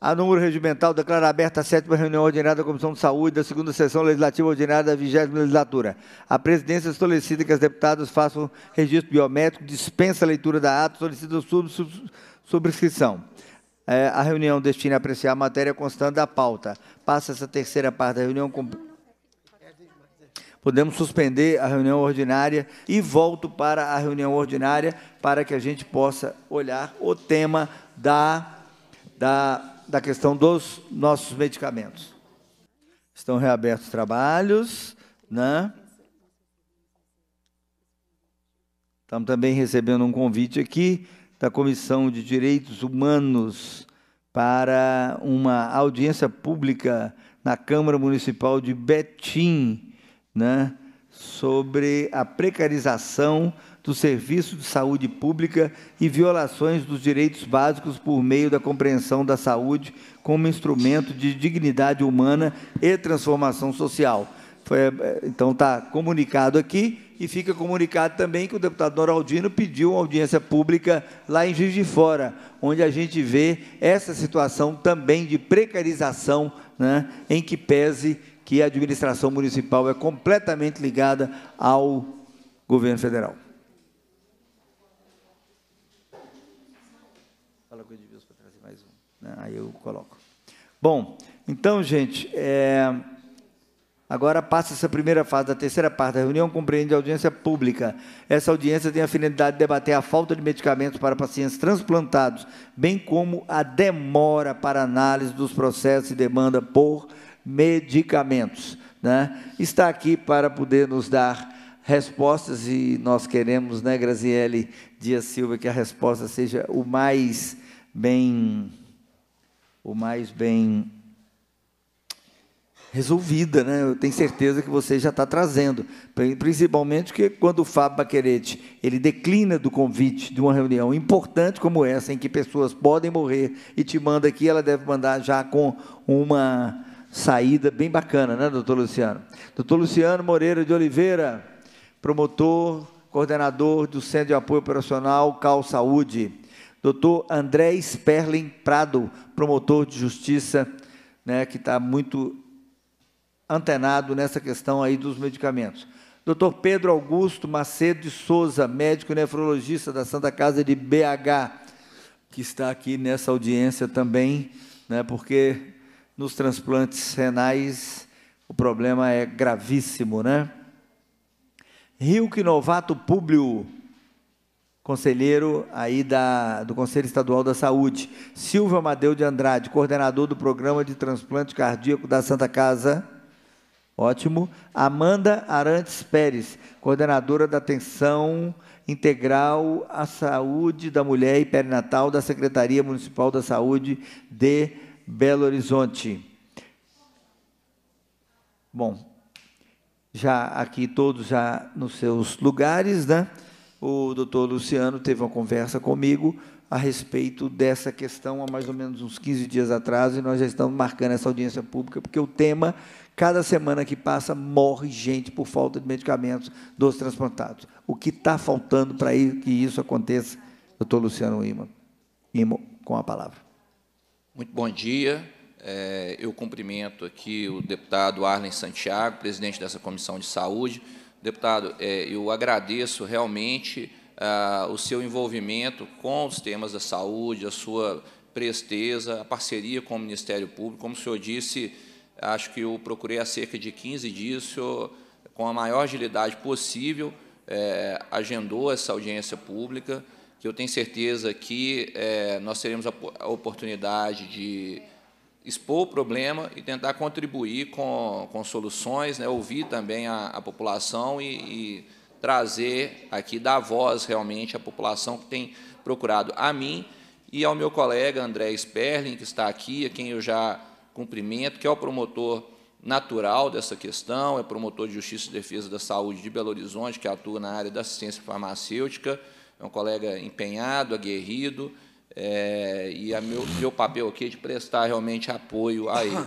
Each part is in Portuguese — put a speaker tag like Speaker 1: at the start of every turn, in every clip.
Speaker 1: a número regimental, declara aberta a sétima reunião ordinária da Comissão de Saúde da segunda sessão legislativa ordinária da vigésima legislatura. A presidência solicita que as deputadas façam registro biométrico, dispensa a leitura da ata, solicita sub, subscrição. É, a reunião destina a apreciar a matéria constante da pauta. Passa essa terceira parte da reunião... Com... Podemos suspender a reunião ordinária e volto para a reunião ordinária para que a gente possa olhar o tema da... da da questão dos nossos medicamentos. Estão reabertos os trabalhos, né? Estamos também recebendo um convite aqui da Comissão de Direitos Humanos para uma audiência pública na Câmara Municipal de Betim, né, sobre a precarização do serviço de saúde pública e violações dos direitos básicos por meio da compreensão da saúde como instrumento de dignidade humana e transformação social. Foi, eh, então está comunicado aqui e fica comunicado também que o deputado Noraldino pediu uma audiência pública lá em Juiz de Fora, onde a gente vê essa situação também de precarização, né, em que pese que a administração municipal é completamente ligada ao governo federal. Né? Aí eu coloco. Bom, então, gente, é... agora passa essa primeira fase, a terceira parte da reunião compreende a audiência pública. Essa audiência tem a finalidade de debater a falta de medicamentos para pacientes transplantados, bem como a demora para análise dos processos e demanda por medicamentos. Né? Está aqui para poder nos dar respostas e nós queremos, né, Graziele Dias Silva, que a resposta seja o mais bem ou mais bem resolvida, né? Eu tenho certeza que você já está trazendo, principalmente que quando o Fábio Baquerete ele declina do convite de uma reunião importante como essa, em que pessoas podem morrer e te manda aqui, ela deve mandar já com uma saída bem bacana, né, doutor Luciano? Doutor Luciano Moreira de Oliveira, promotor, coordenador do Centro de Apoio Operacional Cal Saúde. Doutor André Sperling Prado, promotor de justiça, né, que está muito antenado nessa questão aí dos medicamentos. Doutor Pedro Augusto Macedo de Souza, médico nefrologista da Santa Casa de BH, que está aqui nessa audiência também, né, porque nos transplantes renais o problema é gravíssimo, né? Rio Novato Públio, conselheiro aí da, do Conselho Estadual da Saúde, Silvio Amadeu de Andrade, coordenador do Programa de Transplante Cardíaco da Santa Casa, ótimo, Amanda Arantes Pérez, coordenadora da Atenção Integral à Saúde da Mulher e Perinatal da Secretaria Municipal da Saúde de Belo Horizonte. Bom, já aqui todos já nos seus lugares, né? o doutor Luciano teve uma conversa comigo a respeito dessa questão há mais ou menos uns 15 dias atrás, e nós já estamos marcando essa audiência pública, porque o tema, cada semana que passa, morre gente por falta de medicamentos dos transplantados. O que está faltando para que isso aconteça? Doutor Luciano Imo, Imo com a palavra.
Speaker 2: Muito bom dia. É, eu cumprimento aqui o deputado Arlen Santiago, presidente dessa Comissão de Saúde Deputado, é, eu agradeço realmente ah, o seu envolvimento com os temas da saúde, a sua presteza, a parceria com o Ministério Público. Como o senhor disse, acho que eu procurei há cerca de 15 dias, o senhor, com a maior agilidade possível, é, agendou essa audiência pública, que eu tenho certeza que é, nós teremos a, a oportunidade de expor o problema e tentar contribuir com, com soluções, né, ouvir também a, a população e, e, trazer aqui, dar voz realmente à população que tem procurado a mim e ao meu colega André Sperling, que está aqui, a quem eu já cumprimento, que é o promotor natural dessa questão, é promotor de Justiça e Defesa da Saúde de Belo Horizonte, que atua na área da assistência farmacêutica, é um colega empenhado, aguerrido, é, e meu, meu papel aqui é de prestar realmente apoio a ele.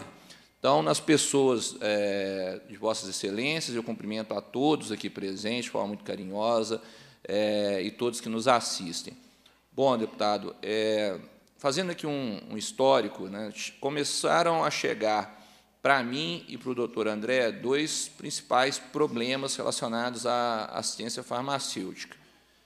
Speaker 2: Então, nas pessoas é, de Vossas Excelências, eu cumprimento a todos aqui presentes de forma muito carinhosa é, e todos que nos assistem. Bom, deputado, é, fazendo aqui um, um histórico, né, começaram a chegar para mim e para o doutor André dois principais problemas relacionados à assistência farmacêutica.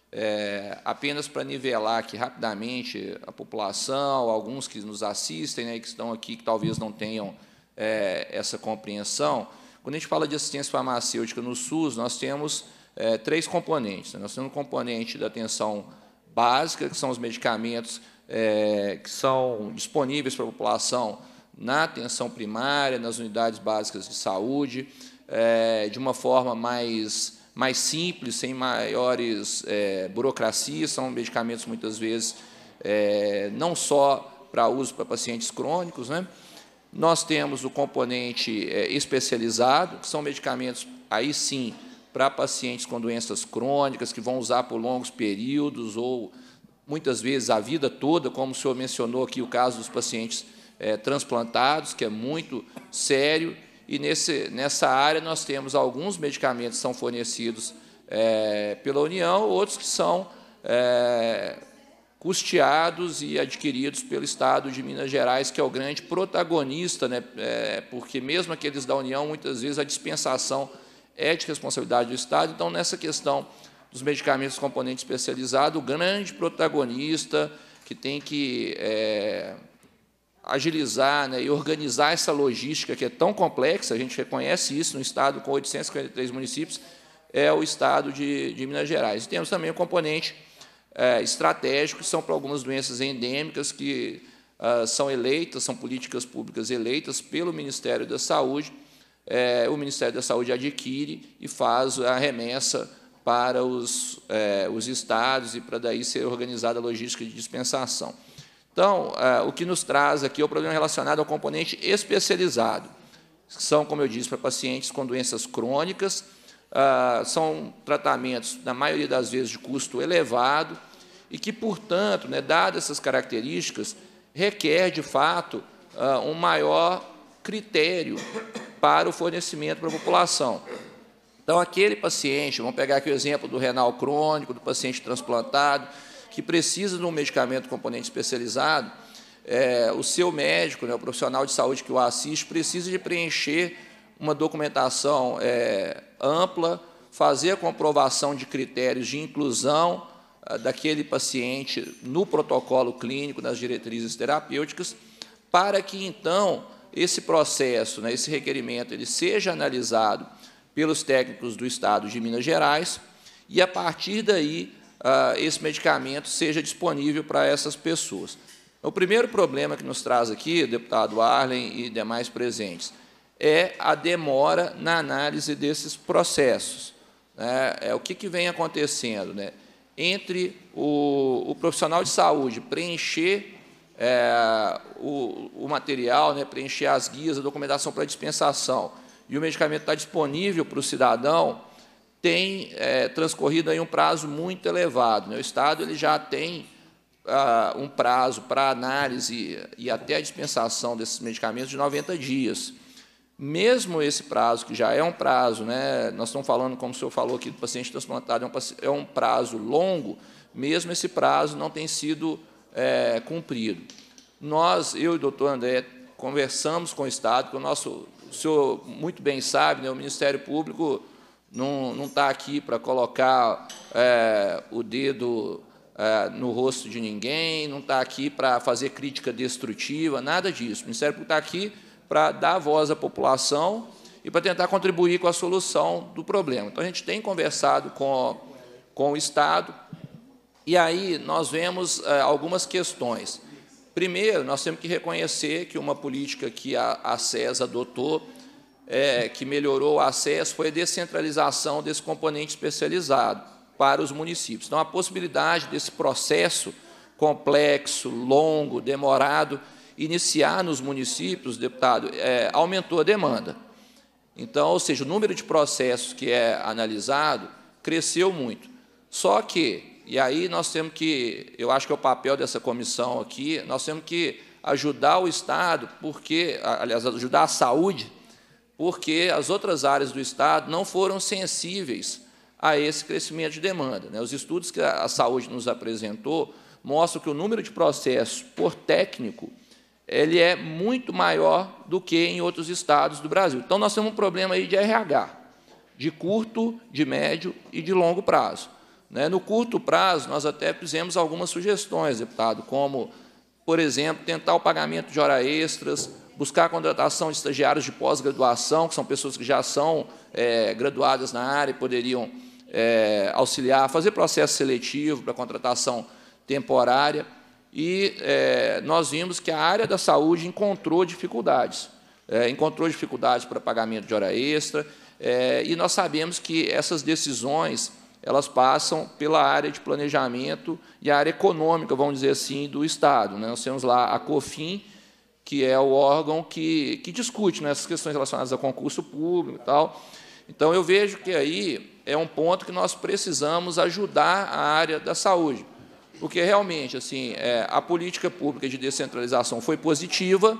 Speaker 2: É, apenas para nivelar aqui rapidamente a população, alguns que nos assistem, né, que estão aqui, que talvez não tenham é, essa compreensão. Quando a gente fala de assistência farmacêutica no SUS, nós temos é, três componentes. Né. Nós temos um componente da atenção básica, que são os medicamentos é, que são disponíveis para a população na atenção primária, nas unidades básicas de saúde, é, de uma forma mais mais simples, sem maiores é, burocracias, são medicamentos muitas vezes é, não só para uso para pacientes crônicos. Né? Nós temos o componente é, especializado, que são medicamentos, aí sim, para pacientes com doenças crônicas, que vão usar por longos períodos ou muitas vezes a vida toda, como o senhor mencionou aqui o caso dos pacientes é, transplantados, que é muito sério e nesse, nessa área nós temos alguns medicamentos que são fornecidos é, pela União, outros que são é, custeados e adquiridos pelo Estado de Minas Gerais, que é o grande protagonista, né, é, porque mesmo aqueles da União, muitas vezes a dispensação é de responsabilidade do Estado, então, nessa questão dos medicamentos componente especializado, o grande protagonista que tem que é, agilizar né, e organizar essa logística que é tão complexa, a gente reconhece isso no Estado com 843 municípios, é o Estado de, de Minas Gerais. E temos também o componente é, estratégico, que são para algumas doenças endêmicas que ah, são eleitas, são políticas públicas eleitas pelo Ministério da Saúde. É, o Ministério da Saúde adquire e faz a remessa para os, é, os estados e para daí ser organizada a logística de dispensação. Então, é, o que nos traz aqui é o problema relacionado ao componente especializado, que são, como eu disse, para pacientes com doenças crônicas, é, são tratamentos, na maioria das vezes, de custo elevado, e que, portanto, né, dadas essas características, requer, de fato, é, um maior critério para o fornecimento para a população. Então, aquele paciente, vamos pegar aqui o exemplo do renal crônico, do paciente transplantado, que precisa de um medicamento componente especializado, é, o seu médico, né, o profissional de saúde que o assiste, precisa de preencher uma documentação é, ampla, fazer a comprovação de critérios de inclusão é, daquele paciente no protocolo clínico, nas diretrizes terapêuticas, para que, então, esse processo, né, esse requerimento, ele seja analisado pelos técnicos do Estado de Minas Gerais e, a partir daí, ah, esse medicamento seja disponível para essas pessoas. O primeiro problema que nos traz aqui, deputado Arlen e demais presentes, é a demora na análise desses processos. É, é o que, que vem acontecendo né? entre o, o, profissional de saúde preencher é, o, o, material, né? preencher as guias, a documentação para dispensação, e o medicamento está disponível para o cidadão, tem é, transcorrido aí um prazo muito elevado. Né? O Estado ele já tem ah, um prazo para análise e até a dispensação desses medicamentos de 90 dias. Mesmo esse prazo, que já é um prazo, né, nós estamos falando, como o senhor falou aqui, do paciente transplantado, é um, é um prazo longo, mesmo esse prazo não tem sido é, cumprido. Nós, eu e o doutor André, conversamos com o Estado, que o nosso, o senhor muito bem sabe, né, o Ministério Público não está aqui para colocar é, o dedo é, no rosto de ninguém, não está aqui para fazer crítica destrutiva, nada disso. O Ministério Público está aqui para dar voz à população e para tentar contribuir com a solução do problema. Então, a gente tem conversado com, com o Estado, e aí nós vemos é, algumas questões. Primeiro, nós temos que reconhecer que uma política que a, a CES adotou é, que melhorou o acesso foi a descentralização desse componente especializado para os municípios. Então, a possibilidade desse processo complexo, longo, demorado, iniciar nos municípios, deputado, é, aumentou a demanda. Então, ou seja, o número de processos que é analisado cresceu muito. Só que, e aí nós temos que, eu acho que é o papel dessa comissão aqui, nós temos que ajudar o Estado, porque, aliás, ajudar a saúde, porque as outras áreas do Estado não foram sensíveis a esse crescimento de demanda. Né? Os estudos que a saúde nos apresentou mostram que o número de processos por técnico ele é muito maior do que em outros estados do Brasil. Então, nós temos um problema aí de RH, de curto, de médio e de longo prazo. Né? No curto prazo, nós até fizemos algumas sugestões, deputado, como, por exemplo, tentar o pagamento de hora extras, buscar a contratação de estagiários de pós-graduação, que são pessoas que já são é, graduadas na área e poderiam é, auxiliar, fazer processo seletivo para contratação temporária. E é, nós vimos que a área da saúde encontrou dificuldades. É, encontrou dificuldades para pagamento de hora extra, é, e nós sabemos que essas decisões elas passam pela área de planejamento e a área econômica, vamos dizer assim, do Estado. Né? Nós temos lá a COFIN, que é o órgão que, que discute né, essas questões relacionadas a concurso público e tal. Então, eu vejo que aí é um ponto que nós precisamos ajudar a área da saúde, porque realmente assim, é, a política pública de descentralização foi positiva,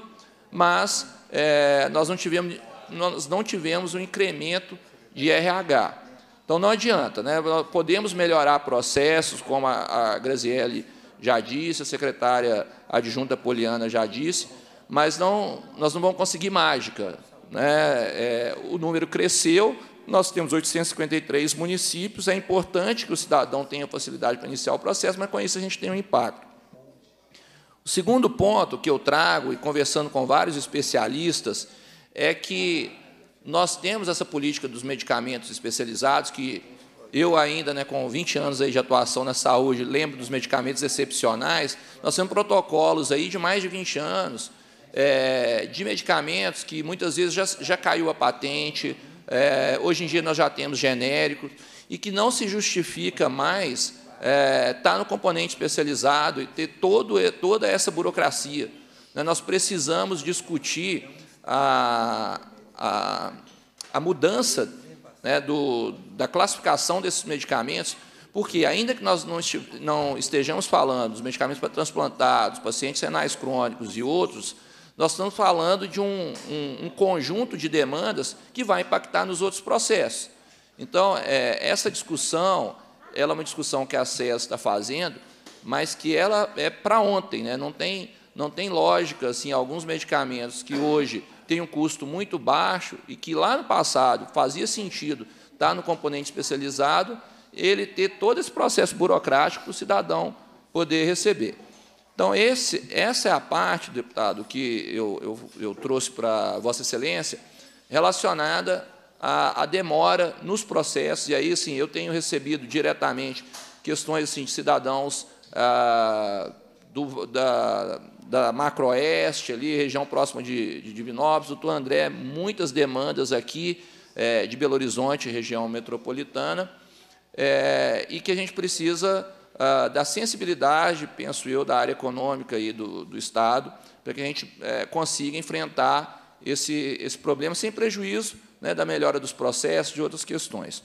Speaker 2: mas é, nós, não tivemos, nós não tivemos um incremento de RH. Então, não adianta. Né? Podemos melhorar processos, como a, a Graziele já disse, a secretária adjunta Poliana já disse, mas não, nós não vamos conseguir mágica. Né? É, o número cresceu, nós temos 853 municípios, é importante que o cidadão tenha facilidade para iniciar o processo, mas com isso a gente tem um impacto. O segundo ponto que eu trago, e conversando com vários especialistas, é que nós temos essa política dos medicamentos especializados, que eu ainda, né, com 20 anos aí de atuação na saúde, lembro dos medicamentos excepcionais, nós temos protocolos aí de mais de 20 anos, é, de medicamentos que muitas vezes já, já caiu a patente, é, hoje em dia nós já temos genéricos, e que não se justifica mais é, estar tá no componente especializado e ter todo, toda essa burocracia. Né? Nós precisamos discutir a, a, a mudança né, do, da classificação desses medicamentos, porque, ainda que nós não, não estejamos falando dos medicamentos para transplantados, pacientes renais crônicos e outros, nós estamos falando de um, um, um conjunto de demandas que vai impactar nos outros processos. Então, é, essa discussão, ela é uma discussão que a SES está fazendo, mas que ela é para ontem, né? não, tem, não tem lógica, assim, alguns medicamentos que hoje têm um custo muito baixo e que lá no passado fazia sentido estar tá no componente especializado, ele ter todo esse processo burocrático para o cidadão poder receber. Então, esse, essa é a parte, deputado, que eu, eu, eu trouxe para Vossa Excelência, relacionada à, à, demora nos processos. E aí, sim, eu tenho recebido diretamente questões assim, de cidadãos ah, do, da, da Oeste, ali, região próxima de, de Divinópolis, doutor André, muitas demandas aqui é, de Belo Horizonte, região metropolitana, é, e que a gente precisa ah, da sensibilidade, penso eu, da área econômica e do, do Estado, para que a gente é, consiga enfrentar esse, esse problema sem prejuízo né, da melhora dos processos, de outras questões.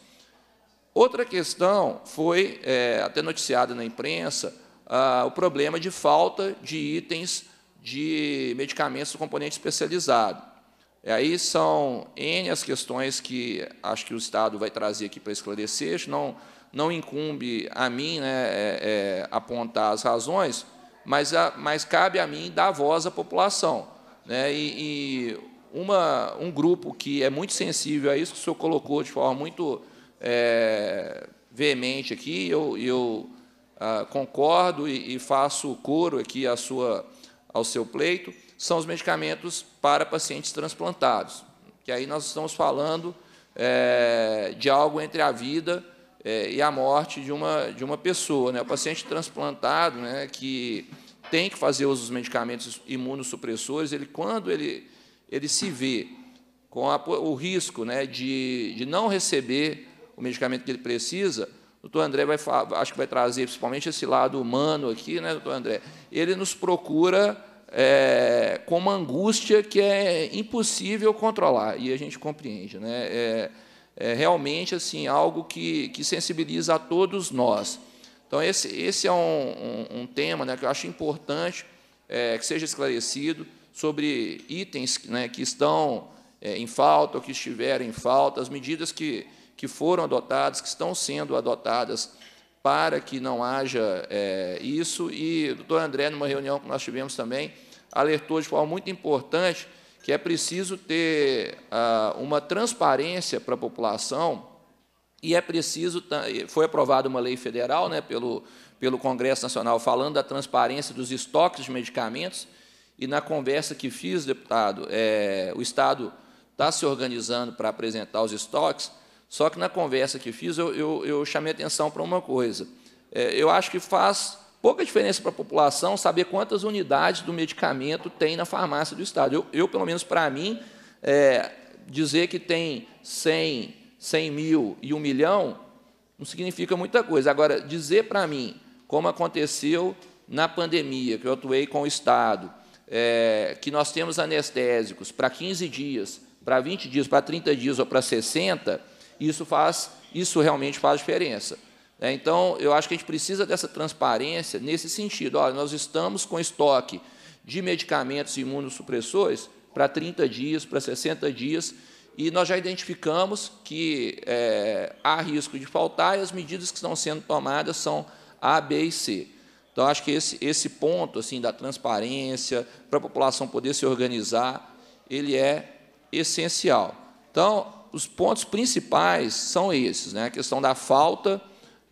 Speaker 2: Outra questão foi, é, até noticiada na imprensa, ah, o problema de falta de itens de medicamentos do componente especializado. E aí são N as questões que acho que o Estado vai trazer aqui para esclarecer, não não incumbe a mim né, é, é, apontar as razões, mas, a, mas cabe a mim dar voz à população. Né, e, e uma, um grupo que é muito sensível a isso, que o senhor colocou de forma muito é, veemente aqui, eu, eu ah, concordo e, e, faço coro aqui sua, ao seu pleito, são os medicamentos para pacientes transplantados. Que aí nós estamos falando é, de algo entre a vida é, e a morte de uma, de uma pessoa. Né? O paciente transplantado, né, que tem que fazer uso dos medicamentos imunossupressores, ele, quando ele, ele se vê com a, o risco né, de, de não receber o medicamento que ele precisa, o doutor André vai acho que vai trazer principalmente esse lado humano aqui, né, doutor André? Ele nos procura é, com uma angústia que é impossível controlar, e a gente compreende. Né? É, é realmente assim algo que, que sensibiliza a todos nós. Então, esse, esse é um, um, um tema né, que eu acho importante é, que seja esclarecido sobre itens né, que estão é, em falta ou que estiverem em falta, as medidas que, que foram adotadas, que estão sendo adotadas para que não haja é, isso. E o doutor André, numa reunião que nós tivemos também, alertou de forma muito importante que é preciso ter ah, uma transparência para a população e é preciso. Foi aprovada uma lei federal né, pelo, pelo Congresso Nacional falando da transparência dos estoques de medicamentos. E na conversa que fiz, deputado, é, o Estado está se organizando para apresentar os estoques, só que na conversa que fiz eu, eu, eu chamei atenção para uma coisa. É, eu acho que faz Pouca diferença para a população saber quantas unidades do medicamento tem na farmácia do Estado. Eu, eu pelo menos para mim, é, dizer que tem 100, 100 mil e 1 milhão não significa muita coisa. Agora, dizer para mim como aconteceu na pandemia, que eu atuei com o Estado, é, que nós temos anestésicos para 15 dias, para 20 dias, para 30 dias ou para 60, isso faz, isso realmente faz diferença. Né? Então, eu acho que a gente precisa dessa transparência nesse sentido. Olha, nós estamos com estoque de medicamentos imunossupressores para 30 dias, para 60 dias, e nós já identificamos que é, há risco de faltar e as medidas que estão sendo tomadas são A, B e C. Então, acho que esse, esse ponto assim da transparência, para a população poder se organizar, ele é essencial. Então, os pontos principais são esses, né? a questão da falta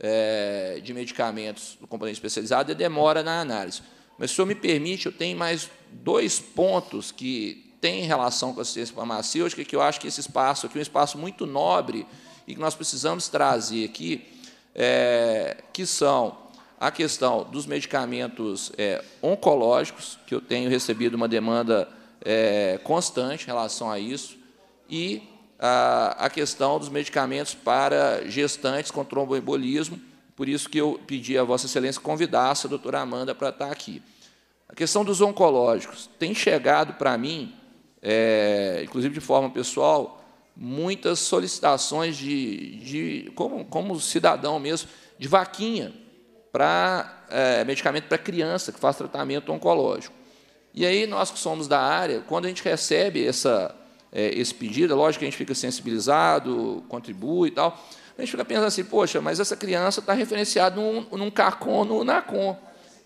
Speaker 2: é, de medicamentos do componente especializado e demora na análise. Mas, se o senhor me permite, eu tenho mais dois pontos que têm relação com a assistência farmacêutica, que eu acho que esse espaço aqui é um espaço muito nobre e que nós precisamos trazer aqui, é, que são a questão dos medicamentos é, oncológicos, que eu tenho recebido uma demanda é, constante em relação a isso, e a, a questão dos medicamentos para gestantes com tromboembolismo, por isso que eu pedi a Vossa Excelência que convidasse a doutora Amanda para estar aqui. A questão dos oncológicos. Tem chegado para mim, é, inclusive de forma pessoal, muitas solicitações de, de como, como cidadão mesmo, de vaquinha para é, medicamento para criança que faz tratamento oncológico. E aí, nós que somos da área, quando a gente recebe essa, é, esse pedido. É lógico que a gente fica sensibilizado, contribui e tal. A gente fica pensando assim, poxa, mas essa criança está referenciada num, num CACOM, no NACOM,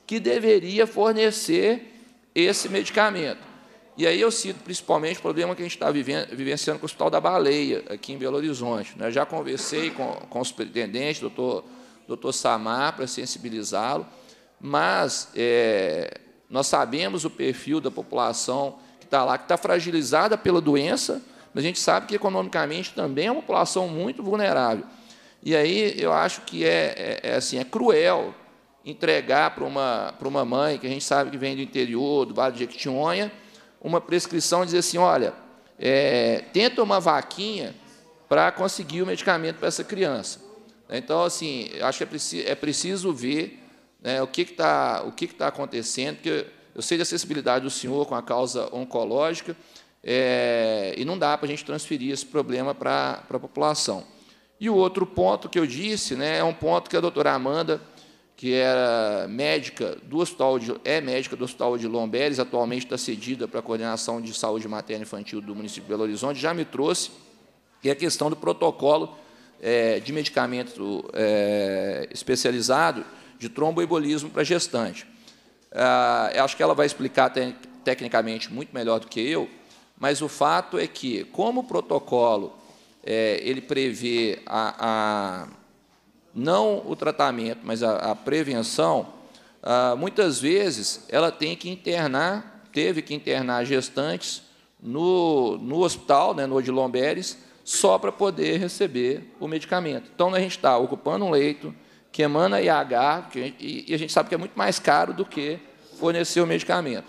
Speaker 2: que deveria fornecer esse medicamento. E aí eu cito principalmente o problema que a gente está vivenciando com o Hospital da Baleia, aqui em Belo Horizonte. Eu né? já conversei com, com o superintendente, doutor, doutor Samar, para sensibilizá-lo, mas é, nós sabemos o perfil da população está lá, que está fragilizada pela doença, mas a gente sabe que economicamente também é uma população muito vulnerável. E aí eu acho que é, é, é assim, é cruel entregar para uma, para uma mãe, que a gente sabe que vem do interior, do Vale de Jequitinhonha, uma prescrição e dizer assim, olha, é, tenta uma vaquinha para conseguir o medicamento para essa criança. Então, assim, acho que é preciso, é preciso ver né, o que está que tá, o que que tá acontecendo, porque eu sei da acessibilidade do senhor com a causa oncológica, é, e não dá para a gente transferir esse problema para, para a população. E o outro ponto que eu disse né, é um ponto que a doutora Amanda, que era médica do hospital de, é médica do hospital de Lomberes, atualmente está cedida para a coordenação de saúde materna e infantil do município de Belo Horizonte, já me trouxe, que é a questão do protocolo é, de medicamento é, especializado de tromboembolismo para gestante. Uh, acho que ela vai explicar te tecnicamente muito melhor do que eu, mas o fato é que, como o protocolo é, ele prevê a, a, não o tratamento, mas a, a prevenção, uh, muitas vezes ela tem que internar, teve que internar gestantes no, no hospital, né, no Odilon Beres, só para poder receber o medicamento. Então, a gente está ocupando um leito, que emana IH, que, e, e a gente sabe que é muito mais caro do que fornecer o medicamento.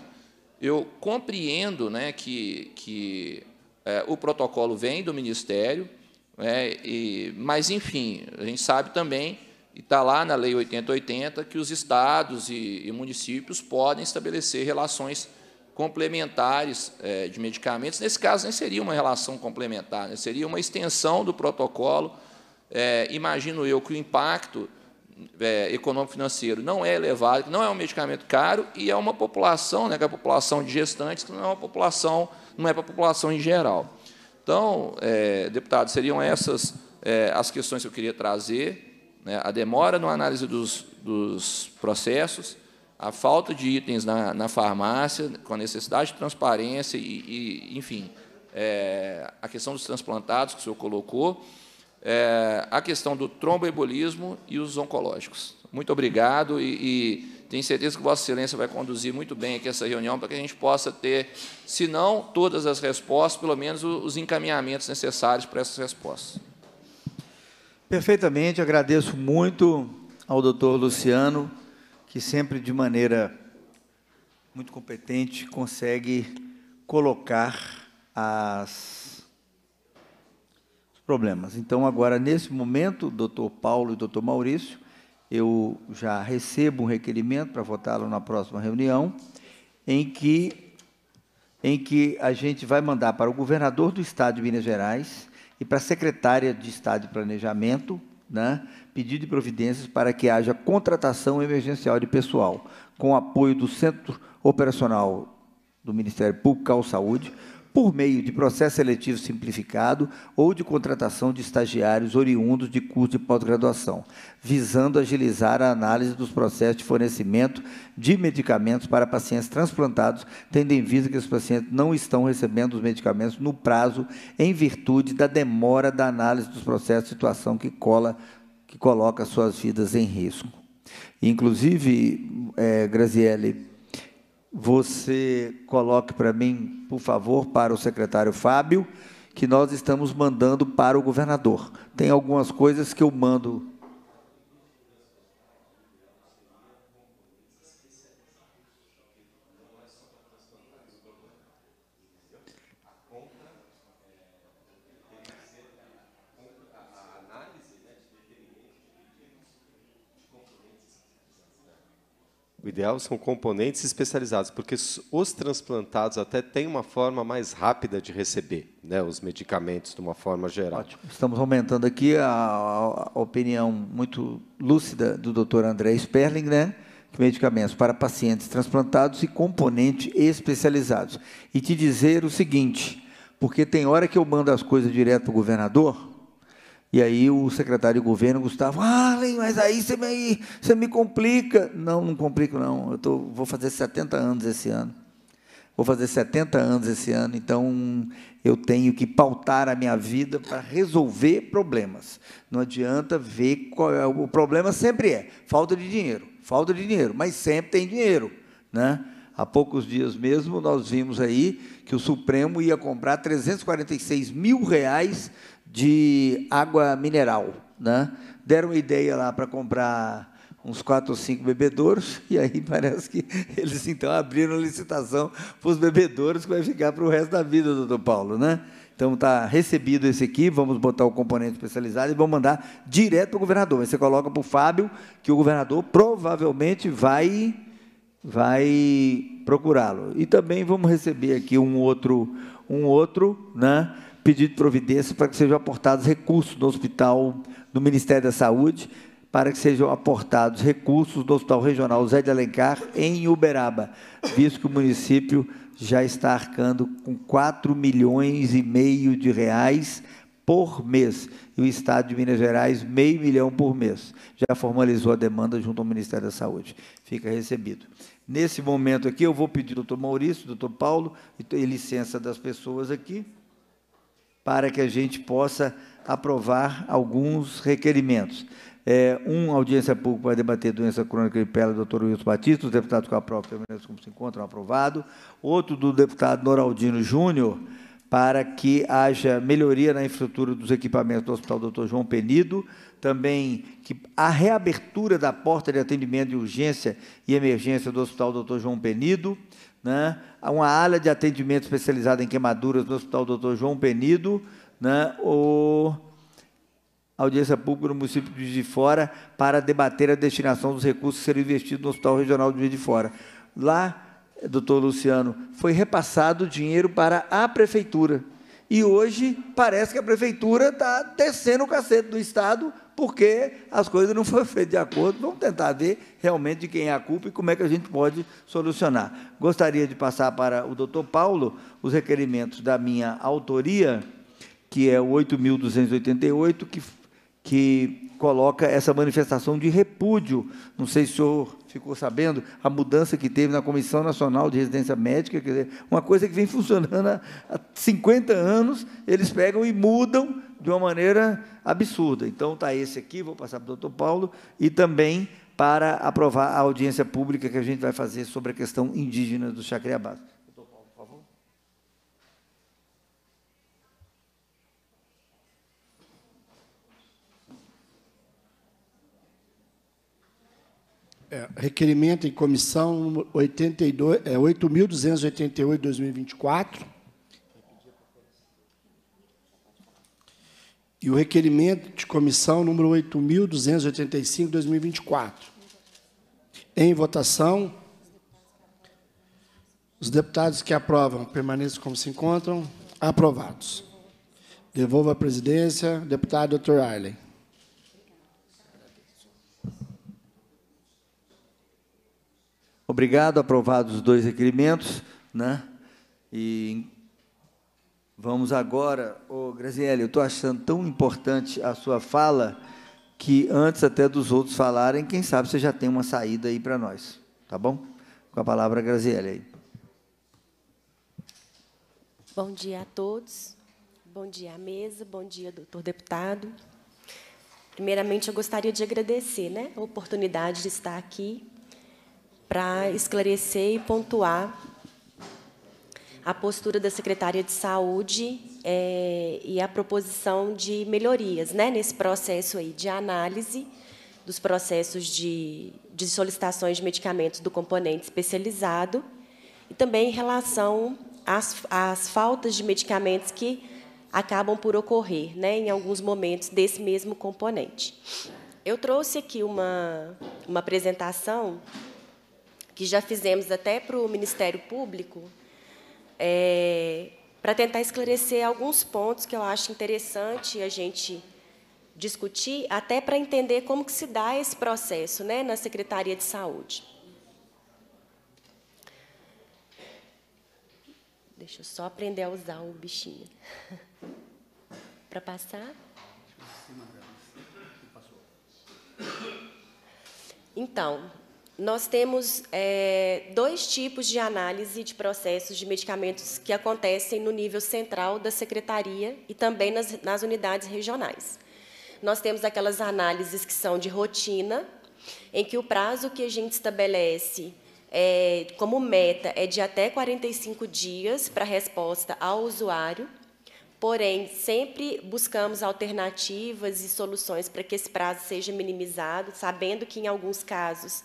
Speaker 2: Eu compreendo né, que, que é, o protocolo vem do Ministério, né, e, mas, enfim, a gente sabe também, e está lá na Lei 8080, que os estados e, e municípios podem estabelecer relações complementares é, de medicamentos. Nesse caso, nem seria uma relação complementar, né, seria uma extensão do protocolo. É, imagino eu que o impacto é, econômico-financeiro não é elevado, não é um medicamento caro e é uma população, né, que é a população de gestantes, que não é uma população, não é para a população em geral. Então, é, deputado, seriam essas é, as questões que eu queria trazer, né, a demora na análise dos, dos, processos, a falta de itens na, na, farmácia, com a necessidade de transparência e, e enfim, é, a questão dos transplantados que o senhor colocou, é, a questão do tromboembolismo e os oncológicos. Muito obrigado e, e, tenho certeza que Vossa Excelência vai conduzir muito bem aqui essa reunião para que a gente possa ter, se não todas as respostas, pelo menos os encaminhamentos necessários para essas respostas.
Speaker 1: Perfeitamente, agradeço muito ao doutor Luciano, que sempre de maneira muito competente consegue colocar as problemas. Então, agora, nesse momento, doutor Paulo e doutor Maurício, eu já recebo um requerimento para votá-lo na próxima reunião, em que, em que a gente vai mandar para o governador do Estado de Minas Gerais e para a secretária de Estado de Planejamento, né, pedido de providências para que haja contratação emergencial de pessoal, com apoio do Centro Operacional do Ministério Público Saúde, por meio de processo seletivo simplificado ou de contratação de estagiários oriundos de curso de pós-graduação, visando agilizar a análise dos processos de fornecimento de medicamentos para pacientes transplantados, tendo em vista que os pacientes não estão recebendo os medicamentos no prazo em virtude da demora da análise dos processos, situação que cola que coloca suas vidas em risco. Inclusive, é, Graziele, você coloque para mim, por favor, para o secretário Fábio, que nós estamos mandando para o governador. Tem algumas coisas que eu mando
Speaker 3: O ideal são componentes especializados, porque os transplantados até têm uma forma mais rápida de receber né, os medicamentos de uma forma geral.
Speaker 1: Ótimo. Estamos aumentando aqui a, a, opinião muito lúcida do Dr. André Sperling, né? medicamentos para pacientes transplantados e componentes especializados. E te dizer o seguinte, porque tem hora que eu mando as coisas direto para o governador, e aí o secretário de governo, Gustavo, ah, mas aí você me, você me complica. Não, não complico, não. Eu tô, vou fazer 70 anos esse ano. Vou fazer 70 anos esse ano, então eu tenho que pautar a minha vida para resolver problemas. Não adianta ver qual é. O problema sempre é falta de dinheiro, falta de dinheiro, mas sempre tem dinheiro. Né? Há poucos dias mesmo nós vimos aí que o Supremo ia comprar 346 mil reais de água mineral. Né? Deram ideia lá para comprar uns quatro ou cinco bebedouros, e aí parece que eles então abriram licitação para os bebedouros que vai ficar para o resto da vida, doutor Paulo. Né? Então está recebido esse aqui, vamos botar o componente especializado e vamos mandar direto para o governador. você coloca para o Fábio que o governador provavelmente vai vai procurá-lo. E também vamos receber aqui um outro um outro, né? pedido de providência para que sejam aportados recursos no hospital do Ministério da Saúde, para que sejam aportados recursos do Hospital Regional Zé de Alencar em Uberaba, visto que o município já está arcando com 4 milhões e meio de reais por mês e o Estado de Minas Gerais meio milhão por mês. Já formalizou a demanda junto ao Ministério da Saúde. Fica recebido. Nesse momento aqui, eu vou pedir ao doutor Maurício, doutor Paulo, e licença das pessoas aqui para que a gente possa aprovar alguns requerimentos. É, um, audiência pública para debater doença crônica de pele, doutor Wilson Batista, os deputados com a própria como se encontram, aprovado. Outro do deputado Noraldino Júnior, para que haja melhoria na infraestrutura dos equipamentos do Hospital Dr. João Penido, também que a reabertura da porta de atendimento de urgência e emergência do Hospital Dr. João Penido, né? uma área de atendimento especializada em queimaduras no Hospital Dr. João Penido, né? o audiência pública no município de Juiz de Fora para debater a destinação dos recursos que serão investidos no Hospital Regional de Juiz de Fora. Lá, doutor Luciano, foi repassado dinheiro para a prefeitura. E hoje parece que a prefeitura está tecendo o cacete do Estado porque as coisas não foram feitas de acordo. Vamos tentar ver realmente de quem é a culpa e como é que a gente pode solucionar. Gostaria de passar para o doutor Paulo os requerimentos da minha autoria, que é o 8.288, que, que coloca essa manifestação de repúdio. Não sei se o senhor ficou sabendo a mudança que teve na Comissão Nacional de Residência Médica, quer dizer, uma coisa que vem funcionando há 50 anos, eles pegam e mudam de uma maneira absurda. Então está esse aqui, vou passar para o doutor Paulo, e também para aprovar a audiência pública que a gente vai fazer sobre a questão indígena do Chacriabá.
Speaker 4: Doutor Paulo, por favor.
Speaker 5: É, requerimento em comissão 82, é, 8.288 2024 e o requerimento de comissão número 8.285, 2024. Em votação, os deputados que aprovam permaneçam como se encontram. Aprovados. Devolvo a presidência, deputado Dr.
Speaker 1: Arlen. Obrigado, aprovados os dois requerimentos, né? E Vamos agora, ô Graziele, eu estou achando tão importante a sua fala que antes até dos outros falarem, quem sabe você já tem uma saída aí para nós, tá bom? Com a palavra, Graziele aí.
Speaker 6: Bom dia a todos, bom dia à mesa, bom dia, doutor deputado. Primeiramente, eu gostaria de agradecer né, a oportunidade de estar aqui para esclarecer e pontuar a postura da secretária de saúde é, e a proposição de melhorias né, nesse processo aí de análise dos processos de, de solicitações de medicamentos do componente especializado e também em relação às, às faltas de medicamentos que acabam por ocorrer né, em alguns momentos desse mesmo componente. Eu trouxe aqui uma, uma apresentação que já fizemos até para o Ministério Público, é, para tentar esclarecer alguns pontos que eu acho interessante a gente discutir, até para entender como que se dá esse processo né, na Secretaria de Saúde. Deixa eu só aprender a usar o bichinho. para passar? Então, nós temos é, dois tipos de análise de processos de medicamentos que acontecem no nível central da secretaria e também nas, nas unidades regionais. Nós temos aquelas análises que são de rotina, em que o prazo que a gente estabelece é, como meta é de até 45 dias para resposta ao usuário, porém, sempre buscamos alternativas e soluções para que esse prazo seja minimizado, sabendo que, em alguns casos,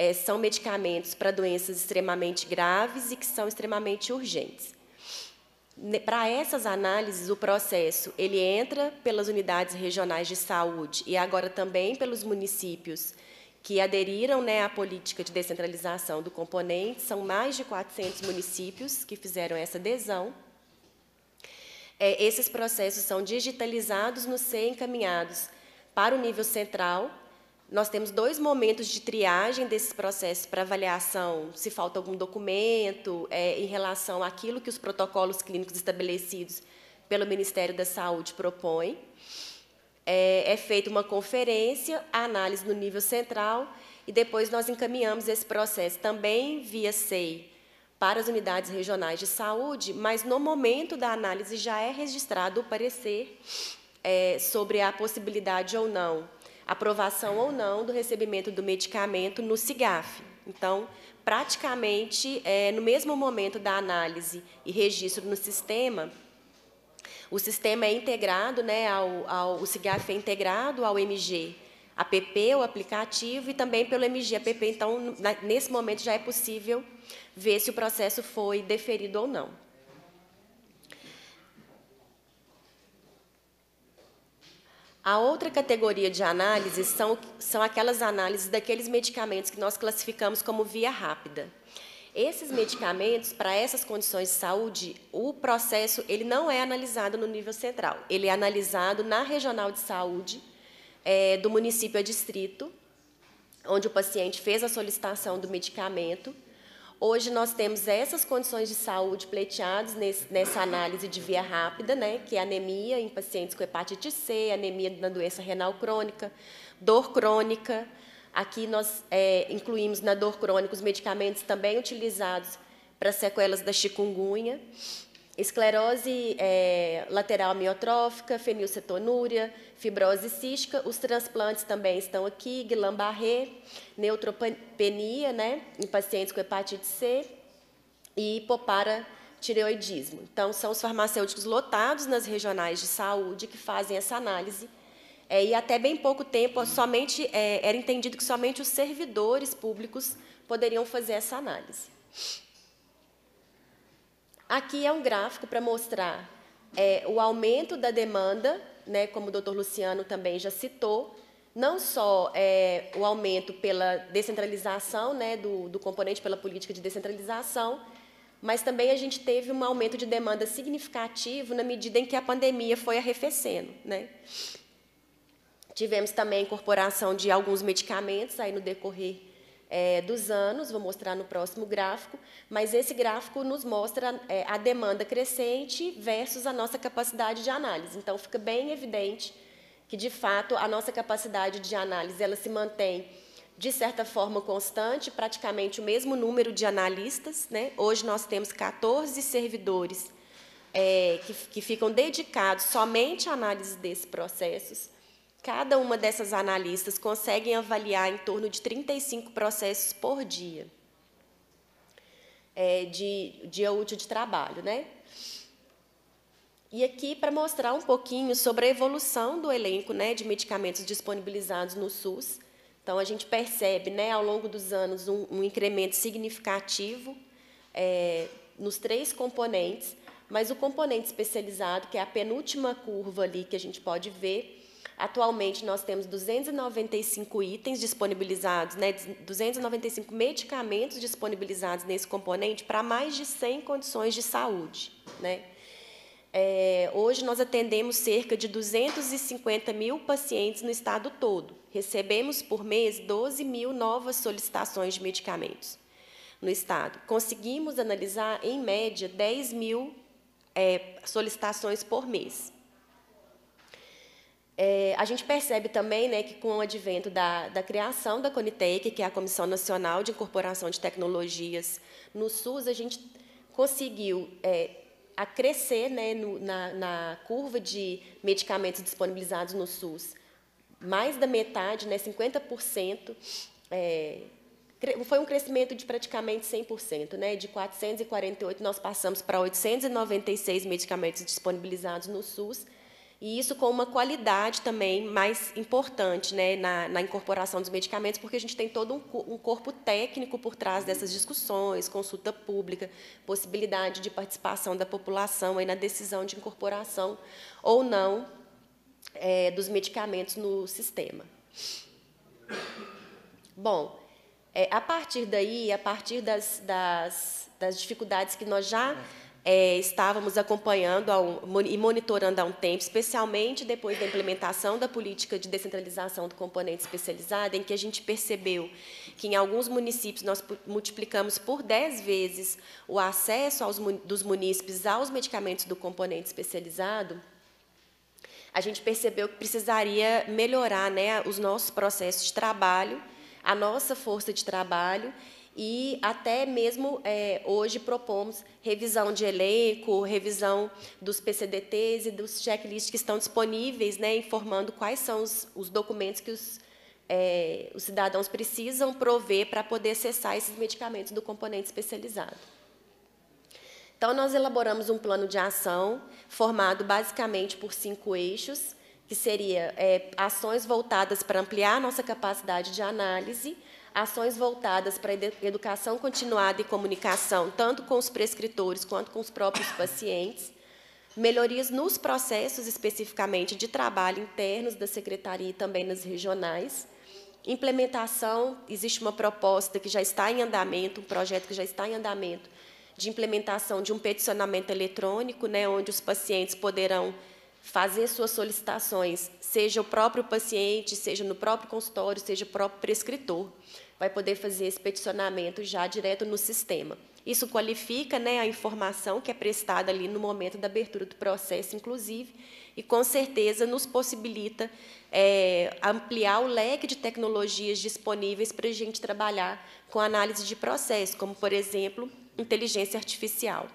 Speaker 6: é, são medicamentos para doenças extremamente graves e que são extremamente urgentes. Para essas análises, o processo ele entra pelas unidades regionais de saúde e agora também pelos municípios que aderiram né, à política de descentralização do componente. São mais de 400 municípios que fizeram essa adesão. É, esses processos são digitalizados no SEI encaminhados para o nível central nós temos dois momentos de triagem desses processos para avaliação, se falta algum documento é, em relação àquilo que os protocolos clínicos estabelecidos pelo Ministério da Saúde propõem. É, é feita uma conferência, a análise no nível central, e depois nós encaminhamos esse processo também via SEI para as unidades regionais de saúde, mas no momento da análise já é registrado o parecer é, sobre a possibilidade ou não aprovação ou não do recebimento do medicamento no SIGAF. Então, praticamente, é, no mesmo momento da análise e registro no sistema, o sistema é integrado, né, ao, ao, o SIGAF é integrado ao MG, app, o aplicativo, e também pelo MG app. Então, nesse momento, já é possível ver se o processo foi deferido ou não. A outra categoria de análises são, são aquelas análises daqueles medicamentos que nós classificamos como via rápida. Esses medicamentos, para essas condições de saúde, o processo ele não é analisado no nível central, ele é analisado na regional de saúde é, do município a é distrito, onde o paciente fez a solicitação do medicamento Hoje nós temos essas condições de saúde pleiteadas nesse, nessa análise de via rápida, né, que é anemia em pacientes com hepatite C, anemia na doença renal crônica, dor crônica. Aqui nós é, incluímos na dor crônica os medicamentos também utilizados para sequelas da chikungunya, esclerose é, lateral amiotrófica, fenilcetonúria, fibrose cística, os transplantes também estão aqui, Guillain-Barré, neutropenia, né, em pacientes com hepatite C e hipoparatireoidismo. Então, são os farmacêuticos lotados nas regionais de saúde que fazem essa análise. É, e até bem pouco tempo, somente é, era entendido que somente os servidores públicos poderiam fazer essa análise. Aqui é um gráfico para mostrar é, o aumento da demanda né, como o doutor Luciano também já citou, não só é, o aumento pela descentralização né, do, do componente pela política de descentralização, mas também a gente teve um aumento de demanda significativo na medida em que a pandemia foi arrefecendo. Né? Tivemos também a incorporação de alguns medicamentos aí no decorrer é, dos anos, vou mostrar no próximo gráfico, mas esse gráfico nos mostra é, a demanda crescente versus a nossa capacidade de análise. Então, fica bem evidente que, de fato, a nossa capacidade de análise ela se mantém, de certa forma, constante, praticamente o mesmo número de analistas. Né? Hoje nós temos 14 servidores é, que, que ficam dedicados somente à análise desses processos. Cada uma dessas analistas conseguem avaliar em torno de 35 processos por dia é, de dia útil de trabalho, né? E aqui para mostrar um pouquinho sobre a evolução do elenco, né, de medicamentos disponibilizados no SUS. Então a gente percebe, né, ao longo dos anos um, um incremento significativo é, nos três componentes, mas o componente especializado, que é a penúltima curva ali que a gente pode ver, Atualmente, nós temos 295 itens disponibilizados, né, 295 medicamentos disponibilizados nesse componente para mais de 100 condições de saúde. Né? É, hoje, nós atendemos cerca de 250 mil pacientes no estado todo. Recebemos por mês 12 mil novas solicitações de medicamentos no estado. Conseguimos analisar, em média, 10 mil é, solicitações por mês. É, a gente percebe também né, que, com o advento da, da criação da Conitec, que é a Comissão Nacional de Incorporação de Tecnologias no SUS, a gente conseguiu é, a crescer né, no, na, na, curva de medicamentos disponibilizados no SUS. Mais da metade, né, 50%, é, foi um crescimento de praticamente 100%. Né, de 448, nós passamos para 896 medicamentos disponibilizados no SUS, e isso com uma qualidade também mais importante né, na, na incorporação dos medicamentos, porque a gente tem todo um, um, corpo técnico por trás dessas discussões, consulta pública, possibilidade de participação da população aí na decisão de incorporação ou não é, dos medicamentos no sistema. Bom, é, a partir daí, a partir das, das, das dificuldades que nós já é, estávamos acompanhando ao, e monitorando há um tempo, especialmente depois da implementação da política de descentralização do componente especializado, em que a gente percebeu que, em alguns municípios, nós multiplicamos por 10 vezes o acesso aos, dos munícipes aos medicamentos do componente especializado a gente percebeu que precisaria melhorar né, os nossos processos de trabalho, a nossa força de trabalho e até mesmo é, hoje propomos revisão de elenco, revisão dos PCDTs e dos checklists que estão disponíveis, né, informando quais são os, os documentos que os, é, os cidadãos precisam prover para poder acessar esses medicamentos do componente especializado. Então, nós elaboramos um plano de ação formado basicamente por cinco eixos, que seria é, ações voltadas para ampliar a nossa capacidade de análise, ações voltadas para a educação continuada e comunicação, tanto com os prescritores quanto com os próprios pacientes, melhorias nos processos especificamente de trabalho internos da secretaria e também nas regionais. Implementação, existe uma proposta que já está em andamento, um projeto que já está em andamento de implementação de um peticionamento eletrônico, né, onde os pacientes poderão fazer suas solicitações, seja o próprio paciente, seja no próprio consultório, seja o próprio prescritor, vai poder fazer esse peticionamento já direto no sistema. Isso qualifica né, a informação que é prestada ali no momento da abertura do processo, inclusive, e com certeza nos possibilita é, ampliar o leque de tecnologias disponíveis para a gente trabalhar com análise de processo, como, por exemplo, inteligência artificial.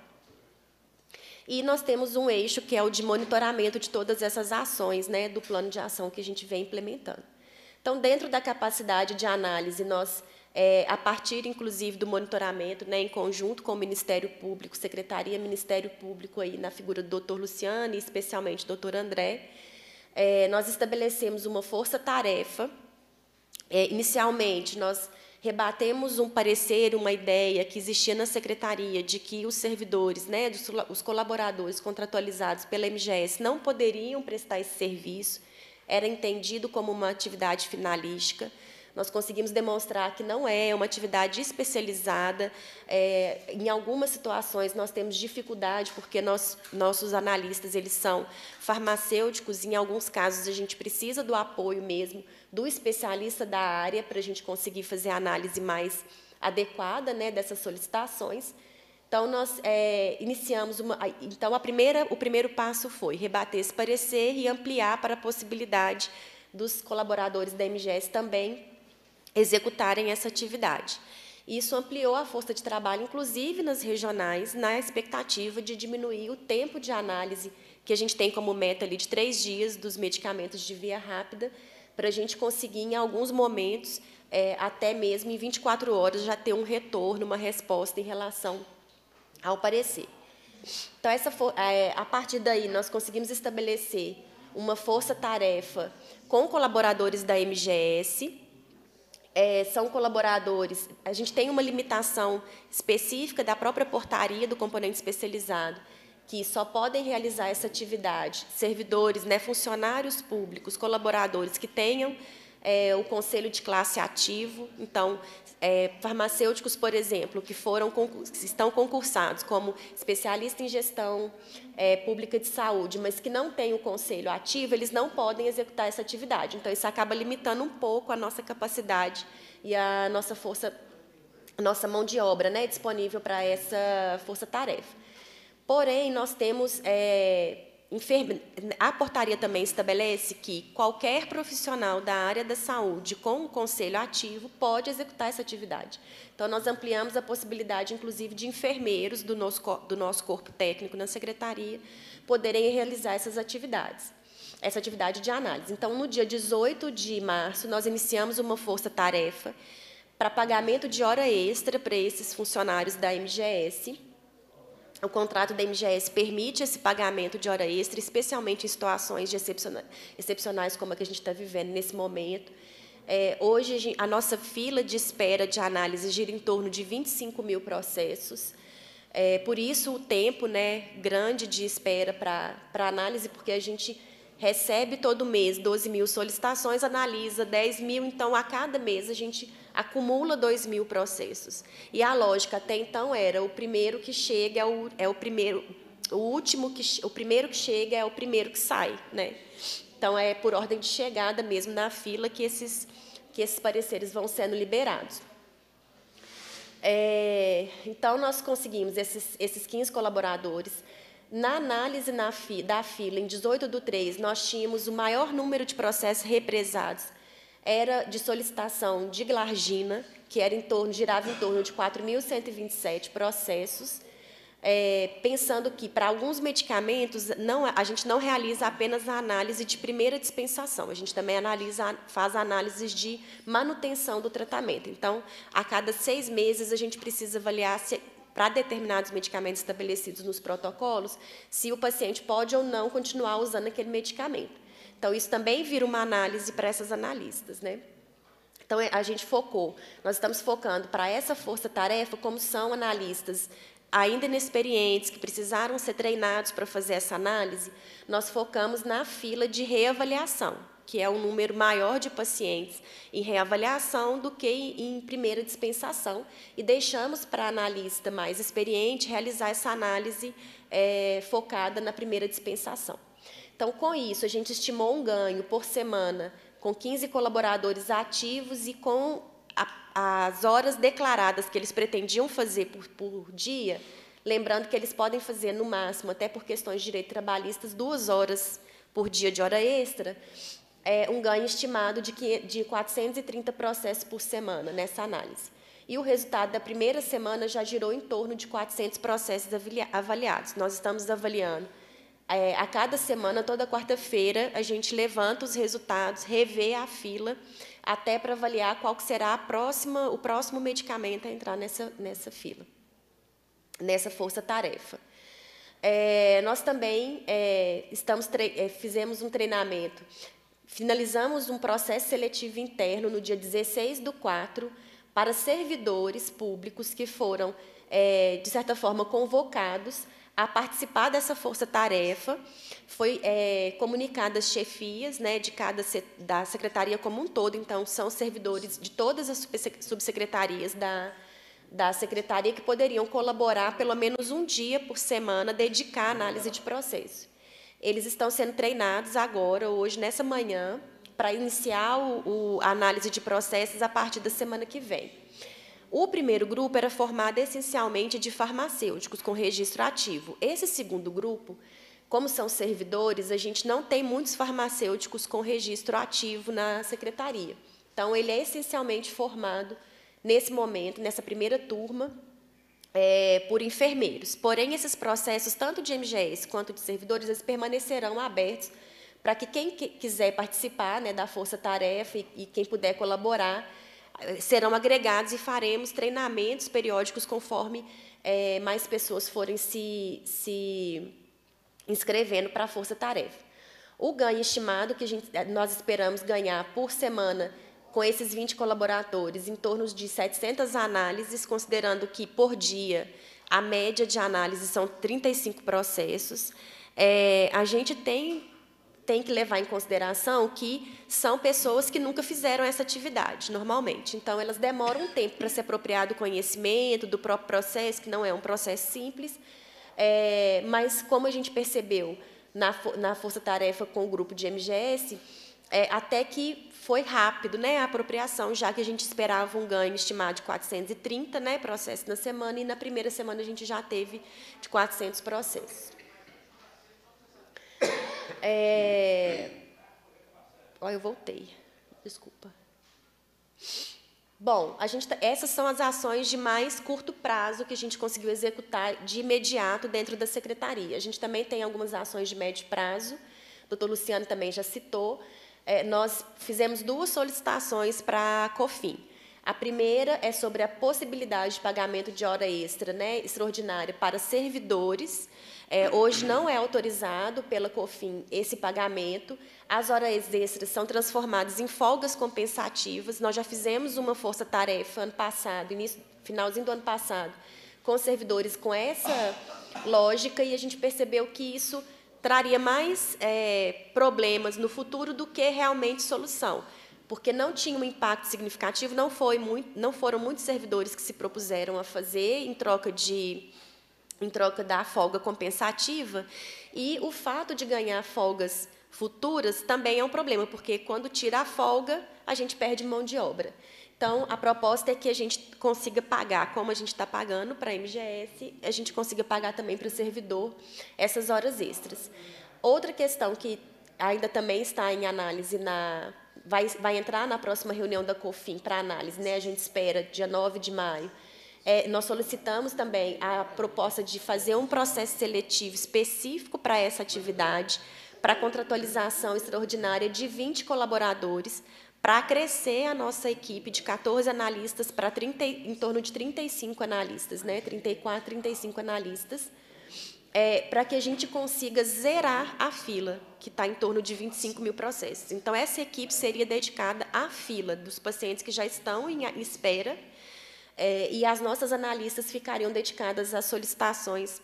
Speaker 6: E nós temos um eixo que é o de monitoramento de todas essas ações né, do plano de ação que a gente vem implementando. Então, dentro da capacidade de análise, nós, é, a partir, inclusive, do monitoramento, né, em conjunto com o Ministério Público, Secretaria Ministério Público, aí, na figura do doutor Luciano e, especialmente, doutor André, é, nós estabelecemos uma força-tarefa. É, inicialmente, nós rebatemos um parecer, uma ideia que existia na secretaria de que os servidores, né, os colaboradores contratualizados pela MGS não poderiam prestar esse serviço, era entendido como uma atividade finalística. Nós conseguimos demonstrar que não é, uma atividade especializada. É, em algumas situações nós temos dificuldade porque nós, nossos analistas eles são farmacêuticos. Em alguns casos a gente precisa do apoio mesmo do especialista da área para a gente conseguir fazer a análise mais adequada né, dessas solicitações. Então, nós é, iniciamos uma. Então, a primeira, o primeiro passo foi rebater esse parecer e ampliar para a possibilidade dos colaboradores da MGS também executarem essa atividade. Isso ampliou a força de trabalho, inclusive nas regionais, na expectativa de diminuir o tempo de análise que a gente tem como meta ali de três dias dos medicamentos de via rápida para a gente conseguir, em alguns momentos, é, até mesmo em 24 horas, já ter um retorno, uma resposta em relação ao parecer. Então, essa for, é, a partir daí, nós conseguimos estabelecer uma força-tarefa com colaboradores da MGS. É, são colaboradores. A gente tem uma limitação específica da própria portaria do componente especializado, que só podem realizar essa atividade servidores, né, funcionários públicos, colaboradores que tenham é, o conselho de classe ativo. Então, é, farmacêuticos, por exemplo, que foram estão concursados como especialista em gestão é, pública de saúde, mas que não têm o conselho ativo, eles não podem executar essa atividade. Então, isso acaba limitando um pouco a nossa capacidade e a nossa força, a nossa mão de obra né, disponível para essa força-tarefa. Porém, nós temos. É, A portaria também estabelece que qualquer profissional da área da saúde com um conselho ativo pode executar essa atividade. Então, nós ampliamos a possibilidade, inclusive, de enfermeiros do nosso, do nosso corpo técnico na secretaria poderem realizar essas atividades essa atividade de análise. Então, no dia 18 de março, nós iniciamos uma força-tarefa para pagamento de hora extra para esses funcionários da MGS, o contrato da MGS permite esse pagamento de hora extra, especialmente em situações de excepcionais, excepcionais como a que a gente está vivendo nesse momento. É, hoje, a nossa fila de espera de análise gira em torno de 25 mil processos. É, por isso, o tempo né, grande de espera para análise, porque a gente recebe todo mês 12 mil solicitações, analisa 10 mil, então, a cada mês, a gente acumula 2 mil processos. E a lógica até então era o primeiro que chega é o, é o primeiro, o último que o primeiro que chega é o primeiro que sai, né? Então é por ordem de chegada mesmo na fila que esses que esses pareceres vão sendo liberados. É, então nós conseguimos esses esses 15 colaboradores na análise na fi, da fila, em 18 do 3, nós tínhamos o maior número de processos represados era de solicitação de glargina, que era em torno, girava em torno de 4.127 processos, é, pensando que para alguns medicamentos não, é, a gente não realiza apenas a análise de primeira dispensação, a gente também analisa, faz análises de manutenção do tratamento. Então, a cada seis meses a gente precisa avaliar se para determinados medicamentos estabelecidos nos protocolos, se o paciente pode ou não continuar usando aquele medicamento. Então, isso também vira uma análise para essas analistas. Né? Então, a gente focou, nós estamos focando para essa força-tarefa como são analistas ainda inexperientes, que precisaram ser treinados para fazer essa análise, nós focamos na fila de reavaliação, que é um número maior de pacientes em reavaliação do que em primeira dispensação, e deixamos para a analista mais experiente realizar essa análise é, focada na primeira dispensação. Então, com isso, a gente estimou um ganho por semana com 15 colaboradores ativos e com a, as horas declaradas que eles pretendiam fazer por, por dia, lembrando que eles podem fazer, no máximo, até por questões de direito trabalhistas, duas horas por dia de hora extra, é, um ganho estimado de, de 430 processos por semana nessa análise. E o resultado da primeira semana já girou em torno de 400 processos avaliados. Nós estamos avaliando é, a cada semana, toda quarta-feira, a gente levanta os resultados, revê a fila, até para avaliar qual será próxima, o próximo medicamento a entrar nessa, nessa fila, nessa força-tarefa. É, nós também é, estamos é, fizemos um treinamento, finalizamos um processo seletivo interno no dia 16 do 4 para servidores públicos que foram, é, de certa forma, convocados a participar dessa força-tarefa. Foi é, comunicada às chefias né, de cada da secretaria como um todo, então são servidores de todas as subsecretarias da, da secretaria que poderiam colaborar pelo menos um dia por semana, dedicar à análise de processo. Eles estão sendo treinados agora, hoje, nessa manhã, para iniciar o, a análise de processos a partir da semana que vem. O primeiro grupo era formado essencialmente de farmacêuticos com registro ativo. Esse segundo grupo, como são servidores, a gente não tem muitos farmacêuticos com registro ativo na secretaria. Então, ele é essencialmente formado, nesse momento, nessa primeira turma, é, por enfermeiros. Porém, esses processos, tanto de MGS quanto de servidores, eles permanecerão abertos para que quem quiser participar né, da força-tarefa e, e quem puder colaborar serão agregados e faremos treinamentos periódicos conforme é, mais pessoas forem se, se inscrevendo para a força-tarefa. O ganho estimado que gente, nós esperamos ganhar por semana com esses 20 colaboradores, em torno de 700 análises, considerando que, por dia, a média de análise são 35 processos, é, a gente tem tem que levar em consideração que são pessoas que nunca fizeram essa atividade, normalmente. Então, elas demoram um tempo para se apropriar do conhecimento, do próprio processo, que não é um processo simples. É, mas, como a gente percebeu na, na força-tarefa com o grupo de MGS, é, até que foi rápido né, a apropriação, já que a gente esperava um ganho estimado de 430 né, processos na semana, e na primeira semana a gente já teve de 400 processos. É... Ó, eu voltei. Desculpa. Bom, a gente, tá, essas são as ações de mais curto prazo que a gente conseguiu executar de imediato dentro da secretaria. A gente também tem algumas ações de médio prazo, o doutor Luciano também já citou. É, nós fizemos duas solicitações para a COFIN. A primeira é sobre a possibilidade de pagamento de hora extra né, extraordinária para servidores é, hoje não é autorizado pela COFIN esse pagamento. As horas extras são transformadas em folgas compensativas. Nós já fizemos uma força-tarefa ano passado, início, finalzinho do ano passado, com servidores com essa lógica e a gente percebeu que isso traria mais é, problemas no futuro do que realmente solução, porque não tinha um impacto significativo, não, foi muito, não foram muitos servidores que se propuseram a fazer em troca de em troca da folga compensativa. E o fato de ganhar folgas futuras também é um problema, porque quando tira a folga, a gente perde mão de obra. Então, a proposta é que a gente consiga pagar, como a gente está pagando para a MGS, a gente consiga pagar também para o servidor essas horas extras. Outra questão que ainda também está em análise na vai, vai entrar na próxima reunião da COFIN para análise, né? A gente espera dia 9 de maio é, nós solicitamos também a proposta de fazer um processo seletivo específico para essa atividade, para contratualização extraordinária de 20 colaboradores, para crescer a nossa equipe de 14 analistas para 30, em torno de 35 analistas, né? 34, 35 analistas, é, para que a gente consiga zerar a fila, que está em torno de 25 mil processos. Então, essa equipe seria dedicada à fila dos pacientes que já estão em espera é, e as nossas analistas ficariam dedicadas às solicitações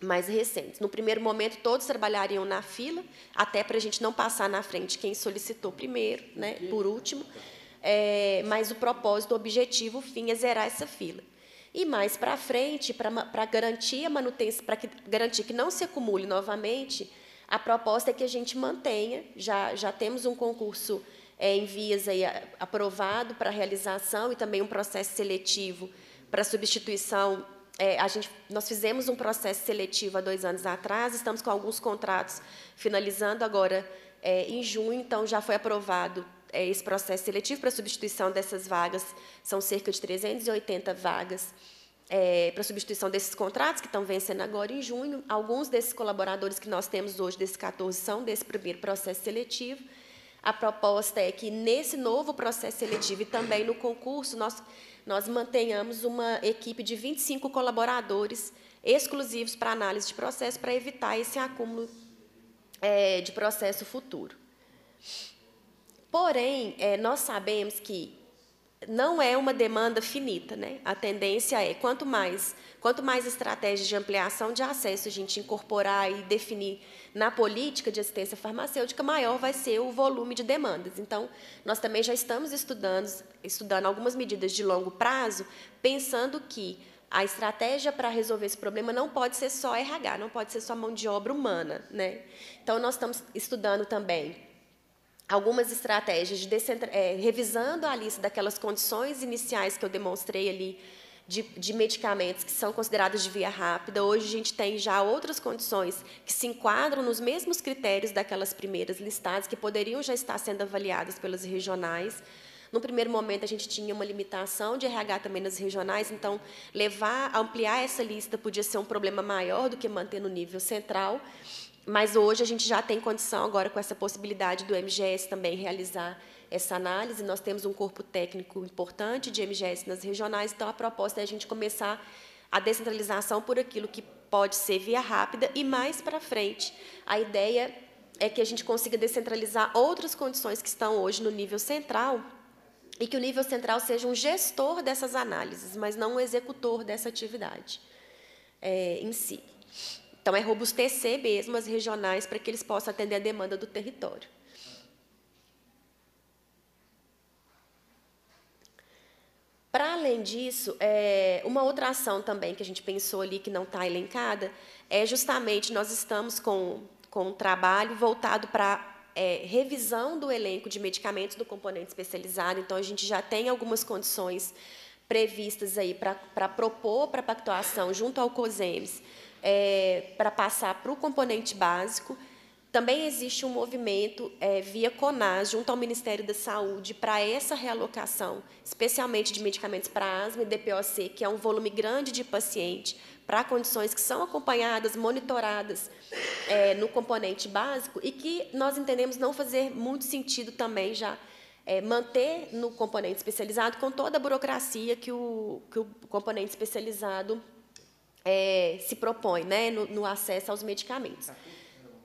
Speaker 6: mais recentes. No primeiro momento, todos trabalhariam na fila, até para a gente não passar na frente quem solicitou primeiro, né, por último. É, mas o propósito, o objetivo, o fim é zerar essa fila. E mais para frente, para garantir a manutenção, para garantir que não se acumule novamente, a proposta é que a gente mantenha. Já, já temos um concurso é, em vias aí, aprovado para realização e também um processo seletivo para substituição. É, a gente, nós fizemos um processo seletivo há dois anos atrás, estamos com alguns contratos finalizando agora é, em junho, então já foi aprovado é, esse processo seletivo para substituição dessas vagas, são cerca de 380 vagas. É, para substituição desses contratos que estão vencendo agora em junho. Alguns desses colaboradores que nós temos hoje, desses 14, são desse primeiro processo seletivo. A proposta é que, nesse novo processo seletivo e também no concurso, nós, nós mantenhamos uma equipe de 25 colaboradores exclusivos para análise de processo, para evitar esse acúmulo é, de processo futuro. Porém, é, nós sabemos que não é uma demanda finita, né? A tendência é quanto mais, quanto mais estratégias de ampliação de acesso a gente incorporar e definir na política de assistência farmacêutica, maior vai ser o volume de demandas. Então, nós também já estamos estudando, estudando algumas medidas de longo prazo, pensando que a estratégia para resolver esse problema não pode ser só RH, não pode ser só mão de obra humana, né? Então, nós estamos estudando também algumas estratégias de é, revisando a lista daquelas condições iniciais que eu demonstrei ali de, de, medicamentos que são considerados de via rápida. Hoje a gente tem já outras condições que se enquadram nos mesmos critérios daquelas primeiras listadas que poderiam já estar sendo avaliadas pelas regionais. No primeiro momento, a gente tinha uma limitação de RH também nas regionais, então, levar, ampliar essa lista podia ser um problema maior do que manter no nível central. Mas hoje a gente já tem condição, agora com essa possibilidade do MGS também realizar essa análise. Nós temos um corpo técnico importante de MGS nas regionais, então a proposta é a gente começar a descentralização por aquilo que pode ser via rápida e mais para frente. A ideia é que a gente consiga descentralizar outras condições que estão hoje no nível central e que o nível central seja um gestor dessas análises, mas não um executor dessa atividade é, em si. Então, é robustecer mesmo as regionais para que eles possam atender a demanda do território. Para além disso, é, uma outra ação também que a gente pensou ali, que não está elencada, é justamente nós estamos com, com um trabalho voltado para é, revisão do elenco de medicamentos do componente especializado, então a gente já tem algumas condições previstas aí para propor para a pactuação junto ao COSEMES é, para passar para o componente básico. Também existe um movimento é, via CONAS, junto ao Ministério da Saúde, para essa realocação, especialmente de medicamentos para asma e DPOC, que é um volume grande de paciente, para condições que são acompanhadas, monitoradas é, no componente básico e que nós entendemos não fazer muito sentido também já é, manter no componente especializado com toda a burocracia que o, que o componente especializado é, se propõe né, no, no, acesso aos medicamentos.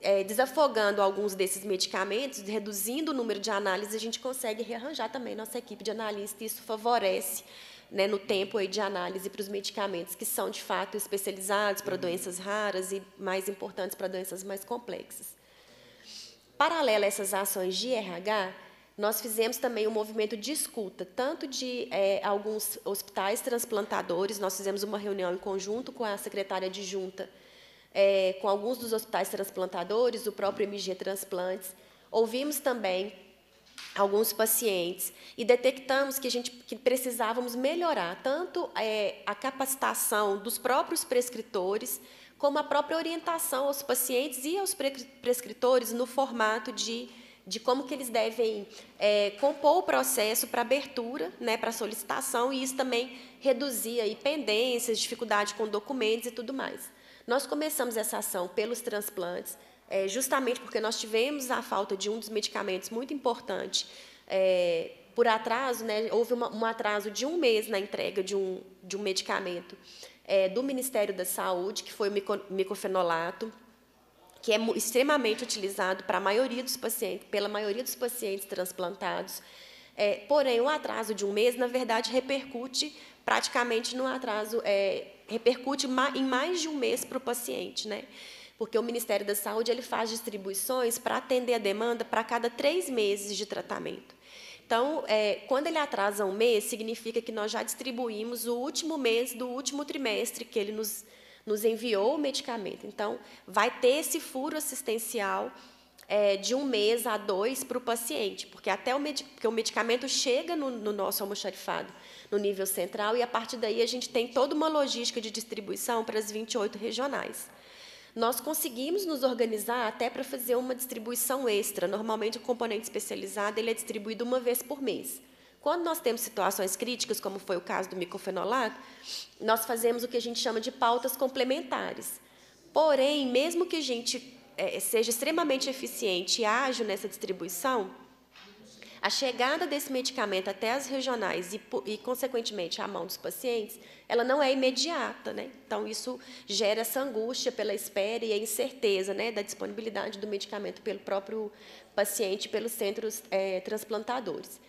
Speaker 6: É, desafogando alguns desses medicamentos, reduzindo o número de análises, a gente consegue rearranjar também nossa equipe de analista, e isso favorece né, no tempo de análise para os medicamentos que são, de fato, especializados para doenças raras e mais importantes para doenças mais complexas. Paralelo a essas ações de RH, nós fizemos também um movimento de escuta, tanto de é, alguns hospitais transplantadores, nós fizemos uma reunião em conjunto com a secretária de junta, é, com alguns dos hospitais transplantadores, o próprio MG Transplantes. Ouvimos também alguns pacientes e detectamos que a gente que precisávamos melhorar tanto é, a capacitação dos próprios prescritores como a própria orientação aos pacientes e aos prescritores no formato de de como que eles devem é, compor o processo para abertura, né, para solicitação, e isso também reduzia aí, pendências, dificuldade com documentos e tudo mais. Nós começamos essa ação pelos transplantes, é, justamente porque nós tivemos a falta de um dos medicamentos muito importante é, por atraso, né, houve uma, um atraso de um mês na entrega de um, de um medicamento é, do Ministério da Saúde, que foi o micofenolato, que é extremamente utilizado para a maioria dos pacientes, pela maioria dos pacientes transplantados. É, porém, o atraso de um mês, na verdade, repercute praticamente no atraso, é, repercute em mais de um mês para o paciente, né? Porque o Ministério da Saúde ele faz distribuições para atender a demanda para cada três meses de tratamento. Então, é, quando ele atrasa um mês, significa que nós já distribuímos o último mês do último trimestre que ele nos nos enviou o medicamento. Então, vai ter esse furo assistencial é, de um mês a dois para o paciente, porque até o, medic porque o medicamento chega no, no nosso almoxarifado, no nível central, e a partir daí a gente tem toda uma logística de distribuição para as 28 regionais. Nós conseguimos nos organizar até para fazer uma distribuição extra. Normalmente, o componente especializado ele é distribuído uma vez por mês. Quando nós temos situações críticas, como foi o caso do microfenolato, nós fazemos o que a gente chama de pautas complementares. Porém, mesmo que a gente é, seja extremamente eficiente e ágil nessa distribuição, a chegada desse medicamento até as regionais e, e, consequentemente, à mão dos pacientes, ela não é imediata. Né? Então, isso gera essa angústia pela espera e a incerteza né, da disponibilidade do medicamento pelo próprio paciente, pelos centros é, transplantadores.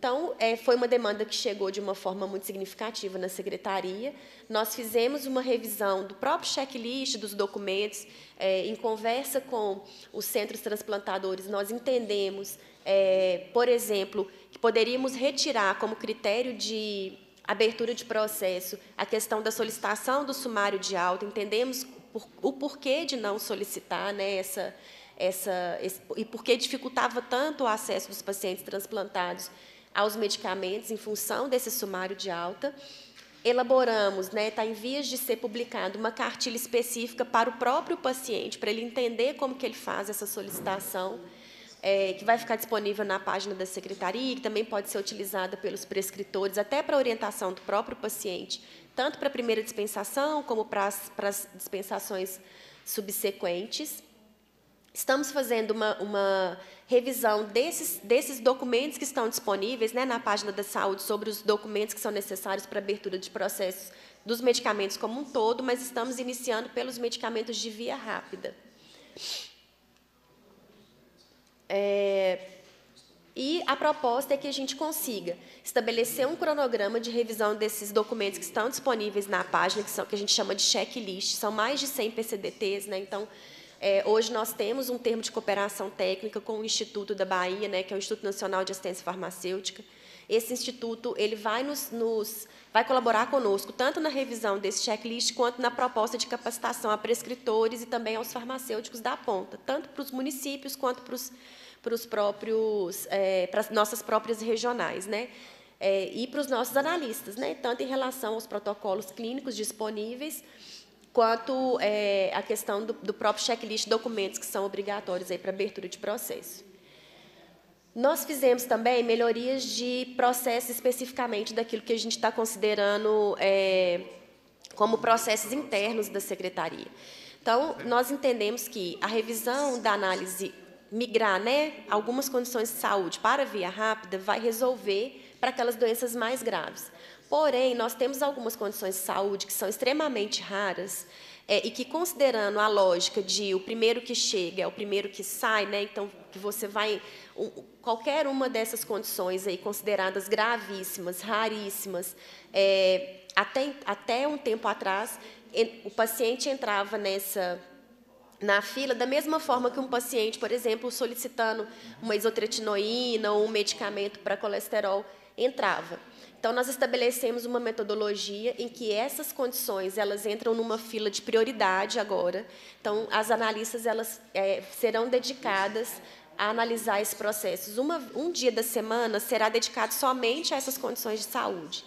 Speaker 6: Então, é, foi uma demanda que chegou de uma forma muito significativa na secretaria. Nós fizemos uma revisão do próprio checklist, dos documentos, é, em conversa com os centros transplantadores. Nós entendemos, é, por exemplo, que poderíamos retirar como critério de abertura de processo a questão da solicitação do sumário de alta. Entendemos por, o porquê de não solicitar né, essa. Essa, esse, e por que dificultava tanto o acesso dos pacientes transplantados aos medicamentos em função desse sumário de alta. Elaboramos, está né, tá em vias de ser publicado uma cartilha específica para o próprio paciente, para ele entender como que ele faz essa solicitação, é, que vai ficar disponível na página da secretaria, que também pode ser utilizada pelos prescritores, até para orientação do próprio paciente, tanto para a primeira dispensação como para as, para as dispensações subsequentes. Estamos fazendo uma, uma revisão desses, desses documentos que estão disponíveis né, na página da saúde sobre os documentos que são necessários para abertura de processos dos medicamentos como um todo, mas estamos iniciando pelos medicamentos de via rápida. É, e a proposta é que a gente consiga estabelecer um cronograma de revisão desses documentos que estão disponíveis na página, que, são, que a gente chama de checklist, são mais de 100 PCDTs, né? então é, hoje nós temos um termo de cooperação técnica com o Instituto da Bahia, né, que é o Instituto Nacional de Assistência Farmacêutica. Esse instituto ele vai nos, nos vai colaborar conosco tanto na revisão desse checklist quanto na proposta de capacitação a prescritores e também aos farmacêuticos da ponta, tanto para os municípios quanto para os para os próprios é, para as nossas próprias regionais, né? É, e para os nossos analistas, né? tanto em relação aos protocolos clínicos disponíveis, quanto é, a questão do, do próprio checklist de documentos que são obrigatórios para abertura de processo. Nós fizemos também melhorias de processo especificamente daquilo que a gente está considerando é, como processos internos da secretaria. Então, nós entendemos que a revisão da análise migrar né, algumas condições de saúde para via rápida vai resolver para aquelas doenças mais graves. Porém, nós temos algumas condições de saúde que são extremamente raras é, e que, considerando a lógica de o primeiro que chega é o primeiro que sai, né, então que você vai qualquer uma dessas condições aí consideradas gravíssimas, raríssimas, é, até, até um tempo atrás o paciente entrava nessa na fila, da mesma forma que um paciente, por exemplo, solicitando uma isotretinoína ou um medicamento para colesterol, entrava. Então, nós estabelecemos uma metodologia em que essas condições elas entram numa fila de prioridade agora. Então, as analistas elas é, serão dedicadas a analisar esses processos. Uma, um dia da semana será dedicado somente a essas condições de saúde.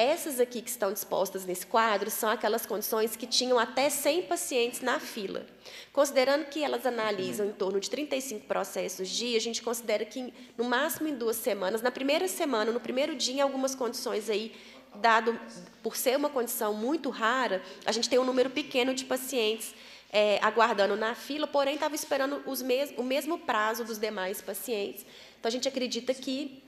Speaker 6: Essas aqui que estão dispostas nesse quadro são aquelas condições que tinham até 100 pacientes na fila. Considerando que elas analisam em torno de 35 processos dia, a gente considera que no máximo em duas semanas, na primeira semana, no primeiro dia, em algumas condições aí dado por ser uma condição muito rara, a gente tem um número pequeno de pacientes é, aguardando na fila, porém estava esperando mes o mesmo prazo dos demais pacientes. Então, a gente acredita que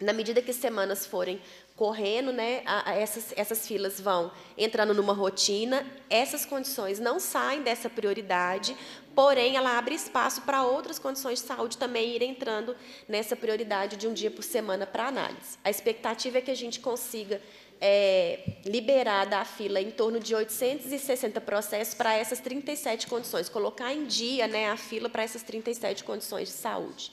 Speaker 6: na medida que as semanas forem correndo, né, a, a essas, essas filas vão entrando numa rotina, essas condições não saem dessa prioridade, porém ela abre espaço para outras condições de saúde também irem entrando nessa prioridade de um dia por semana para análise. A expectativa é que a gente consiga é, liberar da fila em torno de 860 processos para essas 37 condições, colocar em dia né, a fila para essas 37 condições de saúde.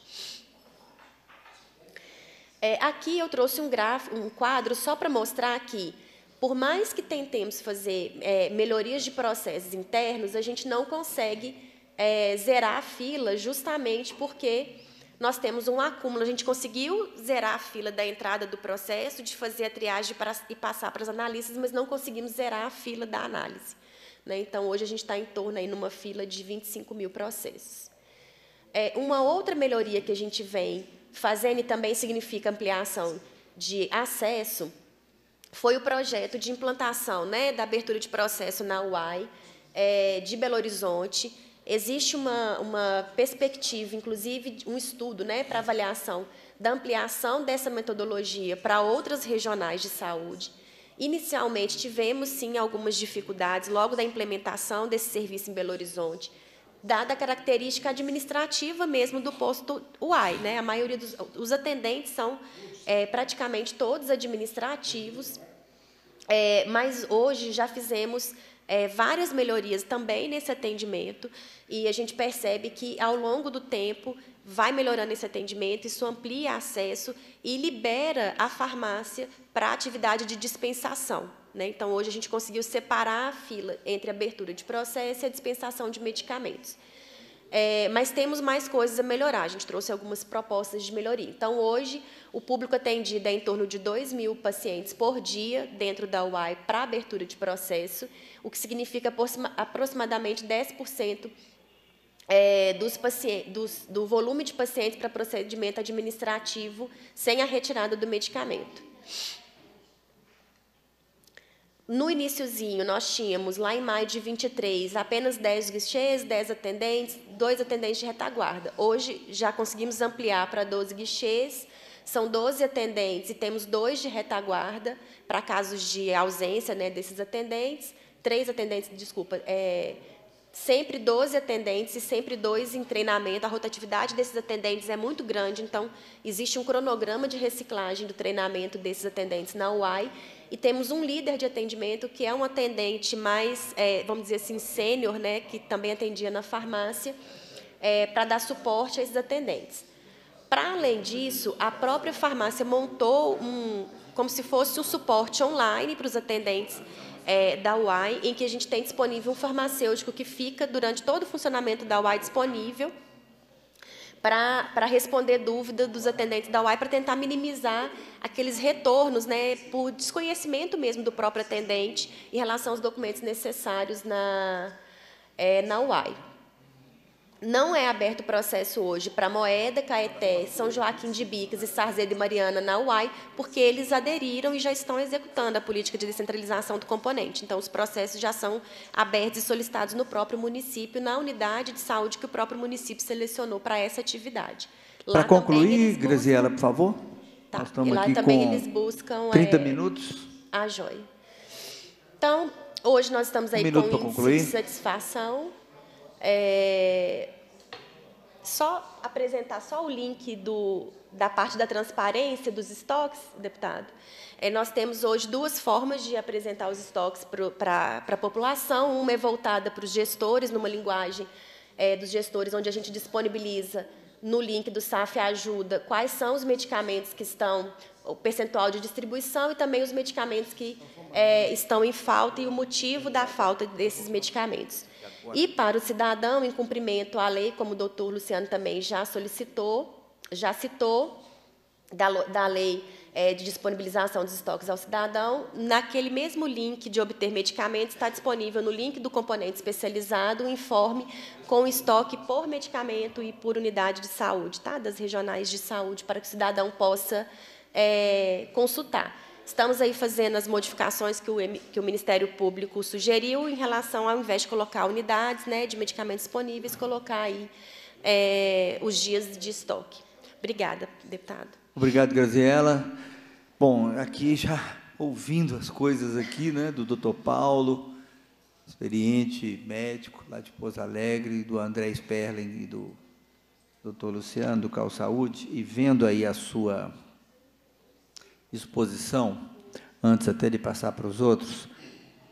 Speaker 6: É, aqui eu trouxe um, um quadro só para mostrar que, por mais que tentemos fazer é, melhorias de processos internos, a gente não consegue é, zerar a fila justamente porque nós temos um acúmulo. A gente conseguiu zerar a fila da entrada do processo, de fazer a triagem e passar para as analistas, mas não conseguimos zerar a fila da análise. Né? Então, hoje a gente está em torno aí numa fila de 25 mil processos. É, uma outra melhoria que a gente vem Fazem também significa ampliação de acesso, foi o projeto de implantação né, da abertura de processo na UAI é, de Belo Horizonte. Existe uma, uma perspectiva, inclusive um estudo né, para avaliação da ampliação dessa metodologia para outras regionais de saúde. Inicialmente, tivemos, sim, algumas dificuldades logo da implementação desse serviço em Belo Horizonte, dada a característica administrativa mesmo do posto UAI. Né? A maioria dos os atendentes são é, praticamente todos administrativos, é, mas hoje já fizemos é, várias melhorias também nesse atendimento e a gente percebe que, ao longo do tempo, vai melhorando esse atendimento, isso amplia acesso e libera a farmácia para a atividade de dispensação. Né? Então, hoje a gente conseguiu separar a fila entre a abertura de processo e a dispensação de medicamentos. É, mas temos mais coisas a melhorar. A gente trouxe algumas propostas de melhoria. Então, hoje, o público atendido é em torno de 2 mil pacientes por dia dentro da UAI para abertura de processo, o que significa aproximadamente 10% é, dos dos, do volume de pacientes para procedimento administrativo sem a retirada do medicamento no iníciozinho nós tínhamos lá em maio de 23 apenas 10 guichês, 10 atendentes, dois atendentes de retaguarda. Hoje já conseguimos ampliar para 12 guichês, são 12 atendentes e temos dois de retaguarda para casos de ausência né, desses atendentes, três atendentes, desculpa, é, sempre 12 atendentes e sempre dois em treinamento. A rotatividade desses atendentes é muito grande, então existe um cronograma de reciclagem do treinamento desses atendentes na UAI e temos um líder de atendimento que é um atendente mais, é, vamos dizer assim, sênior, né, que também atendia na farmácia, é, para dar suporte a esses atendentes. Para além disso, a própria farmácia montou um, como se fosse um suporte online para os atendentes é, da UAI, em que a gente tem disponível um farmacêutico que fica durante todo o funcionamento da UAI disponível para responder dúvida dos atendentes da UAI, para tentar minimizar aqueles retornos, né, por desconhecimento mesmo do próprio atendente em relação aos documentos necessários na, é, na UAI. Não é aberto o processo hoje para Moeda, Caeté, São Joaquim de Bicas e Sarzedo e Mariana na UAI, porque eles aderiram e já estão executando a política de descentralização do componente. Então, os processos já são abertos e solicitados no próprio município, na unidade de saúde que o próprio município selecionou para essa atividade. Para concluir, buscam...
Speaker 1: Graziela, por favor. Tá. Nós estamos e lá aqui também com eles
Speaker 6: buscam 30 é... minutos. A joia. Então, hoje nós estamos aí um com o de satisfação é, só apresentar só o link do, da parte da transparência dos estoques, deputado. É, nós temos hoje duas formas de apresentar os estoques para a população. Uma é voltada para os gestores, numa linguagem é, dos gestores, onde a gente disponibiliza no link do SAF Ajuda quais são os medicamentos que estão, o percentual de distribuição e também os medicamentos que é, estão em falta e o motivo da falta desses medicamentos. E para o cidadão, em cumprimento à lei, como o doutor Luciano também já solicitou, já citou, da, da lei é, de disponibilização dos estoques ao cidadão, naquele mesmo link de obter medicamentos, está disponível no link do componente especializado o informe com estoque por medicamento e por unidade de saúde, tá? das regionais de saúde, para que o cidadão possa é, consultar. Estamos aí fazendo as modificações que o, que o Ministério Público sugeriu em relação ao invés de colocar unidades né, de medicamentos disponíveis, colocar aí é, os dias de estoque. Obrigada, deputado.
Speaker 1: Obrigado, Graziela. Bom, aqui já ouvindo as coisas aqui, né, do Dr. Paulo, experiente médico lá de Pouso Alegre, do André Sperling e do Dr. Luciano do Cal Saúde, e vendo aí a sua exposição, antes até de passar para os outros,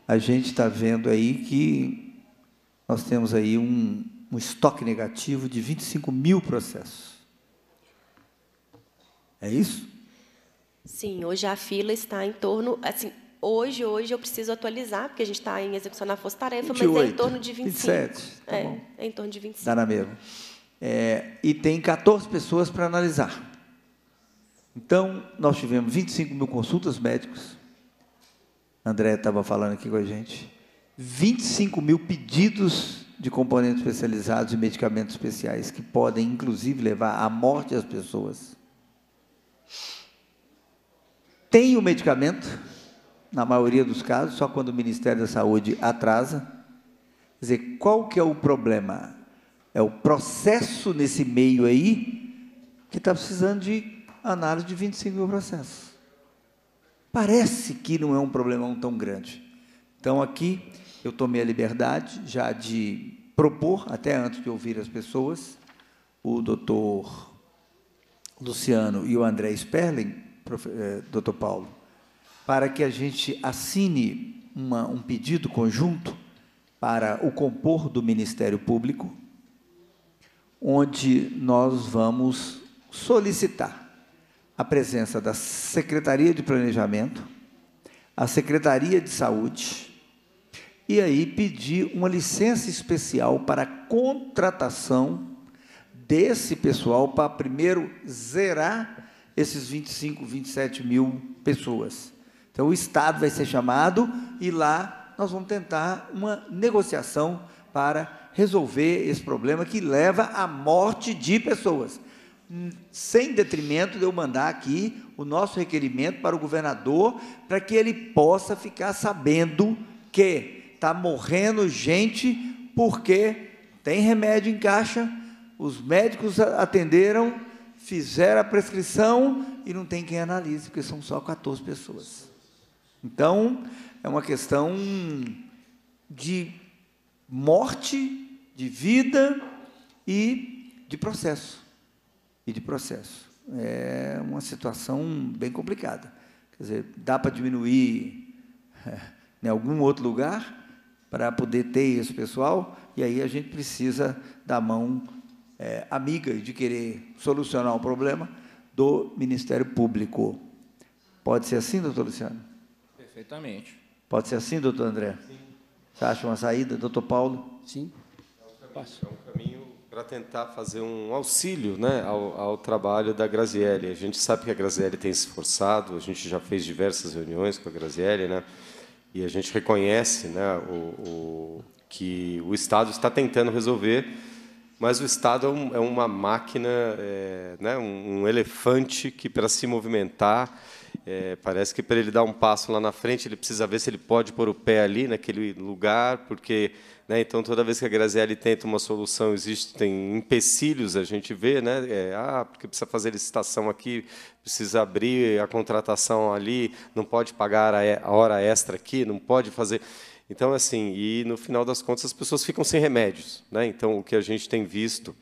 Speaker 1: a gente está vendo aí que nós temos aí um, um estoque negativo de 25 mil processos. É isso?
Speaker 6: Sim, hoje a fila está em torno, assim, hoje, hoje eu preciso atualizar, porque a gente está em execução na força tarefa, 28, mas é em torno de 25. 27, tá é, bom. é em torno de 25. Está
Speaker 1: na mesma. É, e tem 14 pessoas para analisar. Então, nós tivemos 25 mil consultas médicas. André estava falando aqui com a gente. 25 mil pedidos de componentes especializados e medicamentos especiais, que podem, inclusive, levar à morte das pessoas. Tem o medicamento, na maioria dos casos, só quando o Ministério da Saúde atrasa. Quer dizer, qual que é o problema? É o processo nesse meio aí que está precisando de análise de 25 mil processos. Parece que não é um problemão tão grande. Então, aqui, eu tomei a liberdade já de propor, até antes de ouvir as pessoas, o doutor Luciano e o André Sperling, eh, doutor Paulo, para que a gente assine uma, um pedido conjunto para o compor do Ministério Público, onde nós vamos solicitar a presença da Secretaria de Planejamento, a Secretaria de Saúde, e aí pedir uma licença especial para contratação desse pessoal para primeiro zerar esses 25, 27 mil pessoas. Então o Estado vai ser chamado e lá nós vamos tentar uma negociação para resolver esse problema que leva à morte de pessoas sem detrimento de eu mandar aqui o nosso requerimento para o governador, para que ele possa ficar sabendo que está morrendo gente porque tem remédio em caixa, os médicos atenderam, fizeram a prescrição e não tem quem analise, porque são só 14 pessoas. Então, é uma questão de morte, de vida e de processo e de processo. É uma situação bem complicada. Quer dizer, dá para diminuir em né, algum outro lugar para poder ter esse pessoal, e aí a gente precisa da mão é, amiga de querer solucionar o problema do Ministério Público. Pode ser assim, doutor Luciano?
Speaker 2: Perfeitamente.
Speaker 1: Pode ser assim, doutor André? Sim. Você acha uma saída, doutor Paulo? Sim.
Speaker 2: É um caminho, é um caminho
Speaker 3: para tentar fazer um auxílio né, ao, ao, trabalho da Grazielli. A gente sabe que a Grazielli tem se esforçado, a gente já fez diversas reuniões com a Grazielli, né, e a gente reconhece né, o, o que o Estado está tentando resolver, mas o Estado é, um, é uma máquina, é, né, um, um, elefante que, para se movimentar, é, parece que para ele dar um passo lá na frente, ele precisa ver se ele pode pôr o pé ali, naquele lugar, porque né? Então, toda vez que a Grazielli tenta uma solução, existem empecilhos, a gente vê, né? É, ah, porque precisa fazer licitação aqui, precisa abrir a contratação ali, não pode pagar a hora extra aqui, não pode fazer. Então, assim, e no final das contas as pessoas ficam sem remédios. Né? Então, o que a gente tem visto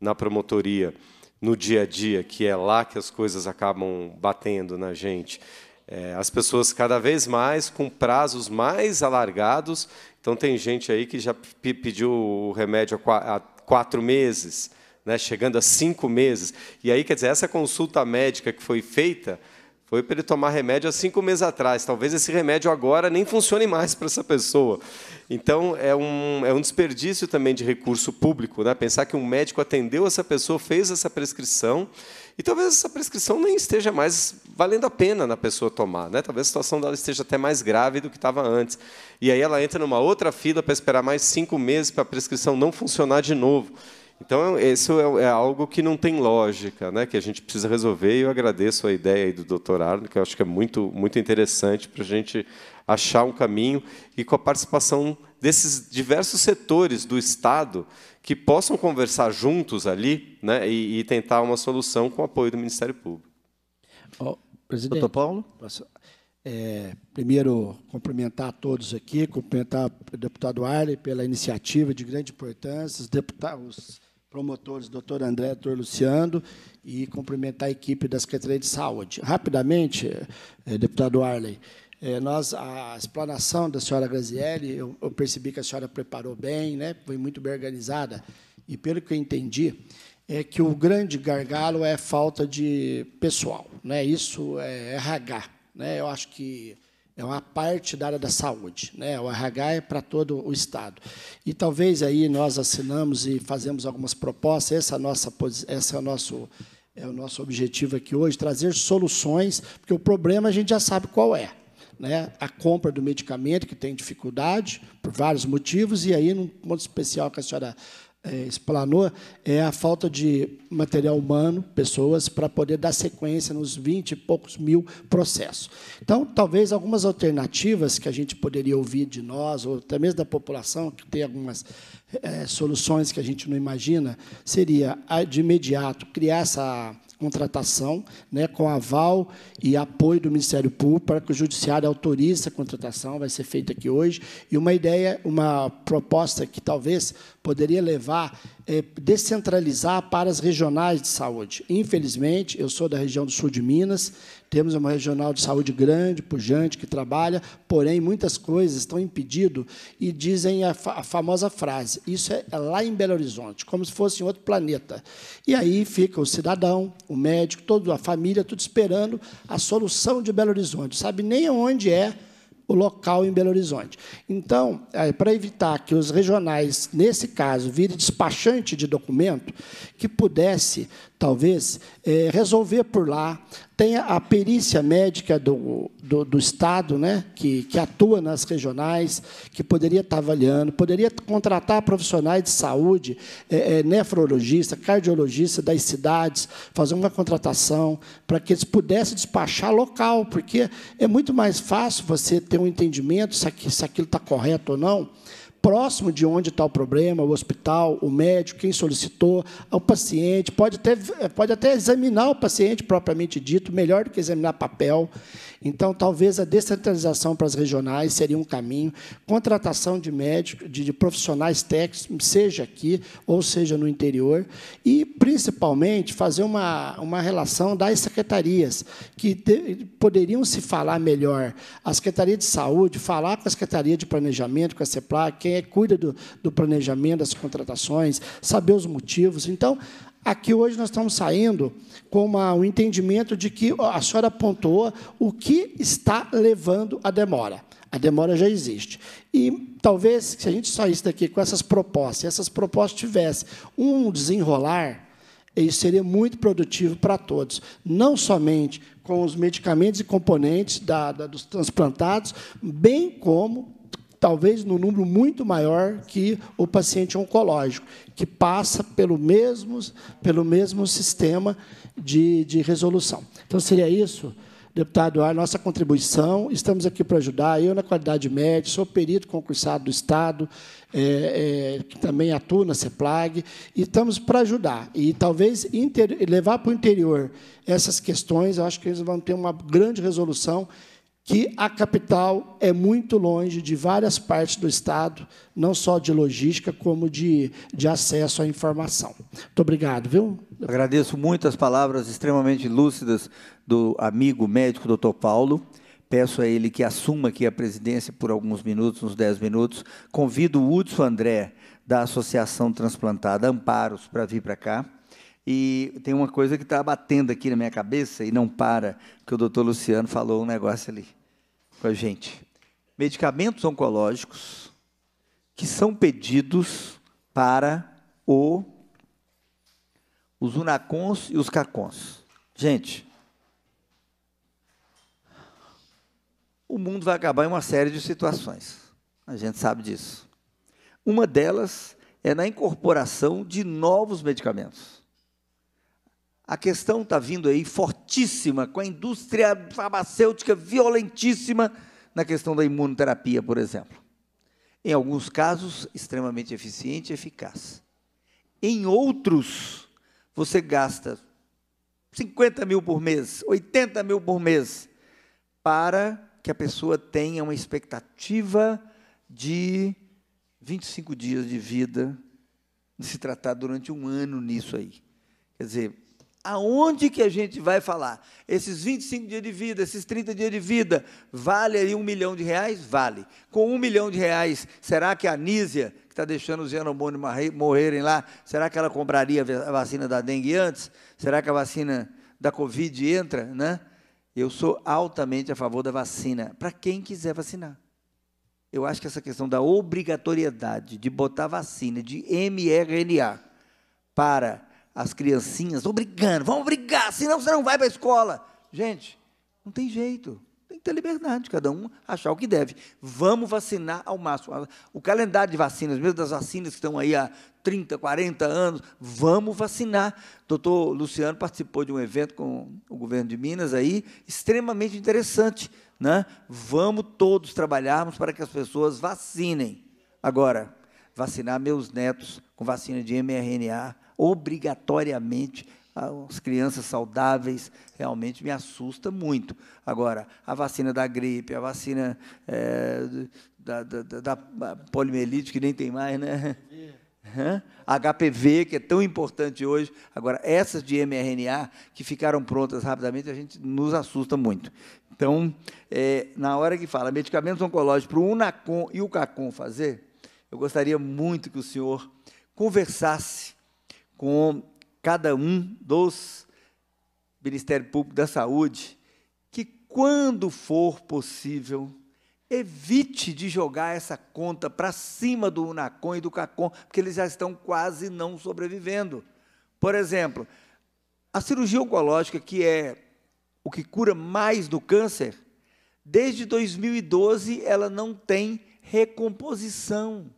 Speaker 3: na promotoria, no dia a dia, que é lá que as coisas acabam batendo na gente, é, as pessoas cada vez mais com prazos mais alargados então, tem gente aí que já pediu o remédio há quatro meses, né, chegando a cinco meses. E aí, quer dizer, essa consulta médica que foi feita foi para ele tomar remédio há cinco meses atrás. Talvez esse remédio agora nem funcione mais para essa pessoa. Então, é um, é um desperdício também de recurso público, né? pensar que um médico atendeu essa pessoa, fez essa prescrição e talvez essa prescrição nem esteja mais valendo a pena na pessoa tomar. Né? Talvez a situação dela esteja até mais grave do que estava antes. E aí ela entra numa outra fila para esperar mais cinco meses para a prescrição não funcionar de novo. Então, isso é, é algo que não tem lógica, né? que a gente precisa resolver. E eu agradeço a ideia do doutor Arno, que eu acho que é muito, muito interessante para a gente achar um caminho e com a participação desses diversos setores do Estado que possam conversar juntos ali né, e, e tentar uma solução com o apoio do Ministério Público.
Speaker 5: Oh, presidente, Doutor Paulo? Posso, é, primeiro, cumprimentar a todos aqui, cumprimentar o deputado Arley pela iniciativa de grande importância, os deputados, promotores, doutor André, doutor Luciano, e cumprimentar a equipe da Secretaria de Saúde. Rapidamente, é, deputado Arley, é, nós, a explanação da senhora Graziele, eu, eu, percebi que a senhora preparou bem, né? foi muito bem organizada, e pelo que eu entendi, é que o grande gargalo é falta de pessoal, né? isso é RH. Né? Eu acho que é uma parte da área da saúde, né? o RH é para todo o Estado. E talvez aí nós assinamos e fazemos algumas propostas, essa é nossa, essa é o nosso é o nosso objetivo aqui hoje, trazer soluções, porque o problema a gente já sabe qual é né, a compra do medicamento, que tem dificuldade, por vários motivos, e aí, num ponto especial que a senhora é, explanou, é a falta de material humano, pessoas, para poder dar sequência nos 20 e poucos mil processos. Então, talvez algumas alternativas que a gente poderia ouvir de nós, ou até mesmo da população, que tem algumas é, soluções que a gente não imagina, seria, de imediato, criar essa contratação, né, com aval e apoio do Ministério Público para que o Judiciário autorize a contratação, vai ser feita aqui hoje, e uma ideia, uma proposta que talvez poderia levar, é, descentralizar para as regionais de saúde. Infelizmente, eu sou da região do sul de Minas, temos uma regional de saúde grande, pujante, que trabalha, porém muitas coisas estão impedidas e dizem a, fa a famosa frase: isso é, é lá em Belo Horizonte, como se fosse em outro planeta. E aí fica o cidadão, o médico, toda a família, tudo esperando a solução de Belo Horizonte. Sabe nem onde é o local em Belo Horizonte. Então, é, para evitar que os regionais, nesse caso, virem despachante de documento, que pudesse talvez, é, resolver por lá. Tem a perícia médica do, do, do, Estado, né, que, que atua nas regionais, que poderia estar avaliando, poderia contratar profissionais de saúde, é, é, nefrologista, cardiologista das cidades, fazer uma contratação para que eles pudessem despachar local, porque é muito mais fácil você ter um entendimento se, se aquilo está correto ou não, próximo de onde está o problema, o hospital, o médico, quem solicitou, o paciente, pode até, pode até examinar o paciente propriamente dito, melhor do que examinar papel. Então, talvez a descentralização para as regionais seria um caminho, contratação de médicos, de, de profissionais técnicos, seja aqui ou seja no interior, e, principalmente, fazer uma, uma relação das secretarias, que te, poderiam se falar melhor. A Secretaria de Saúde, falar com a Secretaria de Planejamento, com a CEPLAC, quem é que cuida do, do planejamento das contratações, saber os motivos. Então, Aqui hoje nós estamos saindo com o um entendimento de que a senhora apontou o que está levando a demora. A demora já existe. E talvez, se a gente saísse daqui com essas propostas, essas propostas tivessem um desenrolar, isso seria muito produtivo para todos, não somente com os medicamentos e componentes da, da, dos transplantados, bem como talvez no número muito maior que o paciente oncológico, que passa pelo mesmo, pelo mesmo sistema de, de resolução. Então, seria isso, deputado, a nossa contribuição. Estamos aqui para ajudar. Eu, na qualidade médica, sou perito concursado do Estado, é, é, que também atua na CEPLAG, e estamos para ajudar. E talvez levar para o interior essas questões, eu acho que eles vão ter uma grande resolução que a capital é muito longe de várias partes do Estado, não só de logística, como de, de acesso à informação. Muito
Speaker 1: obrigado, viu? Agradeço muito as palavras extremamente lúcidas do amigo médico doutor Paulo. Peço a ele que assuma aqui a presidência por alguns minutos, uns 10 minutos. Convido o Hudson André, da Associação Transplantada Amparos, para vir para cá. E tem uma coisa que está batendo aqui na minha cabeça e não para, que o doutor Luciano falou um negócio ali com a gente. Medicamentos oncológicos que são pedidos para o, os unacons e os cacons. Gente, o mundo vai acabar em uma série de situações. A gente sabe disso. Uma delas é na incorporação de novos medicamentos. A questão está vindo aí fortíssima, com a indústria farmacêutica violentíssima na questão da imunoterapia, por exemplo. Em alguns casos, extremamente eficiente e eficaz. Em outros, você gasta 50 mil por mês, 80 mil por mês, para que a pessoa tenha uma expectativa de 25 dias de vida, de se tratar durante um ano nisso aí. Quer dizer, aonde que a gente vai falar? Esses 25 dias de vida, esses 30 dias de vida, vale aí um milhão de reais? Vale. Com um milhão de reais, será que a Nízia, que está deixando os Yanomami morrerem lá, será que ela compraria a vacina da dengue antes? Será que a vacina da Covid entra? Né? Eu sou altamente a favor da vacina, para quem quiser vacinar. Eu acho que essa questão da obrigatoriedade de botar vacina de mRNA para as criancinhas obrigando, vamos brigar, senão você não vai para a escola. Gente, não tem jeito. Tem que ter liberdade, cada um achar o que deve. Vamos vacinar ao máximo. O calendário de vacinas, mesmo das vacinas que estão aí há 30, 40 anos, vamos vacinar. O doutor Luciano participou de um evento com o governo de Minas aí, extremamente interessante. Né? Vamos todos trabalharmos para que as pessoas vacinem. Agora, vacinar meus netos com vacina de mRNA, obrigatoriamente ah, as crianças saudáveis realmente me assusta muito. Agora, a vacina da gripe, a vacina é, da, da, da, polimelite, que nem tem mais, né? HPV, que é tão importante hoje. Agora, essas de mRNA, que ficaram prontas rapidamente, a gente nos assusta muito. Então, é, na hora que fala medicamentos oncológicos para o UNACOM e o CACOM fazer, eu gostaria muito que o senhor conversasse com cada um dos Ministério Público da Saúde que, quando for possível, evite de jogar essa conta para cima do Unacom e do Cacom, porque eles já estão quase não sobrevivendo. Por exemplo, a cirurgia oncológica, que é o que cura mais do câncer, desde 2012 ela não tem recomposição.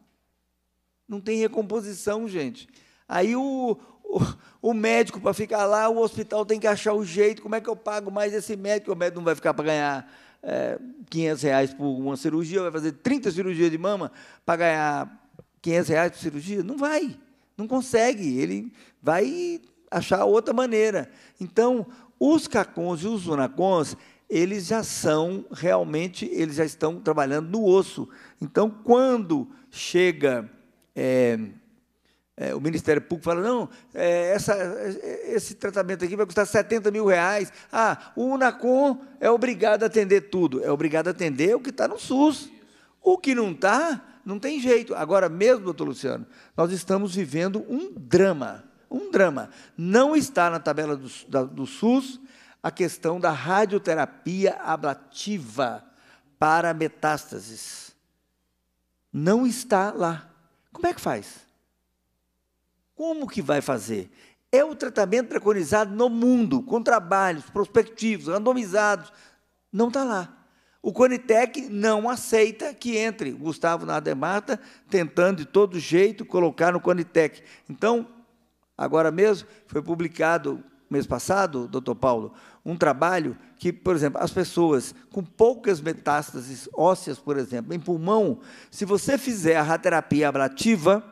Speaker 1: Não tem recomposição, gente. Aí o, o, o médico para ficar lá, o hospital tem que achar o jeito, como é que eu pago mais esse médico? O médico não vai ficar para ganhar é, 500 reais por uma cirurgia, vai fazer 30 cirurgias de mama para ganhar 500 reais por cirurgia? Não vai, não consegue, ele vai achar outra maneira. Então, os cacons e os unacons, eles já são realmente, eles já estão trabalhando no osso. Então, quando chega... É, é, o Ministério Público fala, não, é, essa, é, esse tratamento aqui vai custar 70 mil reais. Ah, o Unacom é obrigado a atender tudo. É obrigado a atender o que está no SUS. O que não está, não tem jeito. Agora mesmo, doutor Luciano, nós estamos vivendo um drama. Um drama. Não está na tabela do, da, do SUS a questão da radioterapia ablativa para metástases. Não está lá. Como é que faz? Como que vai fazer? É o tratamento preconizado no mundo, com trabalhos prospectivos, randomizados. Não está lá. O Conitec não aceita que entre. Gustavo Nademata tentando de todo jeito colocar no Conitec. Então, agora mesmo, foi publicado, mês passado, doutor Paulo, um trabalho que, por exemplo, as pessoas com poucas metástases ósseas, por exemplo, em pulmão, se você fizer a radioterapia ablativa,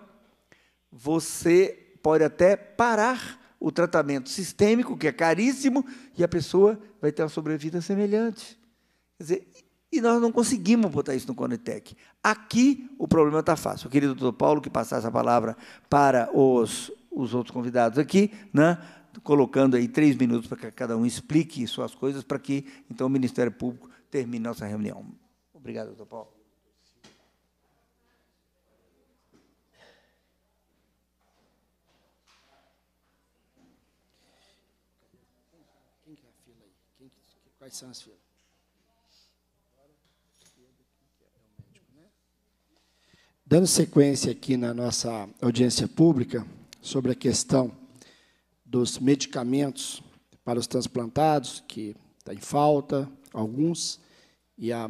Speaker 1: você pode até parar o tratamento sistêmico, que é caríssimo, e a pessoa vai ter uma sobrevida semelhante. Quer dizer, e nós não conseguimos botar isso no Conitec. Aqui o problema está fácil. O querido doutor Paulo, que passasse a palavra para os, os outros convidados aqui, né? colocando aí três minutos para que cada um explique suas coisas, para que então o Ministério Público termine nossa reunião. Obrigado, doutor Paulo.
Speaker 5: Quais são as filas? Dando sequência aqui na nossa audiência pública sobre a questão dos medicamentos para os transplantados, que está em falta, alguns, e a,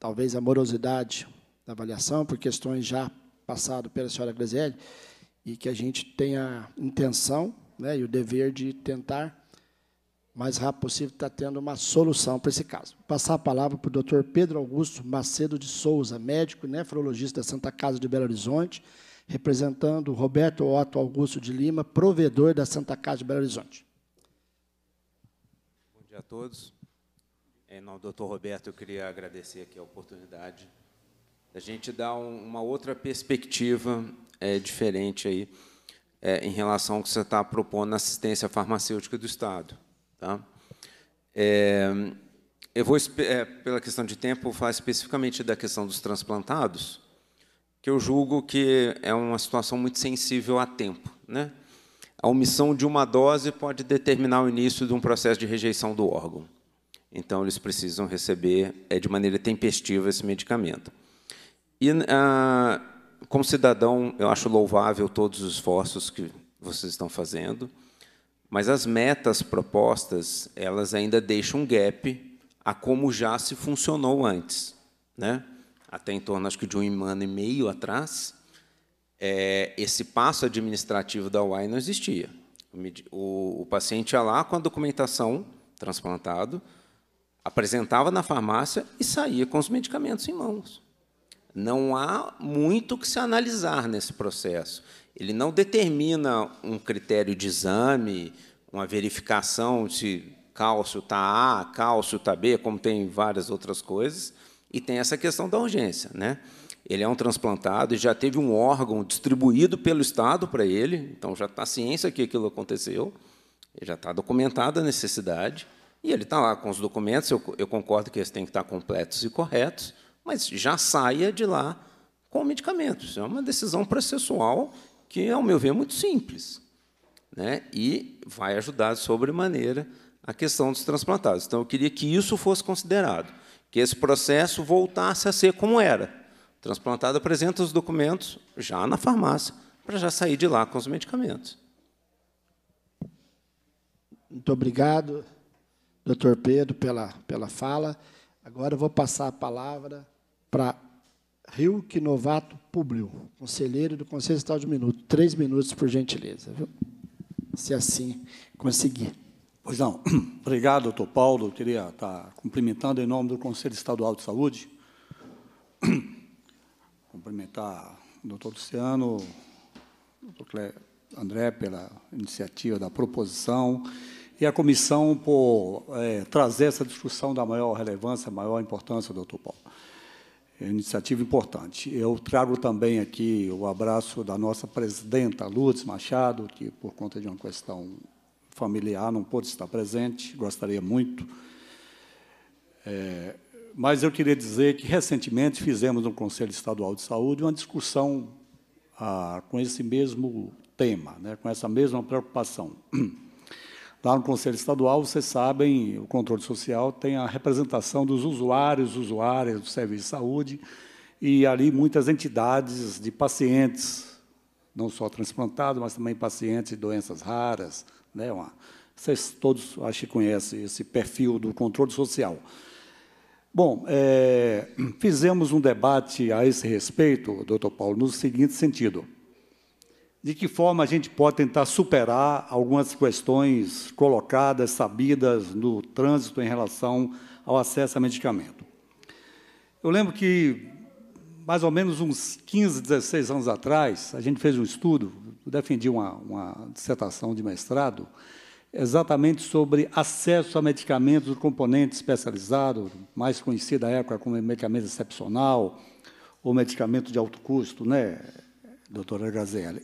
Speaker 5: talvez a morosidade da avaliação, por questões já passado pela senhora Grazielli, e que a gente tenha intenção né, e o dever de tentar mais rápido possível está tendo uma solução para esse caso. Vou passar a palavra para o doutor Pedro Augusto Macedo de Souza, médico nefrologista da Santa Casa de Belo Horizonte, representando Roberto Otto Augusto de Lima, provedor da Santa Casa de Belo Horizonte.
Speaker 7: Bom dia a todos. Em nome do doutor Roberto, eu queria agradecer aqui a oportunidade da gente dar um, uma outra perspectiva é, diferente aí é, em relação ao que você está propondo na assistência farmacêutica do Estado. Tá? É, eu vou, é, pela questão de tempo, falar especificamente da questão dos transplantados, que eu julgo que é uma situação muito sensível a tempo. Né? A omissão de uma dose pode determinar o início de um processo de rejeição do órgão. Então, eles precisam receber, é de maneira tempestiva, esse medicamento. E, ah, como cidadão, eu acho louvável todos os esforços que vocês estão fazendo. Mas as metas propostas, elas ainda deixam um gap a como já se funcionou antes. Né? Até em torno, acho que de um ano e meio atrás, é, esse passo administrativo da UAI não existia. O, o paciente ia lá com a documentação transplantado, apresentava na farmácia e saía com os medicamentos em mãos. Não há muito que se analisar nesse processo ele não determina um critério de exame, uma verificação se cálcio está A, cálcio está B, como tem várias outras coisas, e tem essa questão da urgência. Né? Ele é um transplantado e já teve um órgão distribuído pelo Estado para ele, então já está ciência que aquilo aconteceu, já está documentada a necessidade, e ele está lá com os documentos, eu, eu concordo que eles têm que estar tá completos e corretos, mas já saia de lá com o medicamento. Isso é uma decisão processual que, ao meu ver, é muito simples. Né? E vai ajudar sobremaneira a questão dos transplantados. Então, eu queria que isso fosse considerado, que esse processo voltasse a ser como era. O transplantado apresenta os documentos já na farmácia, para já sair de lá com os medicamentos.
Speaker 5: Muito obrigado, doutor Pedro, pela, pela fala. Agora eu vou passar a palavra para que Novato Públio, conselheiro do Conselho Estadual de Minuto. Três minutos, por gentileza, viu? se assim conseguir.
Speaker 4: Pois não. Obrigado, doutor Paulo. Eu queria estar tá cumprimentando em nome do Conselho Estadual de Saúde. Cumprimentar o doutor Luciano, o doutor André, pela iniciativa da proposição e a comissão por é, trazer essa discussão da maior relevância, maior importância, doutor Paulo. É iniciativa importante. Eu trago também aqui o abraço da nossa presidenta Lourdes Machado, que, por conta de uma questão familiar, não pôde estar presente, gostaria muito. É, mas eu queria dizer que, recentemente, fizemos no Conselho Estadual de Saúde uma discussão ah, com esse mesmo tema, né, com essa mesma preocupação. Lá no Conselho Estadual, vocês sabem, o controle social tem a representação dos usuários, usuárias do serviço de saúde, e ali muitas entidades de pacientes, não só transplantados, mas também pacientes de doenças raras. Né? Uma, vocês todos, acho que conhecem esse perfil do controle social. Bom, é, fizemos um debate a esse respeito, doutor Paulo, no seguinte sentido de que forma a gente pode tentar superar algumas questões colocadas, sabidas no trânsito em relação ao acesso a medicamento. Eu lembro que, mais ou menos uns 15, 16 anos atrás, a gente fez um estudo, defendi uma, uma dissertação de mestrado, exatamente sobre acesso a medicamentos, componente especializado, mais conhecido à época como medicamento excepcional, ou medicamento de alto custo, né? doutora Gazelli.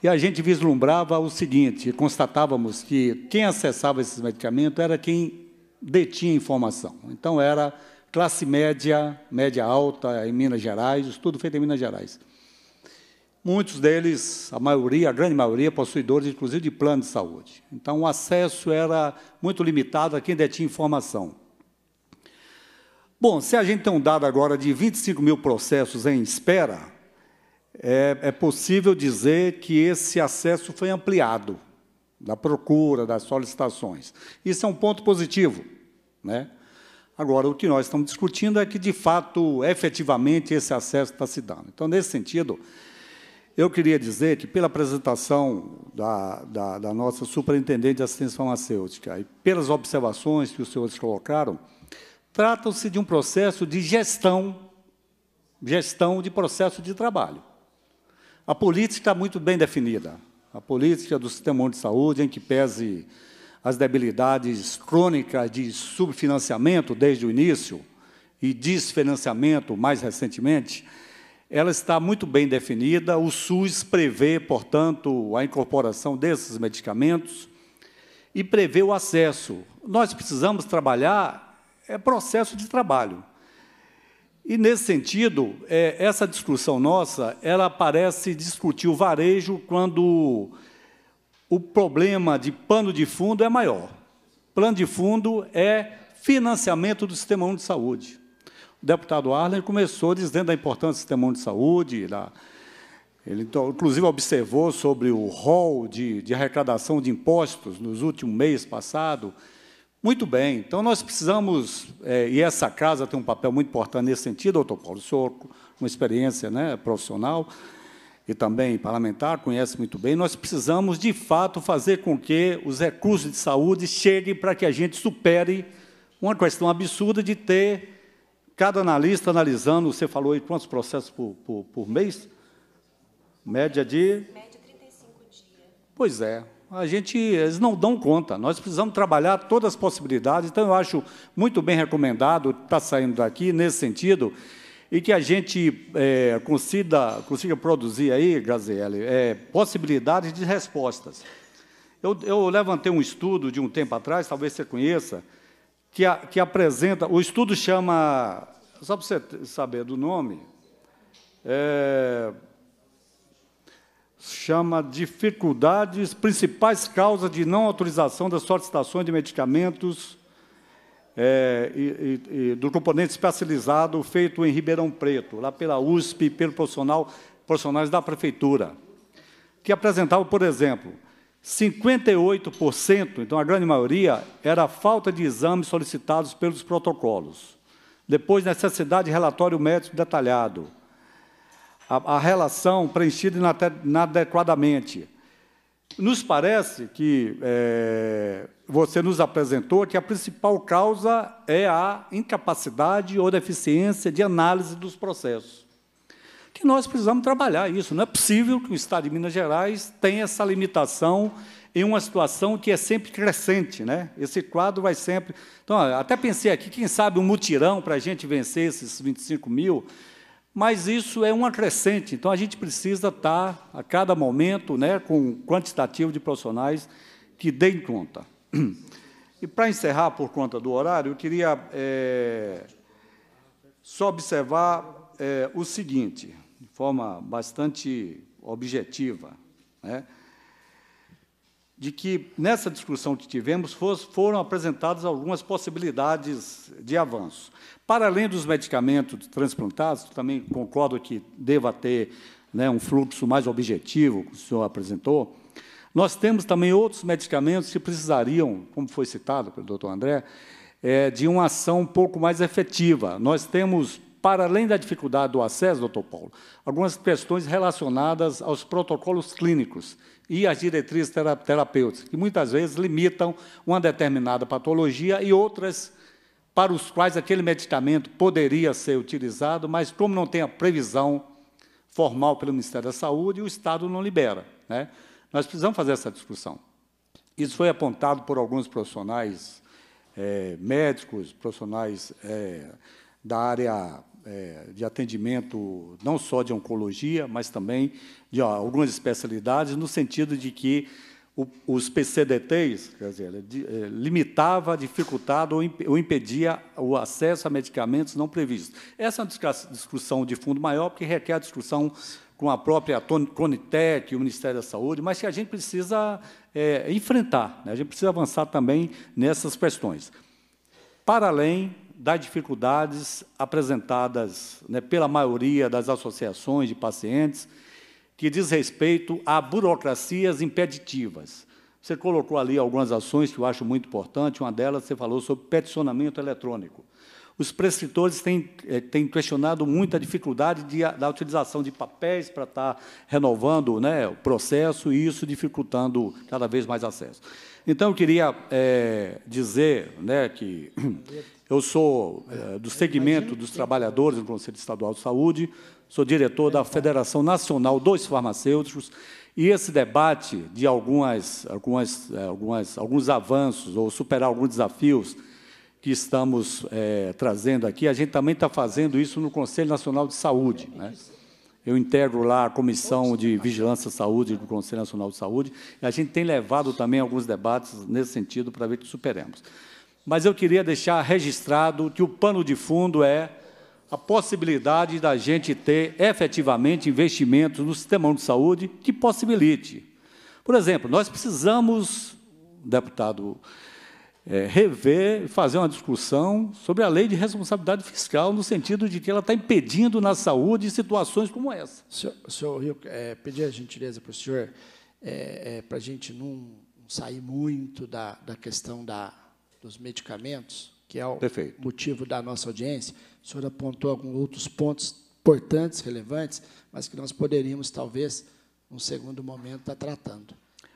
Speaker 4: E a gente vislumbrava o seguinte, constatávamos que quem acessava esses medicamentos era quem detinha informação. Então, era classe média, média alta em Minas Gerais, estudo feito em Minas Gerais. Muitos deles, a maioria, a grande maioria, possuidores, inclusive, de plano de saúde. Então, o acesso era muito limitado a quem detinha informação. Bom, se a gente tem um dado agora de 25 mil processos em espera, é, é possível dizer que esse acesso foi ampliado da procura, das solicitações. Isso é um ponto positivo. Né? Agora, o que nós estamos discutindo é que, de fato, efetivamente, esse acesso está se dando. Então, nesse sentido, eu queria dizer que, pela apresentação da, da, da nossa superintendente de assistência farmacêutica e pelas observações que os senhores colocaram, trata-se de um processo de gestão, gestão de processo de trabalho. A política está muito bem definida. A política do sistema único de saúde, em que pese as debilidades crônicas de subfinanciamento desde o início e desfinanciamento mais recentemente, ela está muito bem definida. O SUS prevê, portanto, a incorporação desses medicamentos e prevê o acesso. Nós precisamos trabalhar, é processo de trabalho. E, nesse sentido, é, essa discussão nossa, ela parece discutir o varejo quando o problema de pano de fundo é maior. Plano de fundo é financiamento do Sistema Único de Saúde. O deputado Arlen começou dizendo da importância do Sistema Único de Saúde, da, ele, então, inclusive, observou sobre o rol de, de arrecadação de impostos nos últimos mês passado, muito bem, então nós precisamos, é, e essa casa tem um papel muito importante nesse sentido, doutor Paulo senhor uma experiência né, profissional e também parlamentar, conhece muito bem, nós precisamos, de fato, fazer com que os recursos de saúde cheguem para que a gente supere uma questão absurda de ter cada analista analisando, você falou aí quantos processos por, por, por mês? Média de... Média 35 dias. Pois é, a gente, eles não dão conta. Nós precisamos trabalhar todas as possibilidades. Então, eu acho muito bem recomendado, estar tá saindo daqui nesse sentido, e que a gente é, consiga, consiga produzir aí, Graziele, é, possibilidades de respostas. Eu, eu, levantei um estudo de um tempo atrás, talvez você conheça, que, a, que apresenta. O estudo chama, só para você saber do nome, é, chama dificuldades, principais causas de não autorização das solicitações de medicamentos é, e, e, e, do componente especializado feito em Ribeirão Preto, lá pela USP e pelo profissional, profissionais da Prefeitura, que apresentava, por exemplo, 58%, então a grande maioria, era falta de exames solicitados pelos protocolos. Depois, necessidade de relatório médico detalhado a, a relação preenchida inadequadamente. Nos parece que é, você nos apresentou que a principal causa é a incapacidade ou deficiência de análise dos processos. Que nós precisamos trabalhar isso. Não é possível que o Estado de Minas Gerais tenha essa limitação em uma situação que é sempre crescente, né? Esse quadro vai sempre. Então, até pensei aqui, quem sabe um mutirão para a gente vencer esses 25 mil, mas isso é um acrescente. então a gente precisa estar a cada momento né, com um quantitativo de profissionais que deem conta. E para encerrar, por conta do horário, eu queria é, só observar é, o seguinte, de forma bastante objetiva. Né? de que, nessa discussão que tivemos, foram apresentadas algumas possibilidades de avanço. Para além dos medicamentos transplantados, também concordo que deva ter né, um fluxo mais objetivo, que o senhor apresentou, nós temos também outros medicamentos que precisariam, como foi citado pelo doutor André, é, de uma ação um pouco mais efetiva. Nós temos, para além da dificuldade do acesso, doutor Paulo, algumas questões relacionadas aos protocolos clínicos, e as diretrizes terapêuticas, que muitas vezes limitam uma determinada patologia e outras para os quais aquele medicamento poderia ser utilizado, mas como não tem a previsão formal pelo Ministério da Saúde, o Estado não libera. Né? Nós precisamos fazer essa discussão. Isso foi apontado por alguns profissionais é, médicos, profissionais é, da área é, de atendimento não só de oncologia, mas também de ó, algumas especialidades, no sentido de que o, os PCDTs, quer dizer, de, é, limitava, dificultava ou, imp, ou, impedia o acesso a medicamentos não previstos. Essa é uma discussão de fundo maior, porque requer a discussão com a própria Conitec, o Ministério da Saúde, mas que a gente precisa é, enfrentar, né? a gente precisa avançar também nessas questões. Para além das dificuldades apresentadas né, pela maioria das associações de pacientes, que diz respeito a burocracias impeditivas. Você colocou ali algumas ações que eu acho muito importante, uma delas você falou sobre peticionamento eletrônico. Os prescritores têm, eh, têm questionado muito a dificuldade de, da utilização de papéis para estar tá renovando né, o processo e isso dificultando cada vez mais acesso. Então, eu queria é, dizer né, que eu sou é, do segmento dos trabalhadores do Conselho Estadual de Saúde, sou diretor da Federação Nacional dos Farmacêuticos, e esse debate de algumas, algumas, algumas, alguns avanços ou superar alguns desafios que estamos é, trazendo aqui, a gente também está fazendo isso no Conselho Nacional de Saúde. Né? Eu integro lá a Comissão de Vigilância Saúde do Conselho Nacional de Saúde, e a gente tem levado também alguns debates nesse sentido para ver que superemos. Mas eu queria deixar registrado que o pano de fundo é a possibilidade da gente ter efetivamente investimentos no sistema de saúde que possibilite. Por exemplo, nós precisamos, deputado é, rever, fazer uma discussão sobre a lei de responsabilidade fiscal, no sentido de que ela está impedindo na saúde situações como essa.
Speaker 5: Senhor, senhor Rio, é, pedir a gentileza para o senhor, é, é para a gente não sair muito da, da questão da, dos medicamentos, que é o Perfeito. motivo da nossa audiência. O senhor apontou alguns outros pontos importantes, relevantes, mas que nós poderíamos, talvez, num segundo momento, estar tratando.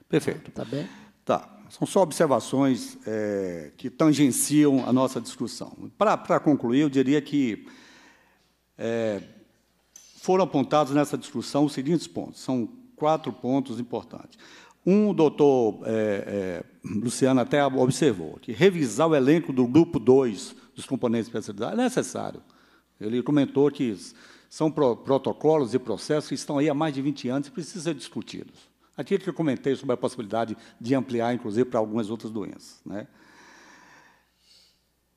Speaker 4: Perfeito. Está bem? Tá. São só observações é, que tangenciam a nossa discussão. Para concluir, eu diria que é, foram apontados nessa discussão os seguintes pontos. São quatro pontos importantes. Um, o doutor é, é Luciano até observou, que revisar o elenco do grupo 2 dos componentes especializados é necessário. Ele comentou que são pro protocolos e processos que estão aí há mais de 20 anos e precisam ser discutidos. Aqui que eu comentei sobre a possibilidade de ampliar, inclusive, para algumas outras doenças. Né?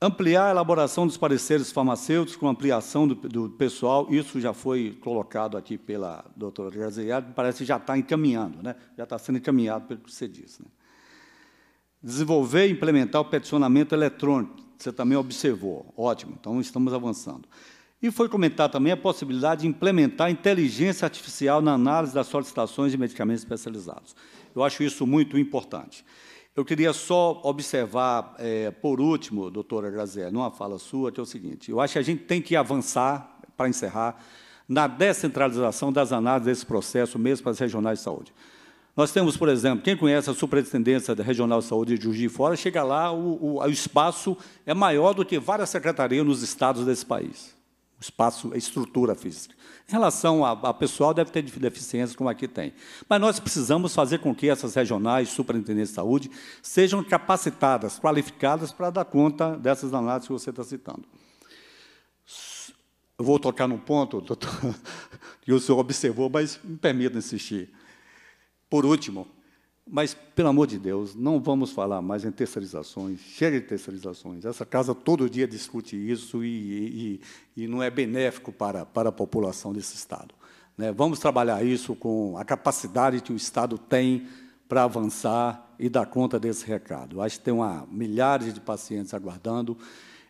Speaker 4: Ampliar a elaboração dos pareceres farmacêuticos com ampliação do, do pessoal, isso já foi colocado aqui pela doutora Graziade, parece que já está encaminhando, né? já está sendo encaminhado pelo que você disse. Né? Desenvolver e implementar o peticionamento eletrônico, você também observou, ótimo, então estamos avançando. E foi comentada também a possibilidade de implementar inteligência artificial na análise das solicitações de medicamentos especializados. Eu acho isso muito importante. Eu queria só observar, é, por último, doutora Graziella, numa fala sua, que é o seguinte, eu acho que a gente tem que avançar, para encerrar, na descentralização das análises desse processo, mesmo para as regionais de saúde. Nós temos, por exemplo, quem conhece a Superintendência Regional de Saúde de Juiz de Fora, chega lá, o, o, o espaço é maior do que várias secretarias nos estados desse país o espaço, a estrutura física. Em relação ao pessoal, deve ter deficiências como aqui tem. Mas nós precisamos fazer com que essas regionais, superintendentes de saúde, sejam capacitadas, qualificadas para dar conta dessas análises que você está citando. Eu vou tocar num ponto, doutor, que o senhor observou, mas me permita insistir. Por último, mas, pelo amor de Deus, não vamos falar mais em terceirizações, chega de terceirizações. Essa casa todo dia discute isso e, e, e não é benéfico para, para a população desse Estado. Né? Vamos trabalhar isso com a capacidade que o Estado tem para avançar e dar conta desse recado. Acho que tem uma, milhares de pacientes aguardando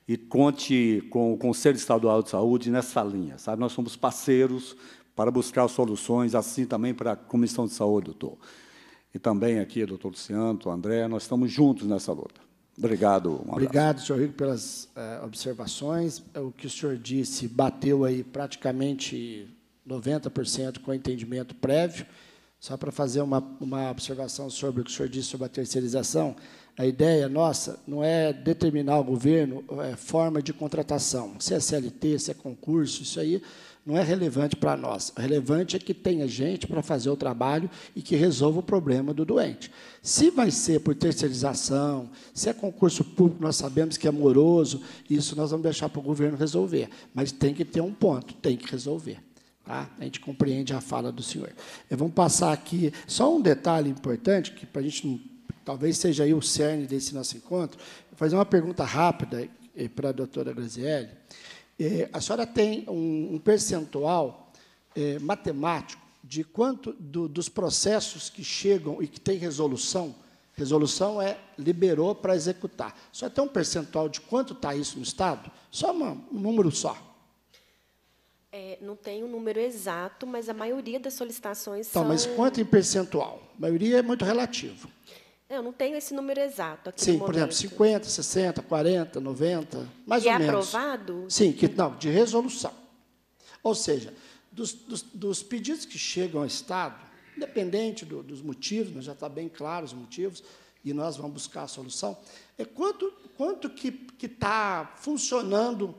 Speaker 4: e conte com o Conselho Estadual de Saúde nessa linha. Sabe? Nós somos parceiros para buscar soluções, assim também para a Comissão de Saúde, doutor e também aqui, doutor Luciano, doutor André, nós estamos juntos nessa luta. Obrigado. Um
Speaker 5: Obrigado, senhor Rico, pelas eh, observações. É o que o senhor disse bateu aí praticamente 90% com entendimento prévio. Só para fazer uma, uma observação sobre o que o senhor disse sobre a terceirização, a ideia nossa não é determinar ao governo é, forma de contratação, se é CLT, se é concurso, isso aí não é relevante para nós. O relevante é que tenha gente para fazer o trabalho e que resolva o problema do doente. Se vai ser por terceirização, se é concurso público, nós sabemos que é moroso, isso nós vamos deixar para o governo resolver. Mas tem que ter um ponto, tem que resolver. Tá? A gente compreende a fala do senhor. Eu vamos passar aqui só um detalhe importante, que para a gente não, talvez seja aí o cerne desse nosso encontro. Vou fazer uma pergunta rápida eh, para a doutora Grazielli é, a senhora tem um, um percentual é, matemático de quanto do, dos processos que chegam e que tem resolução, resolução é liberou para executar. Só tem um percentual de quanto está isso no Estado? Só uma, um número só.
Speaker 6: É, não tem um número exato, mas a maioria das solicitações então, são... Mas quanto
Speaker 5: em percentual? A maioria é muito relativo.
Speaker 6: Eu não tenho esse número exato aqui Sim, por exemplo,
Speaker 5: 50, 60, 40, 90, mais que ou é menos.
Speaker 6: aprovado? Sim,
Speaker 5: que, não, de resolução. Ou seja, dos, dos, dos pedidos que chegam ao Estado, independente do, dos motivos, mas já está bem claro os motivos, e nós vamos buscar a solução, é quanto, quanto que está funcionando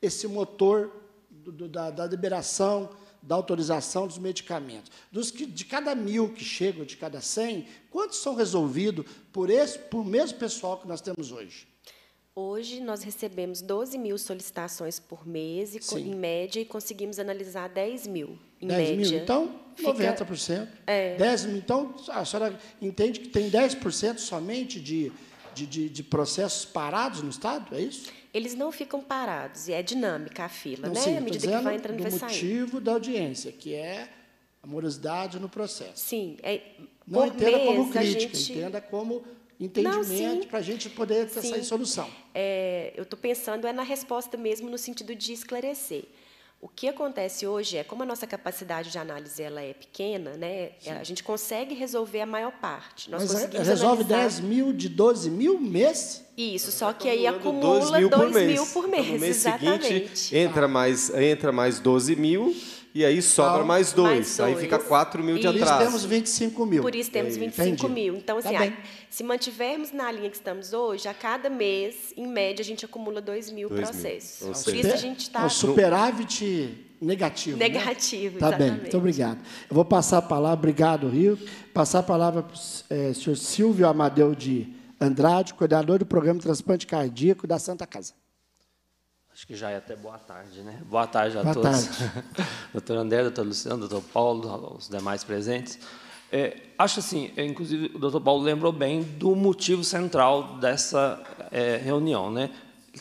Speaker 5: esse motor do, do, da, da liberação, da autorização dos medicamentos. Dos que, de cada mil que chegam, de cada cem, quantos são resolvidos por esse, por mesmo pessoal que nós temos hoje?
Speaker 6: Hoje nós recebemos 12 mil solicitações por mês, e, em média, e conseguimos analisar 10 mil.
Speaker 5: Em 10 média. mil? Então, Fica, 90%. É. 10 mil, então, a senhora entende que tem 10% somente de, de, de, de processos parados no Estado? É isso? eles não ficam parados, e é dinâmica a fila, não, né? Sim, à medida que vai entrando, vai saindo. motivo da audiência, que é a morosidade no processo. Sim. É, não entenda mês, como crítica, gente... entenda como entendimento para a gente poder ter sim. essa solução. É, eu estou
Speaker 6: pensando é na resposta mesmo no sentido de esclarecer. O que acontece hoje é, como a nossa capacidade de análise ela é pequena, né, a gente consegue resolver a maior parte. Nós Mas é, resolve analisar...
Speaker 5: 10 mil de 12 mil mês?
Speaker 6: Isso, tá só que aí acumula 2 mil, mil por mês. Então, no mês exatamente. seguinte,
Speaker 3: entra mais, entra mais 12 mil e aí sobra então, mais, dois. mais, dois. Aí fica 4 mil de atraso. Por isso temos
Speaker 6: 25 mil. Por isso temos 25 é Entendi. mil. Então, tá assim, tá aí, se mantivermos na linha que estamos hoje, a cada mês, em média, a gente acumula 2 mil dois processos. Mil. Por isso a gente está. É um
Speaker 5: superávit negativo. Né?
Speaker 6: Negativo, né? Tá exatamente. bem, muito
Speaker 5: obrigado. Eu vou passar a palavra, obrigado, Rio. Passar a palavra para o é, senhor Silvio Amadeu de Andrade, coordenador do programa de transplante cardíaco da Santa Casa.
Speaker 8: Acho que já é até boa tarde, né? Boa tarde a boa todos. Tarde. doutor André, doutor Luciano, doutor Paulo, os demais presentes. É, acho assim, é, inclusive o doutor Paulo lembrou bem do motivo central dessa é, reunião, né?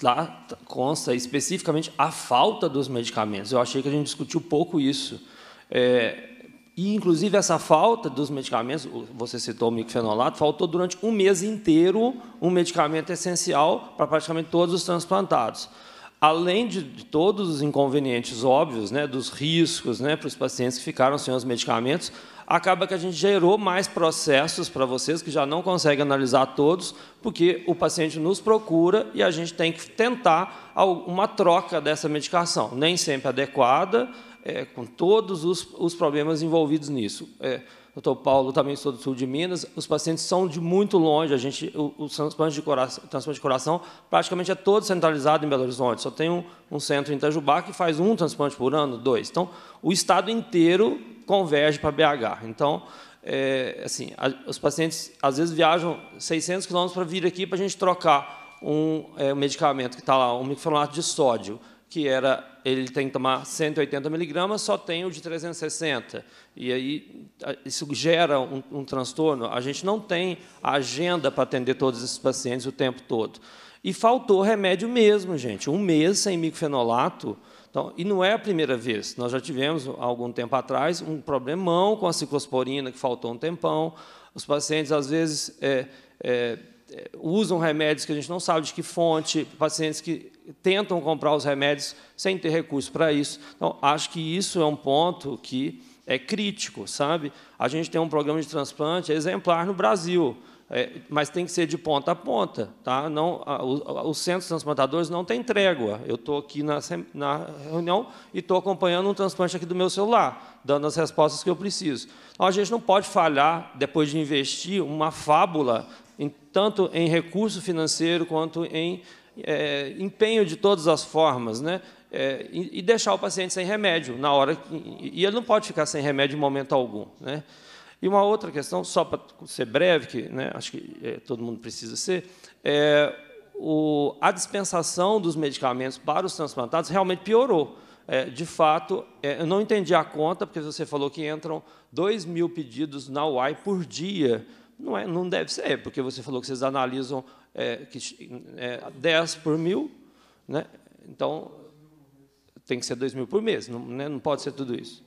Speaker 8: Lá consta especificamente a falta dos medicamentos. Eu achei que a gente discutiu pouco isso. É, e, inclusive, essa falta dos medicamentos, você citou o micfenolato, faltou durante um mês inteiro um medicamento essencial para praticamente todos os transplantados além de todos os inconvenientes óbvios, né, dos riscos né, para os pacientes que ficaram sem os medicamentos, acaba que a gente gerou mais processos para vocês que já não conseguem analisar todos, porque o paciente nos procura e a gente tem que tentar uma troca dessa medicação, nem sempre adequada, é, com todos os, os problemas envolvidos nisso. É, Doutor Paulo, também sou do sul de Minas. Os pacientes são de muito longe. A gente, o, o transplante, de coração, transplante de coração praticamente é todo centralizado em Belo Horizonte. Só tem um, um centro em Itajubá que faz um transplante por ano, dois. Então, o estado inteiro converge para BH. Então, é, assim, a, os pacientes às vezes viajam 600 quilômetros para vir aqui para a gente trocar um é, medicamento que está lá, um microfonato de sódio que era ele tem que tomar 180 miligramas, só tem o de 360. E aí isso gera um, um transtorno. A gente não tem agenda para atender todos esses pacientes o tempo todo. E faltou remédio mesmo, gente. Um mês sem micofenolato Então, e não é a primeira vez. Nós já tivemos, há algum tempo atrás, um problemão com a ciclosporina, que faltou um tempão. Os pacientes, às vezes, é, é, eh, usam remédios que a gente não sabe de que fonte, pacientes que tentam comprar os remédios sem ter recurso para isso. Então, acho que isso é um ponto que é crítico, sabe? A gente tem um programa de transplante exemplar no Brasil. É, mas tem que ser de ponta a ponta. Tá? Não, a, o, os centros transplantadores não têm trégua. Eu estou aqui na, na, reunião e estou acompanhando um transplante aqui do meu celular, dando as respostas que eu preciso. Então, a gente não pode falhar, depois de investir, uma fábula tanto em recurso financeiro quanto em é, empenho de todas as formas, né? É, e, deixar o paciente sem remédio na hora e ele não pode ficar sem remédio em momento algum, né? E uma outra questão, só para ser breve, que né, acho que é, todo mundo precisa ser, é, o, a dispensação dos medicamentos para os transplantados realmente piorou. É, de fato, é, eu não entendi a conta, porque você falou que entram 2 mil pedidos na UAI por dia não, é, não deve ser, porque você falou que vocês analisam é, que, é, 10 por mil, né? então tem que ser 2 mil por mês, não, né? não pode ser tudo isso.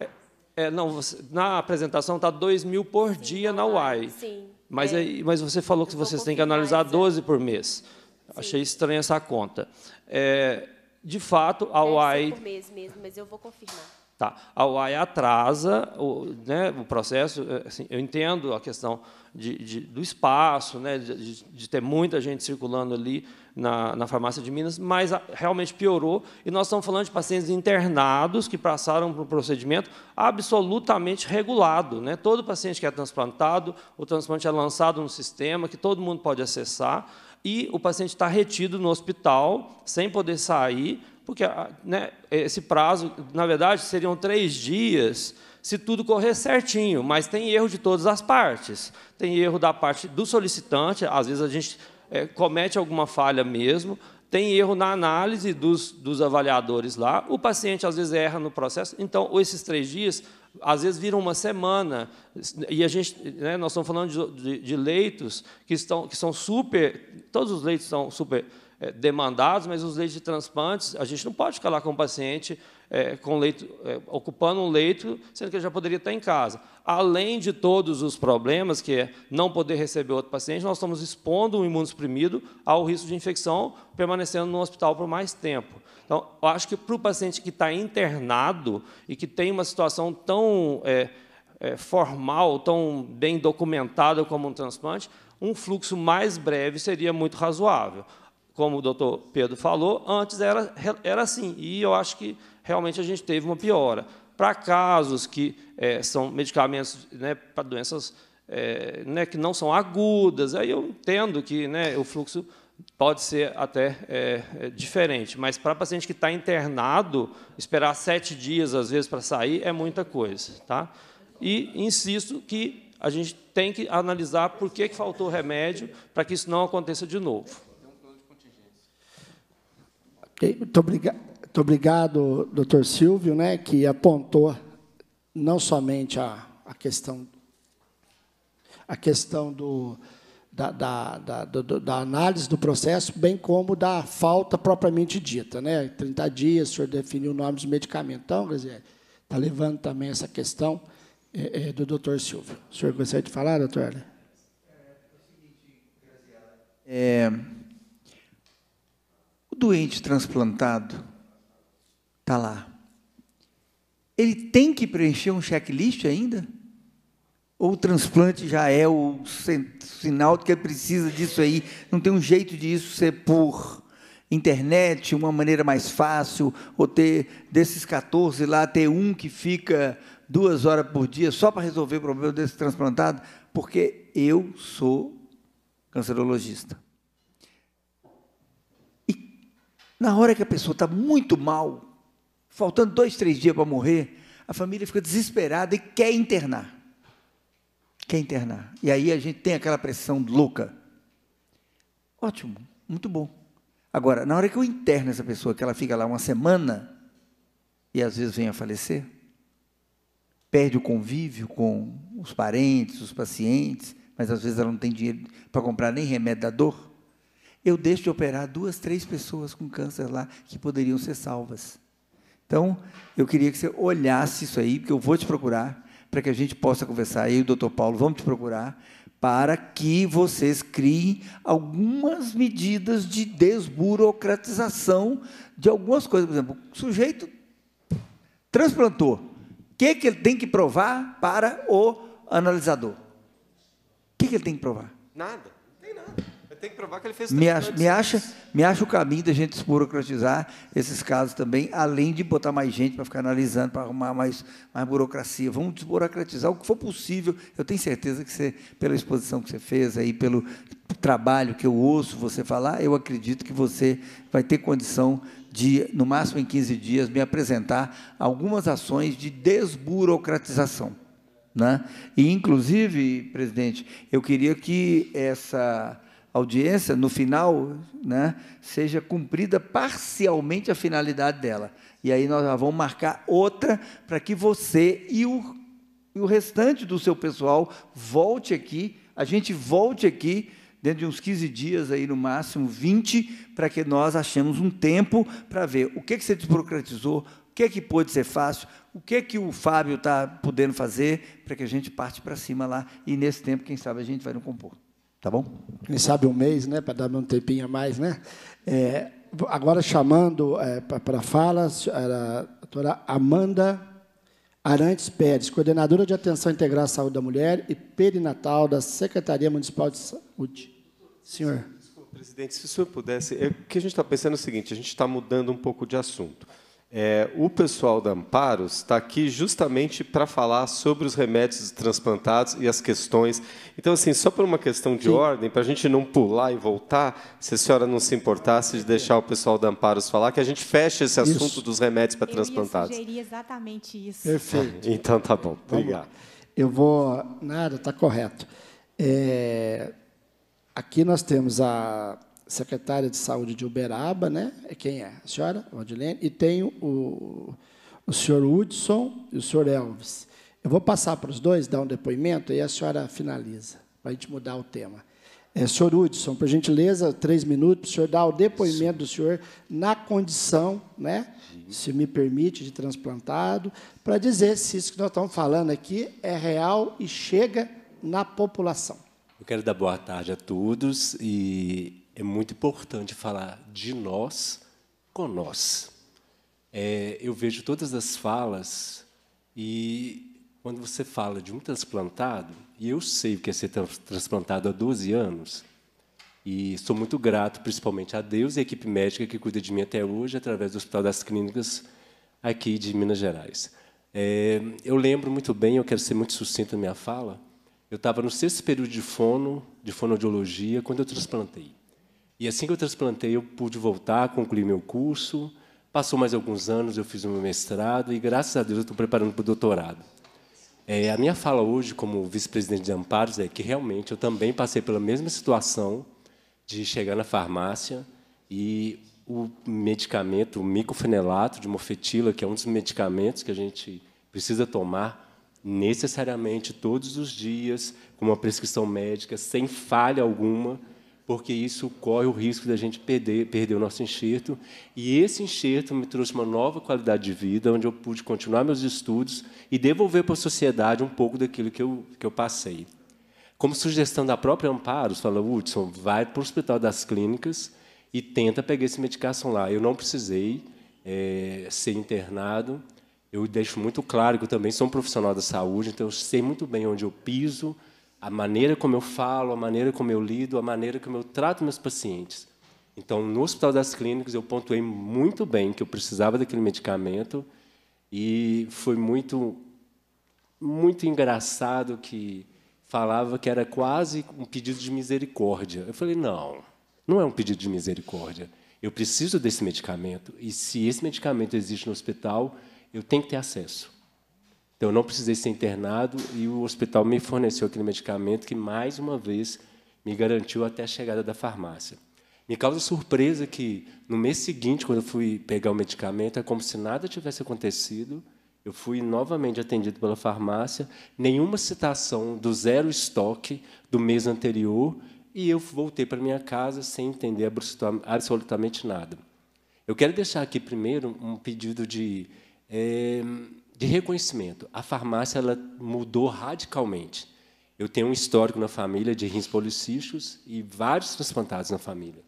Speaker 8: É, é não, você, na apresentação está 2 mil por sim, dia na ah, UAI. Sim. Mas, é. aí, mas você falou que vocês têm que analisar 12 por mês. Sim. Achei estranha essa conta. É, de fato, a Deve UAI. 12 por
Speaker 6: mês mesmo, mas eu vou confirmar.
Speaker 8: Tá. A UAI atrasa o, né, o processo. É, assim, eu entendo a questão de, de, do espaço, né, de, de, ter muita gente circulando ali na, na farmácia de Minas, mas a, realmente piorou. E nós estamos falando de pacientes internados que passaram por um procedimento absolutamente regulado. Né? Todo paciente que é transplantado, o transplante é lançado no sistema, que todo mundo pode acessar, e o paciente está retido no hospital, sem poder sair, porque ah, né, esse prazo, na verdade, seriam três dias se tudo correr certinho, mas tem erro de todas as partes. Tem erro da parte do solicitante, às vezes a gente é, comete alguma falha mesmo, tem erro na análise dos, dos avaliadores lá, o paciente às vezes erra no processo, então esses três dias às vezes viram uma semana e a gente, né, nós estamos falando de, de, de leitos que estão que são super, todos os leitos são super é, demandados, mas os leitos de transplantes, a gente não pode ficar lá com o paciente é, com leito, é, ocupando um leito, sendo que ele já poderia estar em casa. Além de todos os problemas, que é não poder receber outro paciente, nós estamos expondo o imunossuprimido ao risco de infecção, permanecendo no hospital por mais tempo. Então, eu acho que para o paciente que está internado e que tem uma situação tão é, é formal, tão bem documentada como um transplante, um fluxo mais breve seria muito razoável como o doutor Pedro falou, antes era, era assim, e eu acho que realmente a gente teve uma piora. Para casos que é, são medicamentos né, para doenças é, né, que não são agudas, aí eu entendo que né, o fluxo pode ser até é, é diferente, mas para paciente que está internado, esperar sete dias, às vezes, para sair, é muita coisa. Tá? E insisto que a gente tem que analisar por que, que faltou remédio para que isso não aconteça de novo.
Speaker 5: Muito obrigado, muito obrigado, doutor Silvio, né, que apontou não somente a, a questão a questão do, da, da, da, da, análise do processo, bem como da falta propriamente dita. Né? 30 dias, o senhor definiu o nome dos medicamentos. Então, está levando também essa questão é, é, do doutor Silvio. O senhor gostaria de falar, doutor? É, é o
Speaker 1: seguinte, Graziela. É, doente transplantado está lá. Ele tem que preencher um checklist ainda? Ou o transplante já é o sinal de que ele precisa disso aí? Não tem um jeito disso ser por internet, uma maneira mais fácil, ou ter desses 14 lá, ter um que fica duas horas por dia só para resolver o problema desse transplantado? Porque eu sou cancerologista. Na hora que a pessoa está muito mal, faltando dois, três dias para morrer, a família fica desesperada e quer internar. Quer internar. E aí a gente tem aquela pressão louca. Ótimo, muito bom. Agora, na hora que eu interno essa pessoa, que ela fica lá uma semana, e às vezes vem a falecer, perde o convívio com os parentes, os pacientes, mas às vezes ela não tem dinheiro para comprar nem remédio da dor eu deixo de operar duas, três pessoas com câncer lá que poderiam ser salvas. Então, eu queria que você olhasse isso aí, porque eu vou te procurar, para que a gente possa conversar. Eu e o doutor Paulo vamos te procurar, para que vocês criem algumas medidas de desburocratização de algumas coisas. Por exemplo, o sujeito transplantou. O que, que ele tem que provar para o analisador? O que, que ele tem que provar? Nada tem que provar que ele fez me acha, me acha Me acha o caminho da gente desburocratizar esses casos também, além de botar mais gente para ficar analisando, para arrumar mais, mais burocracia. Vamos desburocratizar o que for possível. Eu tenho certeza que você, pela exposição que você fez aí, pelo trabalho que eu ouço você falar, eu acredito que você vai ter condição de, no máximo em 15 dias, me apresentar algumas ações de desburocratização. Né? E, inclusive, presidente, eu queria que essa audiência, no final, né, seja cumprida parcialmente a finalidade dela. E aí nós vamos marcar outra para que você e o, e o restante do seu pessoal volte aqui, a gente volte aqui dentro de uns 15 dias aí no máximo, 20, para que nós achemos um tempo para ver o que, que você desburocratizou, o que, que pôde ser fácil, o que, que o Fábio está podendo fazer, para que a gente parte para cima lá, e nesse tempo, quem sabe, a gente vai no compor.
Speaker 5: Tá bom? Quem sabe um mês, né? Para dar um tempinho a mais, né? É, agora chamando é, para fala a doutora Amanda Arantes Pérez, coordenadora de Atenção Integral à Saúde da Mulher e perinatal da Secretaria Municipal de Saúde. Senhor. Desculpa,
Speaker 3: presidente, se o senhor pudesse. É, o que a gente está pensando é o seguinte: a gente está mudando um pouco de assunto. É, o pessoal da Amparos está aqui justamente para falar sobre os remédios transplantados e as questões. Então, assim, só por uma questão de Sim. ordem, para a gente não pular e voltar, se a senhora não se importasse de deixar o pessoal da Amparos falar, que a gente fecha esse assunto isso. dos remédios para transplantados. Eu
Speaker 5: sugeri exatamente isso. Perfeito.
Speaker 3: Então, tá bom. Obrigado.
Speaker 5: Eu vou... Nada, está correto. É... Aqui nós temos a secretária de saúde de Uberaba, né? É quem é? A senhora? Valdilene. E tem o, o senhor Hudson e o senhor Elvis. Eu vou passar para os dois, dar um depoimento, e a senhora finaliza, para a gente mudar o tema. É, senhor Hudson, por gentileza, três minutos, para o senhor dar o depoimento do senhor na condição, né, se me permite, de transplantado, para dizer se isso que nós estamos falando aqui é real e chega na população. Eu
Speaker 9: quero dar boa tarde a todos e é muito importante falar de nós com nós. É, eu vejo todas as falas e quando você fala de um transplantado, e eu sei o que é ser transplantado há 12 anos, e sou muito grato principalmente a Deus e a equipe médica que cuida de mim até hoje, através do Hospital das Clínicas aqui de Minas Gerais. É, eu lembro muito bem, eu quero ser muito sucinto na minha fala, eu estava no sexto período de fono, de fonoaudiologia, quando eu transplantei. E assim que eu transplantei, eu pude voltar, concluir meu curso. Passou mais alguns anos, eu fiz o meu mestrado e, graças a Deus, estou preparando para o doutorado. É, a minha fala hoje, como vice-presidente de Amparos, é que realmente eu também passei pela mesma situação de chegar na farmácia e o medicamento, o micofenelato de mofetila, que é um dos medicamentos que a gente precisa tomar necessariamente todos os dias, com uma prescrição médica, sem falha alguma, porque isso corre o risco da gente perder, perder o nosso enxerto. E esse enxerto me trouxe uma nova qualidade de vida, onde eu pude continuar meus estudos e devolver para a sociedade um pouco daquilo que eu, que eu passei. Como sugestão da própria Amparos, fala, Hudson, vai para o Hospital das Clínicas e tenta pegar essa medicação lá. Eu não precisei é, ser internado. Eu deixo muito claro que eu também sou um profissional da saúde, então eu sei muito bem onde eu piso, a maneira como eu falo, a maneira como eu lido, a maneira como eu trato meus pacientes. Então, no Hospital das Clínicas, eu pontuei muito bem que eu precisava daquele medicamento e foi muito, muito engraçado que falava que era quase um pedido de misericórdia. Eu falei, não, não é um pedido de misericórdia. Eu preciso desse medicamento e se esse medicamento existe no hospital, eu tenho que ter acesso. Então, eu não precisei ser internado e o hospital me forneceu aquele medicamento que, mais uma vez, me garantiu até a chegada da farmácia. Me causa surpresa que, no mês seguinte, quando eu fui pegar o medicamento, é como se nada tivesse acontecido. Eu fui novamente atendido pela farmácia, nenhuma citação do zero estoque do mês anterior, e eu voltei para minha casa sem entender absolutamente nada. Eu quero deixar aqui primeiro um pedido de é, de reconhecimento. A farmácia ela mudou radicalmente. Eu tenho um histórico na família de rins policísticos e vários transplantados na família.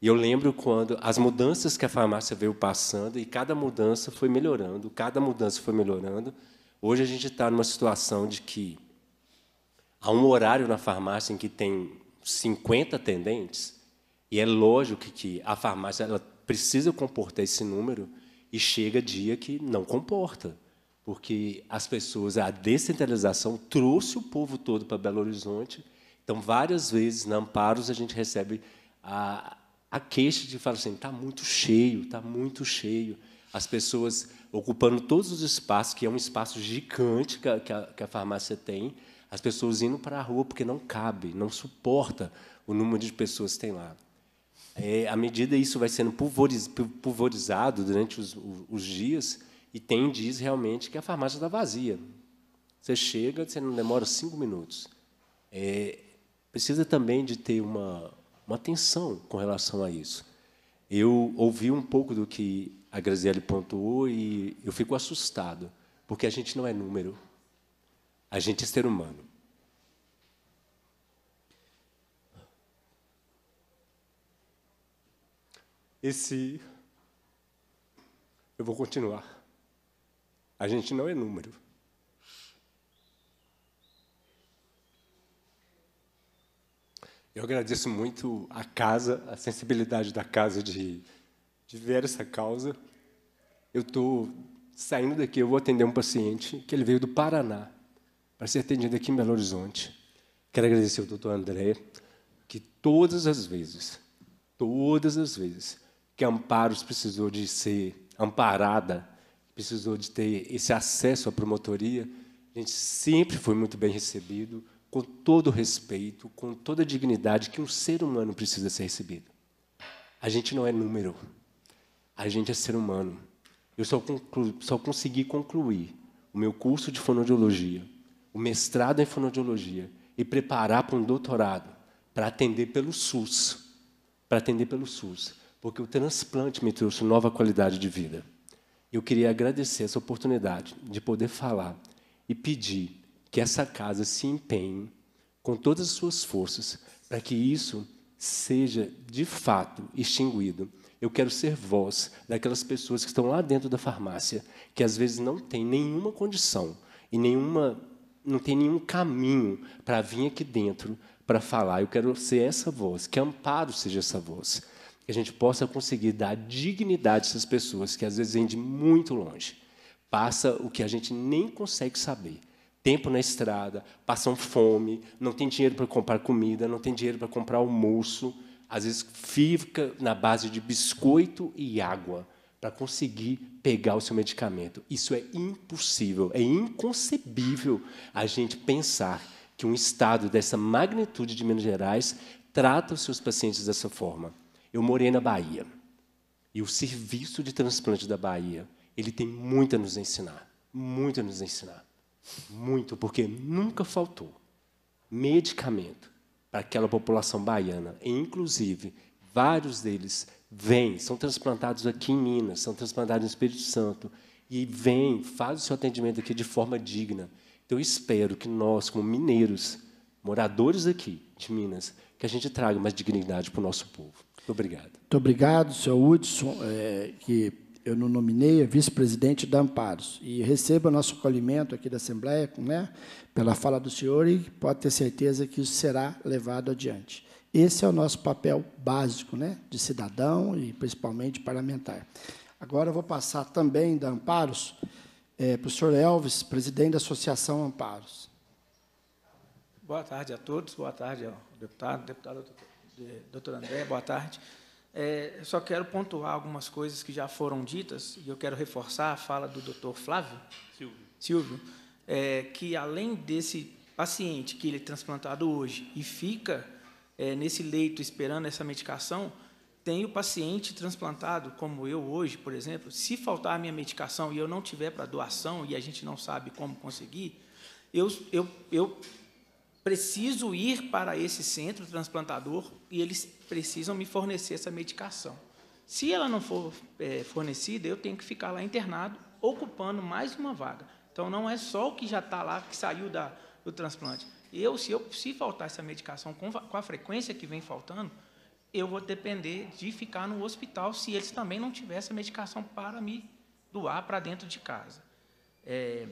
Speaker 9: E eu lembro quando as mudanças que a farmácia veio passando e cada mudança foi melhorando, cada mudança foi melhorando. Hoje a gente está numa situação de que há um horário na farmácia em que tem 50 atendentes e é lógico que a farmácia ela precisa comportar esse número e chega dia que não comporta porque as pessoas, a descentralização trouxe o povo todo para Belo Horizonte. Então, várias vezes, na Amparos, a gente recebe a, a queixa de falar assim: está muito cheio, está muito cheio. As pessoas ocupando todos os espaços, que é um espaço gigante que a, que a farmácia tem, as pessoas indo para a rua porque não cabe, não suporta o número de pessoas que tem lá. É, à medida que isso vai sendo pulverizado durante os, os dias, e tem diz realmente que a farmácia está vazia. Você chega, você não demora cinco minutos. É, precisa também de ter uma, uma atenção com relação a isso. Eu ouvi um pouco do que a Graziele pontuou e eu fico assustado, porque a gente não é número, a gente é ser humano. Esse. Eu vou continuar. A gente não é número. Eu agradeço muito a casa, a sensibilidade da casa de, de ver essa causa. Eu estou saindo daqui, eu vou atender um paciente que ele veio do Paraná para ser atendido aqui em Belo Horizonte. Quero agradecer ao doutor André, que todas as vezes, todas as vezes que Amparos precisou de ser amparada precisou de ter esse acesso à promotoria. A gente sempre foi muito bem recebido, com todo o respeito, com toda a dignidade que um ser humano precisa ser recebido. A gente não é número, a gente é ser humano. Eu só, conclu só consegui concluir o meu curso de fonodiologia, o mestrado em fonodiologia e preparar para um doutorado para atender pelo SUS, para atender pelo SUS, porque o transplante me trouxe nova qualidade de vida eu queria agradecer essa oportunidade de poder falar e pedir que essa casa se empenhe com todas as suas forças para que isso seja de fato extinguido. Eu quero ser voz daquelas pessoas que estão lá dentro da farmácia, que às vezes não tem nenhuma condição e nenhuma não tem nenhum caminho para vir aqui dentro para falar. Eu quero ser essa voz, que amparo seja essa voz, que a gente possa conseguir dar dignidade a essas pessoas que às vezes vêm de muito longe. Passa o que a gente nem consegue saber. Tempo na estrada, passam fome, não tem dinheiro para comprar comida, não tem dinheiro para comprar almoço, às vezes fica na base de biscoito e água para conseguir pegar o seu medicamento. Isso é impossível, é inconcebível a gente pensar que um estado dessa magnitude de Minas Gerais trata os seus pacientes dessa forma. Eu morei na Bahia. E o serviço de transplante da Bahia, ele tem muito a nos ensinar. Muito a nos ensinar. Muito, porque nunca faltou medicamento para aquela população baiana. E, inclusive, vários deles vêm, são transplantados aqui em Minas, são transplantados no Espírito Santo. E vêm, fazem o seu atendimento aqui de forma digna. Então, eu espero que nós, como mineiros, moradores aqui de Minas, que a gente traga mais dignidade para o nosso povo. Muito obrigado.
Speaker 5: Muito obrigado, senhor Hudson, é, que eu não nominei, é vice-presidente da Amparos. E receba nosso acolhimento aqui da Assembleia, né, pela fala do senhor, e pode ter certeza que isso será levado adiante. Esse é o nosso papel básico, né, de cidadão e principalmente parlamentar. Agora eu vou passar também da Amparos é, para o senhor Elvis, presidente da Associação Amparos.
Speaker 10: Boa tarde a todos, boa tarde ao deputado, deputado doutor. É, doutor André, boa tarde. É, eu só quero pontuar algumas coisas que já foram ditas, e eu quero reforçar a fala do doutor Flávio Silvio, Silvio é, que além desse paciente que ele é transplantado hoje e fica é, nesse leito esperando essa medicação, tem o paciente transplantado, como eu hoje, por exemplo, se faltar a minha medicação e eu não tiver para doação e a gente não sabe como conseguir, eu, eu, eu preciso ir para esse centro transplantador e eles precisam me fornecer essa medicação. Se ela não for é, fornecida, eu tenho que ficar lá internado, ocupando mais uma vaga. Então, não é só o que já está lá, que saiu da, do transplante. Eu, se, eu, se faltar essa medicação com, com a frequência que vem faltando, eu vou depender de ficar no hospital se eles também não tiverem essa medicação para me doar para dentro de casa. É,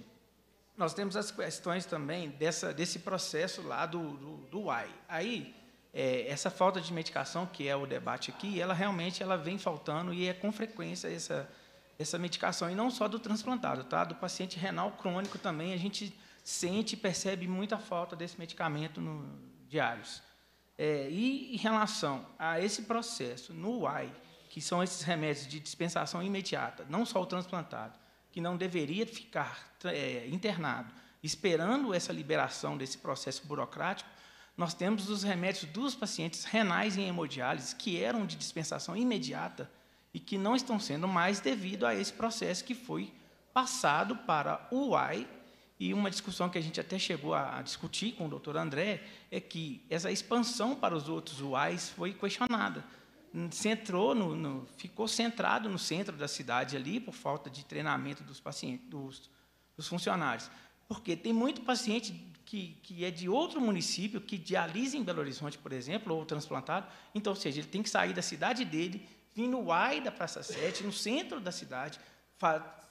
Speaker 10: nós temos as questões também dessa, desse processo lá do, do, do why. Aí, é, essa falta de medicação, que é o debate aqui, ela realmente ela vem faltando e é com frequência essa, essa medicação. E não só do transplantado, tá? do paciente renal crônico também, a gente sente e percebe muita falta desse medicamento no, diários. É, e em relação a esse processo no UAI, que são esses remédios de dispensação imediata, não só o transplantado, que não deveria ficar é, internado, esperando essa liberação desse processo burocrático, nós temos os remédios dos pacientes renais em hemodiálise, que eram de dispensação imediata e que não estão sendo mais devido a esse processo que foi passado para o UAI. E uma discussão que a gente até chegou a discutir com o doutor André é que essa expansão para os outros UAIs foi questionada centrou no, no, ficou centrado no centro da cidade ali por falta de treinamento dos pacientes, dos, dos funcionários. Porque tem muito paciente que, que, é de outro município, que dialisa em Belo Horizonte, por exemplo, ou transplantado. Então, ou seja, ele tem que sair da cidade dele, vir no UAI da Praça 7, no centro da cidade,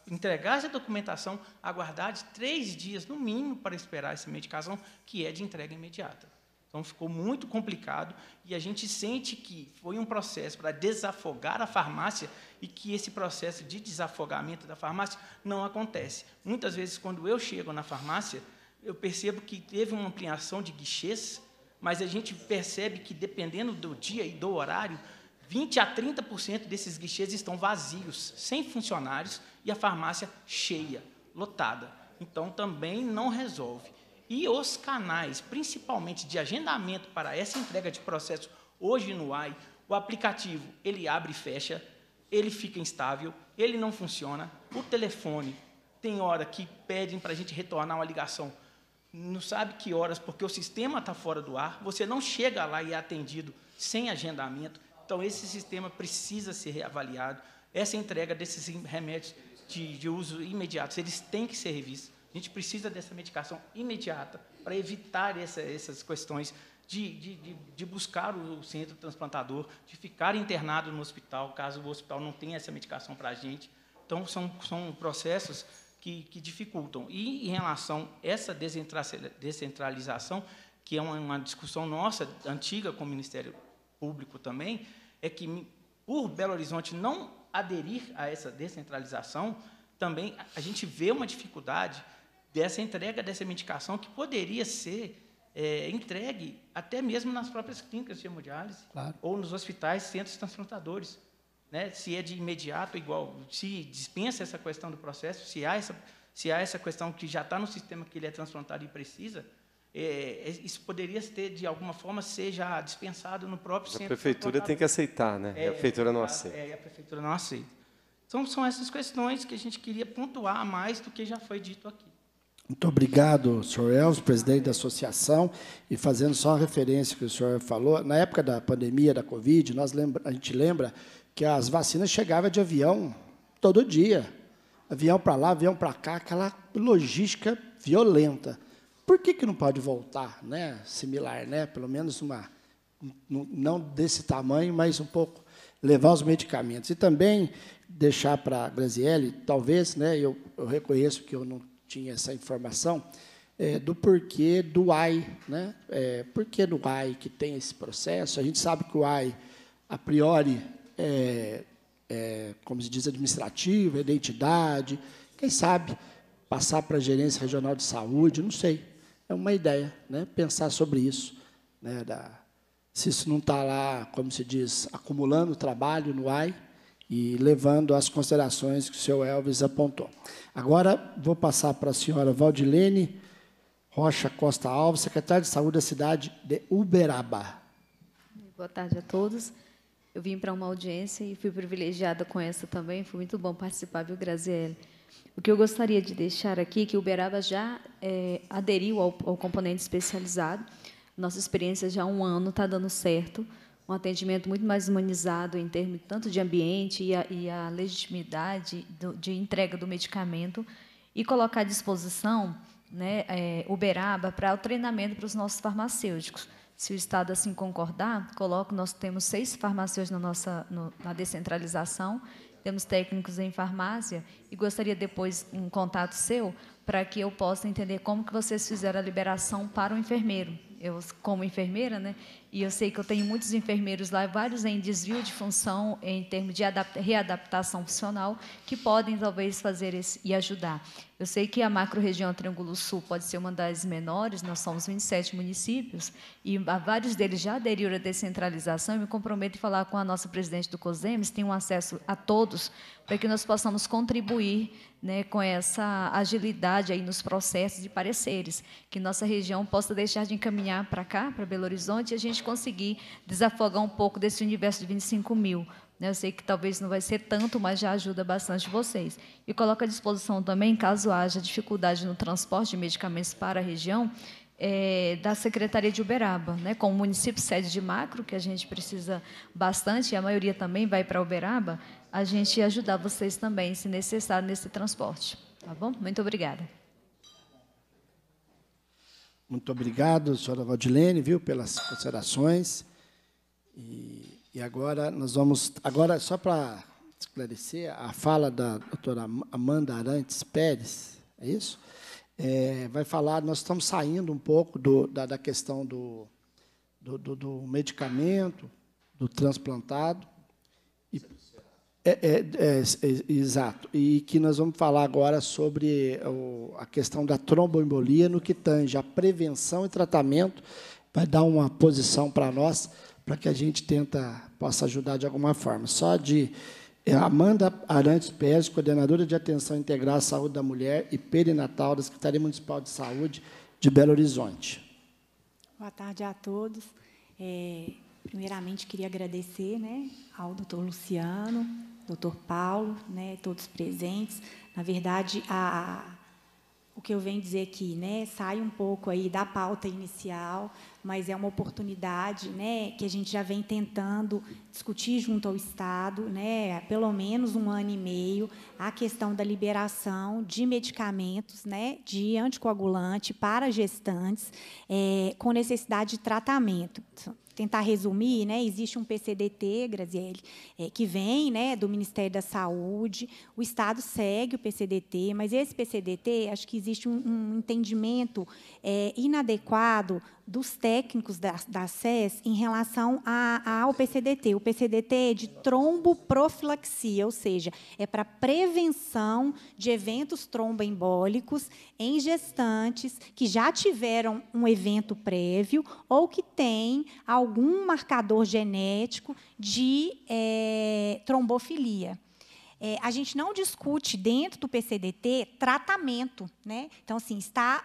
Speaker 10: entregar essa documentação, aguardar de três dias, no mínimo, para esperar essa medicação, que é de entrega imediata. Então ficou muito complicado e a gente sente que foi um processo para desafogar a farmácia e que esse processo de desafogamento da farmácia não acontece. Muitas vezes, quando eu chego na farmácia, eu percebo que teve uma ampliação de guichês, mas a gente percebe que, dependendo do dia e do horário, 20 a 30% desses guichês estão vazios, sem funcionários e a farmácia cheia, lotada. Então também não resolve e os canais, principalmente de agendamento para essa entrega de processo hoje no AI, o aplicativo ele abre e fecha, ele fica instável, ele não funciona, o telefone tem hora que pedem para a gente retornar uma ligação, não sabe que horas, porque o sistema está fora do ar, você não chega lá e é atendido sem agendamento. Então, esse sistema precisa ser reavaliado. Essa entrega desses remédios de, de uso imediato, eles têm que ser revistos. A gente precisa dessa medicação imediata para evitar essa, essas questões de, de, de, buscar o centro transplantador, de ficar internado no hospital, caso o hospital não tenha essa medicação para a gente. Então, são, são processos que, que, dificultam. E, em relação a essa descentralização, que é uma, uma discussão nossa, antiga com o Ministério Público também, é que, por Belo Horizonte não aderir a essa descentralização, também a gente vê uma dificuldade dessa entrega dessa medicação que poderia ser é, entregue até mesmo nas próprias clínicas de hemodiálise claro. ou nos hospitais, centros transplantadores. Né? Se é de imediato, igual, se dispensa essa questão do processo, se há essa, se há essa questão que já está no sistema que ele é transplantado e precisa, é, é, isso poderia ter, de alguma forma, ser já dispensado no próprio a centro. A prefeitura tem que aceitar, né? É, a prefeitura não aceita. É, a prefeitura não aceita. Então, são essas questões que a gente queria pontuar mais do que já foi dito aqui.
Speaker 5: Muito obrigado, senhor Elvis, presidente da associação. E fazendo só uma referência que o senhor falou, na época da pandemia da Covid, nós lembra, a gente lembra que as vacinas chegavam de avião todo dia. Avião para lá, avião para cá, aquela logística violenta. Por que, que não pode voltar, né? Similar, né? Pelo menos uma não desse tamanho, mas um pouco levar os medicamentos. E também deixar para a Graziele, talvez, né, eu, eu reconheço que eu não tinha essa informação, é, do porquê do AI, né? É, por que do AI que tem esse processo? A gente sabe que o AI, a priori, é, é como se diz, administrativo, é identidade, quem sabe passar para a gerência regional de saúde, não sei. É uma ideia, né? pensar sobre isso. Né? Da, se isso não está lá, como se diz, acumulando trabalho no AI, e levando as considerações que o senhor Elvis apontou. Agora vou passar para a senhora Valdilene Rocha Costa Alves, secretária de Saúde da cidade de Uberaba.
Speaker 11: Boa tarde a todos. Eu vim para uma audiência e fui privilegiada com essa também. Foi muito bom participar, viu, Graziele? O que eu gostaria de deixar aqui é que Uberaba já é, aderiu ao, ao componente especializado. Nossa experiência já há um ano está dando certo um atendimento muito mais humanizado em termos tanto de ambiente e a, e a legitimidade do, de entrega do medicamento e colocar à disposição né, é, Uberaba para o treinamento para os nossos farmacêuticos. Se o Estado assim concordar, coloco, nós temos seis farmacêuticos na nossa no, na descentralização, temos técnicos em farmácia e gostaria depois um contato seu para que eu possa entender como que vocês fizeram a liberação para o enfermeiro. Eu, como enfermeira, né, e eu sei que eu tenho muitos enfermeiros lá, vários em desvio de função, em termos de readaptação funcional, que podem talvez fazer esse, e ajudar. Eu sei que a macro-região Triângulo Sul pode ser uma das menores, nós somos 27 municípios, e vários deles já aderiram à descentralização. Eu me comprometo em falar com a nossa presidente do COSEMES, tem um acesso a todos, para que nós possamos contribuir né, com essa agilidade aí nos processos de pareceres, que nossa região possa deixar de encaminhar para cá, para Belo Horizonte, e a gente gente conseguir desafogar um pouco desse universo de 25 mil. Né? Eu sei que talvez não vai ser tanto, mas já ajuda bastante vocês. E coloco à disposição também, caso haja dificuldade no transporte de medicamentos para a região, é, da Secretaria de Uberaba, né, com o município sede de macro, que a gente precisa bastante, e a maioria também vai para Uberaba, a gente ajudar vocês também, se necessário, nesse transporte. Tá bom? Muito obrigada.
Speaker 5: Muito obrigado, senhora Valdilene, viu, pelas considerações. E, e agora nós vamos... Agora, só para esclarecer, a fala da doutora Amanda Arantes Pérez, é isso? É, vai falar, nós estamos saindo um pouco do, da, da, questão do, do, do, do medicamento, do transplantado, é, é, é, é, exato. E que nós vamos falar agora sobre o, a questão da tromboembolia no que tange a prevenção e tratamento. Vai dar uma posição para nós, para que a gente tenta, possa ajudar de alguma forma. Só de é, Amanda Arantes Pérez, coordenadora de Atenção Integral à Saúde da Mulher e Perinatal da Secretaria Municipal de Saúde de Belo Horizonte.
Speaker 12: Boa tarde a todos. É, primeiramente, queria agradecer né, ao doutor Luciano, doutor Paulo, né, todos presentes. Na verdade, a, o que eu venho dizer aqui, né, sai um pouco aí da pauta inicial, mas é uma oportunidade, né, que a gente já vem tentando discutir junto ao Estado, né, pelo menos um ano e meio, a questão da liberação de medicamentos, né, de anticoagulante para gestantes é, com necessidade de tratamento tentar resumir, né, existe um PCDT, Graziele, é, que vem né, do Ministério da Saúde, o Estado segue o PCDT, mas esse PCDT, acho que existe um, um entendimento é, inadequado dos técnicos da, da SES em relação a, ao PCDT. O PCDT é de tromboprofilaxia, ou seja, é para prevenção de eventos tromboembólicos em gestantes que já tiveram um evento prévio ou que têm algum marcador genético de é, trombofilia. É, a gente não discute dentro do PCDT tratamento, né? Então, assim, está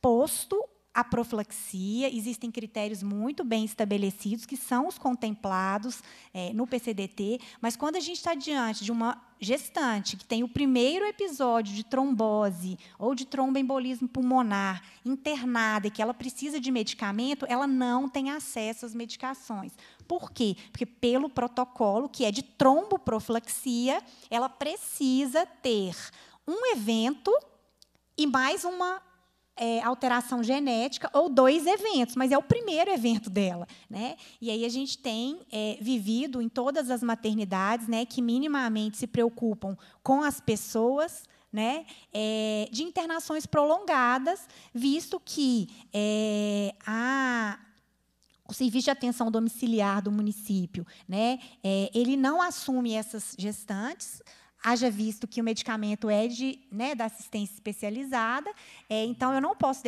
Speaker 12: posto a profilaxia. Existem critérios muito bem estabelecidos que são os contemplados é, no PCDT, mas quando a gente está diante de uma gestante que tem o primeiro episódio de trombose ou de tromboembolismo pulmonar internada e que ela precisa de medicamento, ela não tem acesso às medicações. Por quê? Porque pelo protocolo, que é de tromboprofilaxia, ela precisa ter um evento e mais uma é, alteração genética ou dois eventos, mas é o primeiro evento dela. Né? E aí a gente tem é, vivido em todas as maternidades né, que minimamente se preocupam com as pessoas. Né, é, de internações prolongadas, visto que é, a, o serviço de atenção domiciliar do município, né, é, ele não assume essas gestantes, haja visto que o medicamento é de, né, da assistência especializada, é, então eu não posso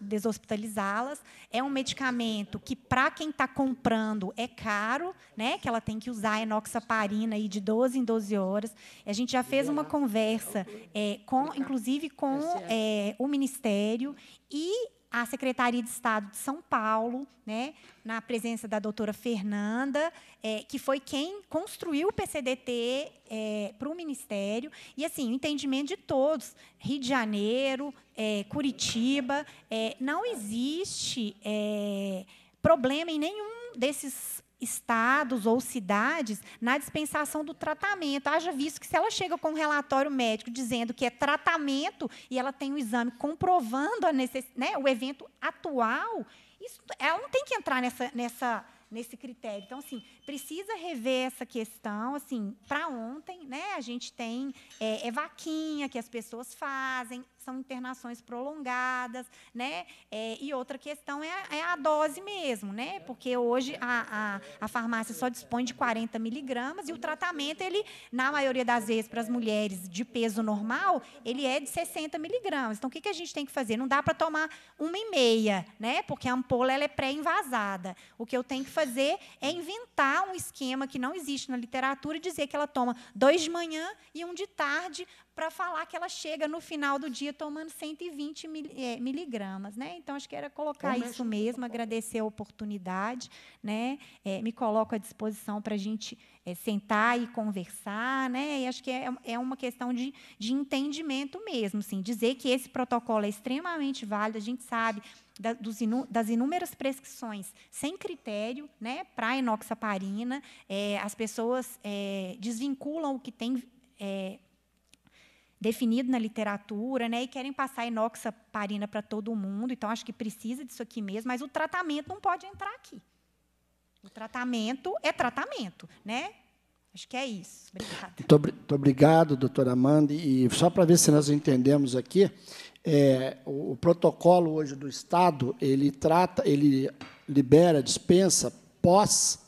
Speaker 12: deshospitalizá-las. É um medicamento que, para quem está comprando, é caro, né, que ela tem que usar enoxaparina aí de 12 em 12 horas. A gente já fez uma conversa, é, com, inclusive com é, o Ministério, e à Secretaria de Estado de São Paulo, né, na presença da doutora Fernanda, é, que foi quem construiu o PCDT é, para o Ministério. E, assim, o entendimento de todos, Rio de Janeiro, é, Curitiba, é, não existe é, problema em nenhum desses estados ou cidades na dispensação do tratamento. Haja visto que se ela chega com um relatório médico dizendo que é tratamento e ela tem o um exame comprovando necess, né, o evento atual, isso, ela não tem que entrar nessa, nessa, nesse critério. Então, assim, precisa rever essa questão. Assim, para ontem, né, a gente tem é, é, vaquinha que as pessoas fazem, são internações prolongadas, né? É, e outra questão é, é, a dose mesmo, né? Porque hoje a, a, a farmácia só dispõe de 40 miligramas e o tratamento, ele, na maioria das vezes, para as mulheres de peso normal, ele é de 60 miligramas. Então, o que, que a gente tem que fazer? Não dá para tomar uma e meia, né? Porque a ampola ela é pré-invasada. O que eu tenho que fazer é inventar um esquema que não existe na literatura e dizer que ela toma dois de manhã e um de tarde para falar que ela chega no final do dia tomando 120 mil, é, miligramas, né? Então acho que era colocar isso mesmo, tá agradecer a oportunidade, né? É, me coloco à disposição para a gente é, sentar e conversar, né? E acho que é, é uma questão de, de entendimento mesmo, assim, dizer que esse protocolo é extremamente válido, a gente sabe da, das inúmeras prescrições sem critério né, para enoxaparina, é, as pessoas é, desvinculam o que tem é, definido na literatura, né, e querem passar inoxaparina para todo mundo, então acho que precisa disso aqui mesmo, mas o tratamento não pode entrar aqui. O tratamento é tratamento, né? Acho que é isso. Obrigada.
Speaker 5: Muito, obrigado, doutora Amanda. E só para ver se nós entendemos aqui, é, o, o, protocolo hoje do Estado, ele trata, ele libera, dispensa pós,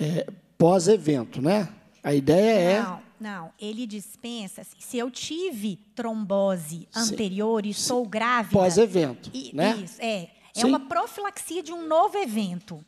Speaker 5: é, pós evento, né? A ideia é não.
Speaker 12: é não, ele dispensa. Assim, se eu tive trombose anterior
Speaker 5: e sou grávida. Pós-evento. Né? Isso,
Speaker 12: é. É sim. uma profilaxia de um novo evento.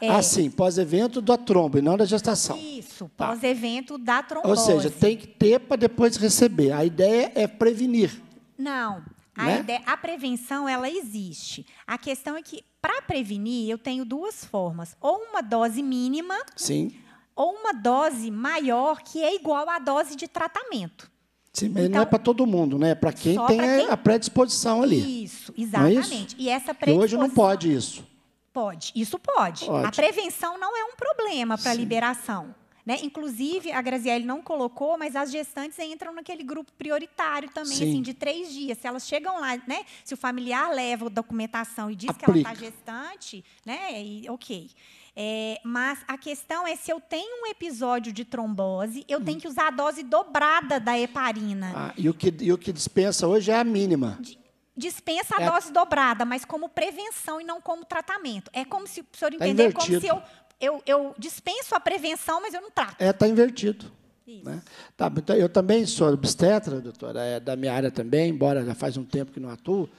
Speaker 12: É. Ah, sim,
Speaker 5: pós-evento da tromba e não da gestação.
Speaker 12: Isso, tá. pós-evento tá. da trombose. Ou seja, tem que
Speaker 5: ter para depois receber. A ideia é prevenir.
Speaker 12: Não, a, né? ideia, a prevenção ela existe. A questão é que, para prevenir, eu tenho duas formas. Ou uma dose mínima. Sim ou uma dose maior que é igual à dose de tratamento.
Speaker 5: Sim, então, não é então, para todo mundo, né? É para quem tem quem... a predisposição ali.
Speaker 12: Isso, exatamente. É isso? E essa predisposição. E hoje não
Speaker 5: pode isso. Pode, isso pode. pode. A
Speaker 12: prevenção não é um problema para a liberação. Né? Inclusive, a Graziele não colocou, mas as gestantes entram naquele grupo prioritário também, assim, Sim. assim, de três dias. Se elas chegam lá, né? Se o familiar leva a documentação e diz Aplica. que ela está gestante, né? E, ok. É, mas a questão é se eu tenho um episódio de trombose, eu hum. tenho que usar a dose dobrada da heparina. Ah,
Speaker 5: e, o que, e o que dispensa hoje é a mínima. De,
Speaker 12: dispensa a é dose dobrada, mas como prevenção e não como tratamento. É como se o senhor tá entender invertido. É como se eu, eu, eu dispenso a prevenção, mas eu não trato.
Speaker 5: É, está invertido. Né? Tá, então, eu também sou obstetra, doutora, é da minha área também, embora já faz um tempo que não atuo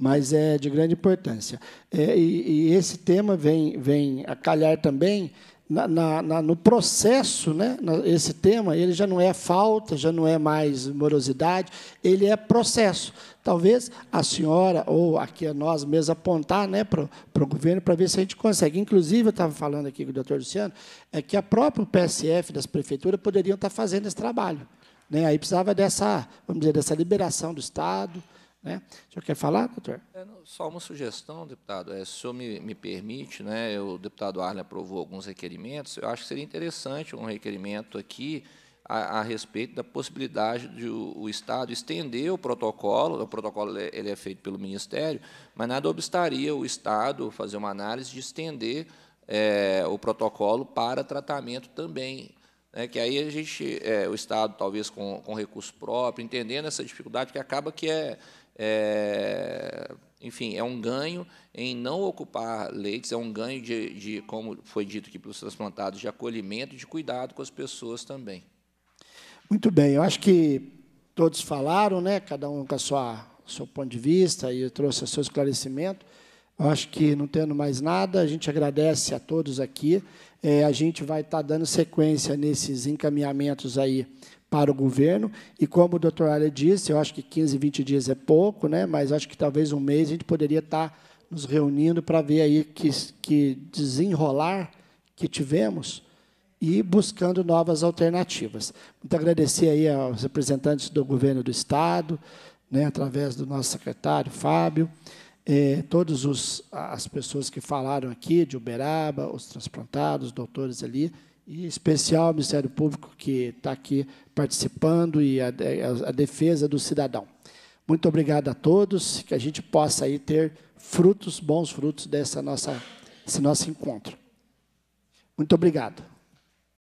Speaker 5: mas é de grande importância. É, e, e, esse tema vem, vem a calhar também na, na, na, no processo, né? esse tema ele já não é falta, já não é mais morosidade, ele é processo. Talvez a senhora ou aqui a nós mesmos apontar né, para o governo para ver se a gente consegue. Inclusive, eu estava falando aqui com o doutor Luciano, é que a própria PSF das prefeituras poderiam estar fazendo esse trabalho. Né? Aí precisava dessa, vamos dizer, dessa liberação do Estado, né? O senhor quer falar, doutor? É,
Speaker 2: só uma sugestão, deputado. É, se o senhor me, me permite, né, o deputado Arlen aprovou alguns requerimentos, eu acho que seria interessante um requerimento aqui a, a respeito da possibilidade de o, o, Estado estender o protocolo, o protocolo ele é, ele é feito pelo Ministério, mas nada obstaria o Estado fazer uma análise de estender é, o protocolo para tratamento também é, que aí a gente, é, o Estado, talvez com, com recurso próprio, entendendo essa dificuldade, que acaba que é, é, enfim, é um ganho em não ocupar leitos, é um ganho de, de como foi dito aqui pelos transplantados, de acolhimento e de cuidado com as pessoas também.
Speaker 5: Muito bem, eu acho que todos falaram, né? cada um com a sua, seu ponto de vista e trouxe o seu esclarecimento. Eu acho que, não tendo mais nada, a gente agradece a todos aqui. É, a gente vai estar dando sequência nesses encaminhamentos aí para o governo. E como o doutor Alia disse, eu acho que 15, 20 dias é pouco, né? mas acho que talvez um mês a gente poderia estar nos reunindo para ver aí que, que desenrolar que tivemos e buscando novas alternativas. Muito agradecer aí aos representantes do governo do Estado, né, através do nosso secretário, Fábio, eh, todas as pessoas que falaram aqui de Uberaba, os transplantados, doutores ali, e em especial ao Ministério Público, que está aqui participando, e a, é, a, a, defesa do cidadão. Muito obrigado a todos, que a gente possa aí ter frutos, bons frutos dessa nossa, desse nosso encontro. Muito obrigado.